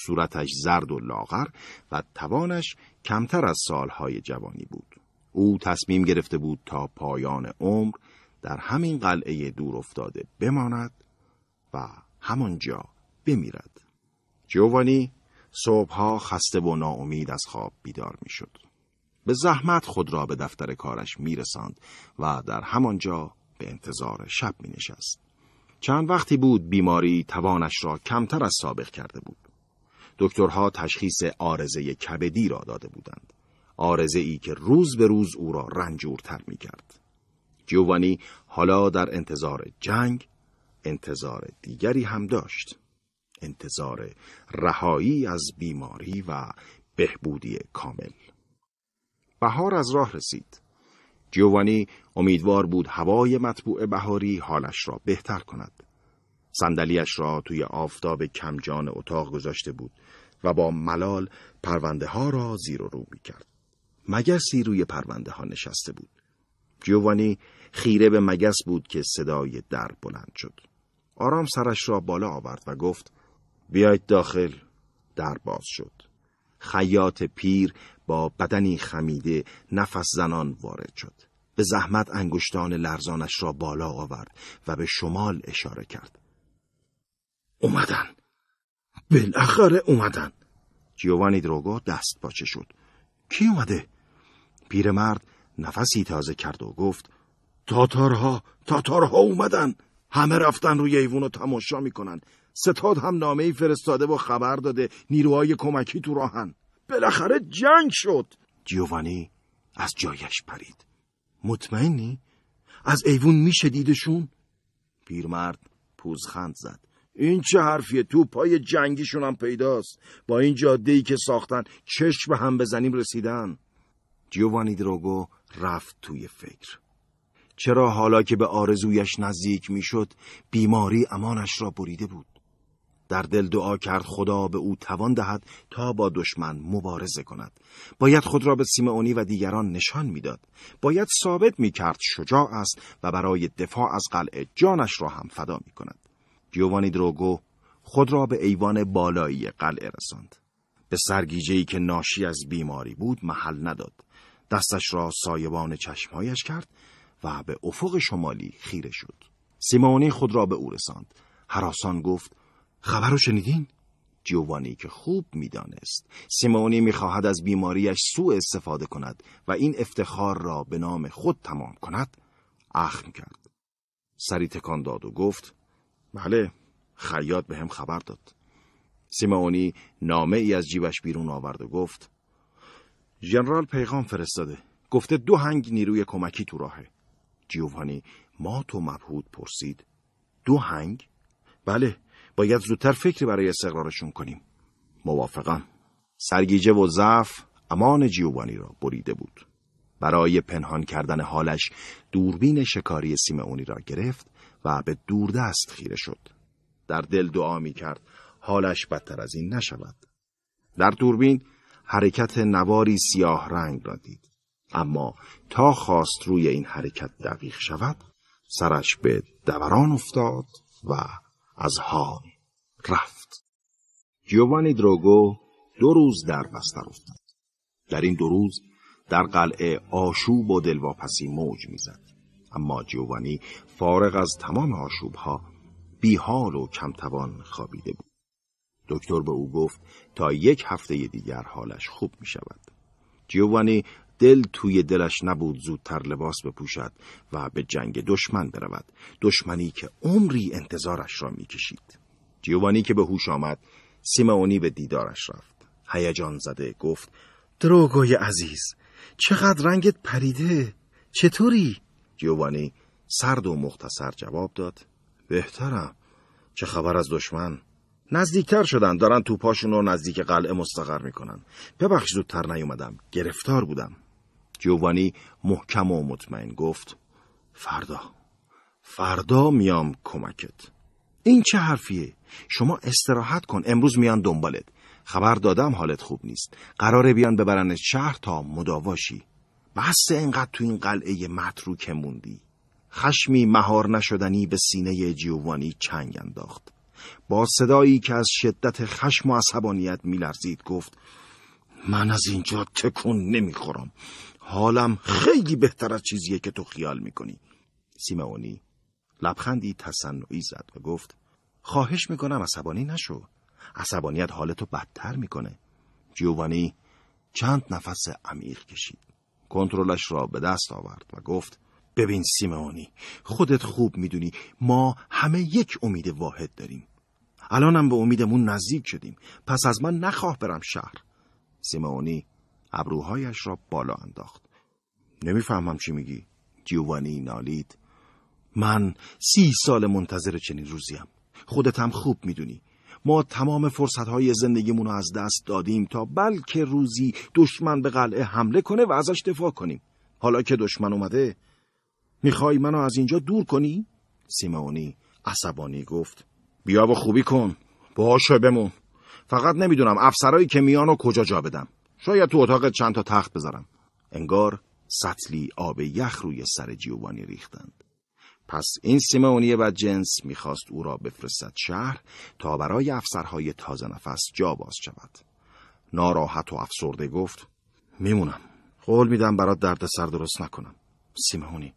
صورتش زرد و لاغر و توانش کمتر از سالهای جوانی بود. او تصمیم گرفته بود تا پایان عمر در همین قلعه دور افتاده بماند و همانجا بمیرد. جوانی صبحها خسته و ناامید از خواب بیدار میشد. به زحمت خود را به دفتر کارش میرساند و در همانجا به انتظار شب می نشست. چند وقتی بود بیماری توانش را کمتر از سابق کرده بود. دکترها تشخیص آرزه کبدی را داده بودند. آرزه ای که روز به روز او را رنجورتر می کرد. جوانی حالا در انتظار جنگ انتظار دیگری هم داشت. انتظار رهایی از بیماری و بهبودی کامل. بهار از راه رسید. جوانی امیدوار بود هوای مطبوع بهاری حالش را بهتر کند. صندلیاش را توی آفتاب کمجان اتاق گذاشته بود و با ملال پرونده ها را زیر و رو می کرد. مگسی روی پرونده ها نشسته بود. جوانی خیره به مگس بود که صدای در بلند شد. آرام سرش را بالا آورد و گفت بیایید داخل. در باز شد. خیات پیر با بدنی خمیده نفس زنان وارد شد. به زحمت انگشتان لرزانش را بالا آورد و به شمال اشاره کرد. اومدن. بالاخره اومدن. جیوانی دروگو دست پاچه شد. کی اومده؟ پیرمرد نفسی تازه کرد و گفت تاتارها تاتارها اومدن همه رفتن روی ایوون رو تماشا میکنن ستاد هم نامه ای فرستاده و خبر داده نیروهای کمکی تو راهن بالاخره جنگ شد جیوانی از جایش پرید مطمئنی؟ از ایوون میشه دیدشون؟ پیرمرد پوزخند زد این چه حرفیه تو پای جنگیشون هم پیداست با این جاده ای که ساختن چشم هم بزنیم رسیدن جوانی رفت توی فکر چرا حالا که به آرزویش نزدیک میشد بیماری امانش را بریده بود در دل دعا کرد خدا به او توان دهد تا با دشمن مبارزه کند باید خود را به سیمئونی و دیگران نشان میداد باید ثابت میکرد شجاع است و برای دفاع از قلعه جانش را هم فدا می کند دروگو خود را به ایوان بالایی قلعه رساند به سرگیجه‌ای که ناشی از بیماری بود محل نداد دستش را سایبان چشمهایش کرد و به افق شمالی خیره شد. سیمونی خود را به او رساند. حراسان گفت خبر رو شنیدین؟ جوانی که خوب میدانست سیمونی میخواهد از بیماریش سوء استفاده کند و این افتخار را به نام خود تمام کند اخم کرد سری تکان داد و گفت بله خیاط به هم خبر داد سیمونی نامه ای از جیبش بیرون آورد و گفت ژنرال پیغام فرستاده گفته دو هنگ نیروی کمکی تو راهه جیوانی ما تو مبهود پرسید دو هنگ؟ بله باید زودتر فکری برای استقرارشون کنیم موافقم سرگیجه و ضعف امان جیوانی را بریده بود برای پنهان کردن حالش دوربین شکاری اونی را گرفت و به دوردست خیره شد در دل دعا می کرد حالش بدتر از این نشود در دوربین حرکت نواری سیاه رنگ را دید اما تا خواست روی این حرکت دقیق شود سرش به دوران افتاد و از حال رفت جیوانی دروگو دو روز در بستر افتاد در این دو روز در قلعه آشوب و دلواپسی موج میزد اما جوانی فارغ از تمام آشوبها بیحال و کمتوان خوابیده بود دکتر به او گفت تا یک هفته دیگر حالش خوب می شود. جیوانی دل توی دلش نبود زودتر لباس بپوشد و به جنگ دشمن برود دشمنی که عمری انتظارش را میکشید جیوانی که به هوش آمد سیمونی به دیدارش رفت هیجان زده گفت دروگوی عزیز چقدر رنگت پریده چطوری جیوانی سرد و مختصر جواب داد بهترم چه خبر از دشمن نزدیکتر شدن دارن توپاشون رو نزدیک قلعه مستقر میکنن ببخش زودتر نیومدم گرفتار بودم جوانی محکم و مطمئن گفت فردا فردا میام کمکت این چه حرفیه شما استراحت کن امروز میان دنبالت خبر دادم حالت خوب نیست قراره بیان ببرن شهر تا مداواشی بس انقدر تو این قلعه متروکه موندی خشمی مهار نشدنی به سینه جیوانی چنگ انداخت با صدایی که از شدت خشم و عصبانیت میلرزید گفت من از اینجا تکون نمیخورم حالم خیلی بهتر از چیزیه که تو خیال میکنی سیمئونی لبخندی تصنعی زد و گفت خواهش میکنم عصبانی نشو عصبانیت حالتو بدتر میکنه جیوانی چند نفس عمیق کشید کنترلش را به دست آورد و گفت ببین سیمئونی خودت خوب میدونی ما همه یک امید واحد داریم الانم به امیدمون نزدیک شدیم پس از من نخواه برم شهر سیمونی ابروهایش را بالا انداخت نمیفهمم چی میگی جیوانی نالید من سی سال منتظر چنین روزیم خودت هم خوب میدونی ما تمام فرصتهای زندگیمون رو از دست دادیم تا بلکه روزی دشمن به قلعه حمله کنه و ازش دفاع کنیم حالا که دشمن اومده میخوای منو از اینجا دور کنی؟ سیمونی عصبانی گفت بیا و خوبی کن باشه بمون فقط نمیدونم افسرایی که میانو کجا جا بدم شاید تو اتاق چند تا تخت بذارم انگار سطلی آب یخ روی سر جیوبانی ریختند پس این سیمونی و جنس میخواست او را بفرستد شهر تا برای افسرهای تازه نفس جا باز شود ناراحت و افسرده گفت میمونم قول میدم برات درد سر درست نکنم سیمونی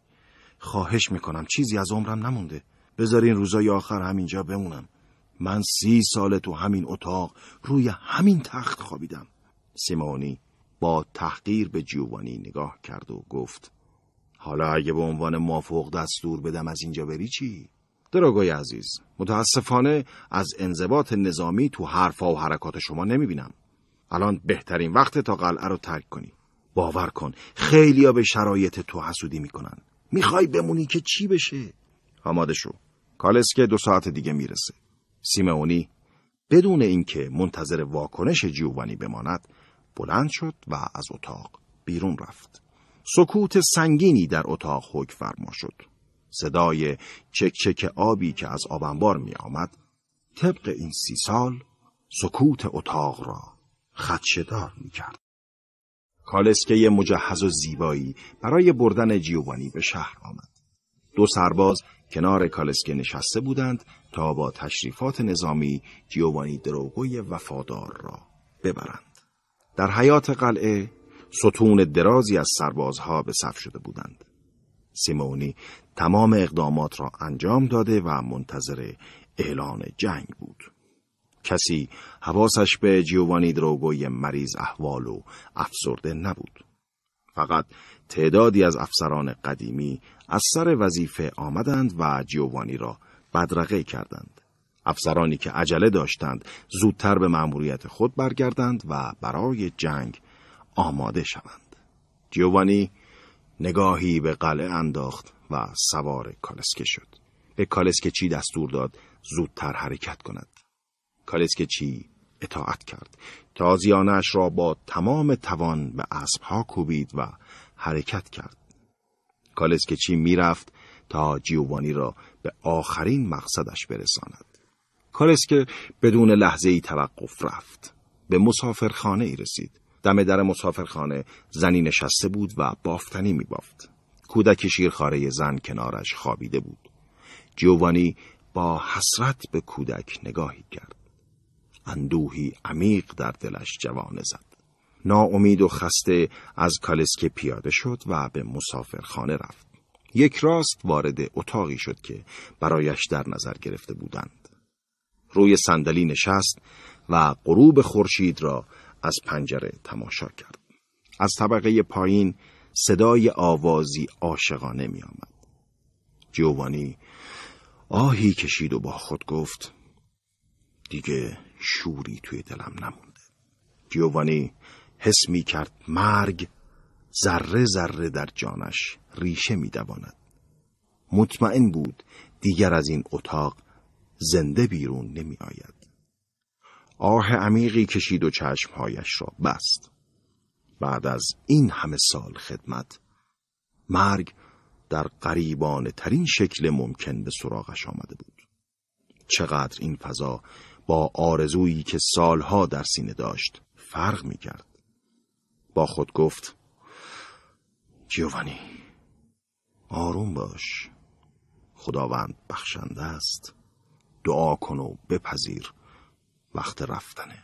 خواهش میکنم چیزی از عمرم نمونده بذار این روزای آخر همینجا بمونم من سی سال تو همین اتاق روی همین تخت خوابیدم سیمونی با تحقیر به جیوانی نگاه کرد و گفت حالا اگه به عنوان مافوق دستور بدم از اینجا بری چی؟ دراگوی عزیز متاسفانه از انضباط نظامی تو حرفا و حرکات شما نمیبینم الان بهترین وقت تا قلعه رو ترک کنی باور کن خیلیا به شرایط تو حسودی میکنن میخوای بمونی که چی بشه؟ آماده شو کالسکه دو ساعت دیگه میرسه. سیمئونی بدون اینکه منتظر واکنش جیوانی بماند بلند شد و از اتاق بیرون رفت. سکوت سنگینی در اتاق حک فرما شد. صدای چک چک آبی که از آبانبار می آمد طبق این سی سال سکوت اتاق را خدشدار می کرد. کالسکه مجهز و زیبایی برای بردن جیوانی به شهر آمد. دو سرباز کنار کالسکه نشسته بودند تا با تشریفات نظامی جیوانی دروگوی وفادار را ببرند. در حیات قلعه ستون درازی از سربازها به صف شده بودند. سیمونی تمام اقدامات را انجام داده و منتظر اعلان جنگ بود. کسی حواسش به جیوانی دروگوی مریض احوال و افسرده نبود. فقط تعدادی از افسران قدیمی از سر وظیفه آمدند و جیوانی را بدرقه کردند. افسرانی که عجله داشتند زودتر به مأموریت خود برگردند و برای جنگ آماده شوند. جیوانی نگاهی به قلعه انداخت و سوار کالسکه شد. به کالسکه چی دستور داد زودتر حرکت کند. کالسکه چی اطاعت کرد. تازیانش را با تمام توان به اسبها کوبید و حرکت کرد کالسکچی میرفت تا جیوانی را به آخرین مقصدش برساند کالسکه بدون لحظه ای توقف رفت به مسافرخانه ای رسید دم در مسافرخانه زنی نشسته بود و بافتنی می بافت کودک شیرخاره زن کنارش خوابیده بود جیوانی با حسرت به کودک نگاهی کرد اندوهی عمیق در دلش جوانه زد ناامید و خسته از کالسکه پیاده شد و به مسافرخانه رفت. یک راست وارد اتاقی شد که برایش در نظر گرفته بودند. روی صندلی نشست و غروب خورشید را از پنجره تماشا کرد. از طبقه پایین صدای آوازی عاشقانه می آمد. جوانی آهی کشید و با خود گفت دیگه شوری توی دلم نمونده. جوانی حس می کرد مرگ ذره ذره در جانش ریشه می دواند. مطمئن بود دیگر از این اتاق زنده بیرون نمی آید. آه عمیقی کشید و چشمهایش را بست. بعد از این همه سال خدمت مرگ در قریبان ترین شکل ممکن به سراغش آمده بود. چقدر این فضا با آرزویی که سالها در سینه داشت فرق می کرد. با خود گفت جوانی آروم باش خداوند بخشنده است دعا کن و بپذیر وقت رفتنه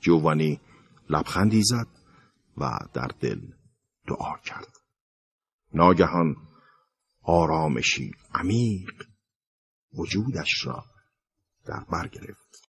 جوانی لبخندی زد و در دل دعا کرد ناگهان آرامشی عمیق وجودش را در بر گرفت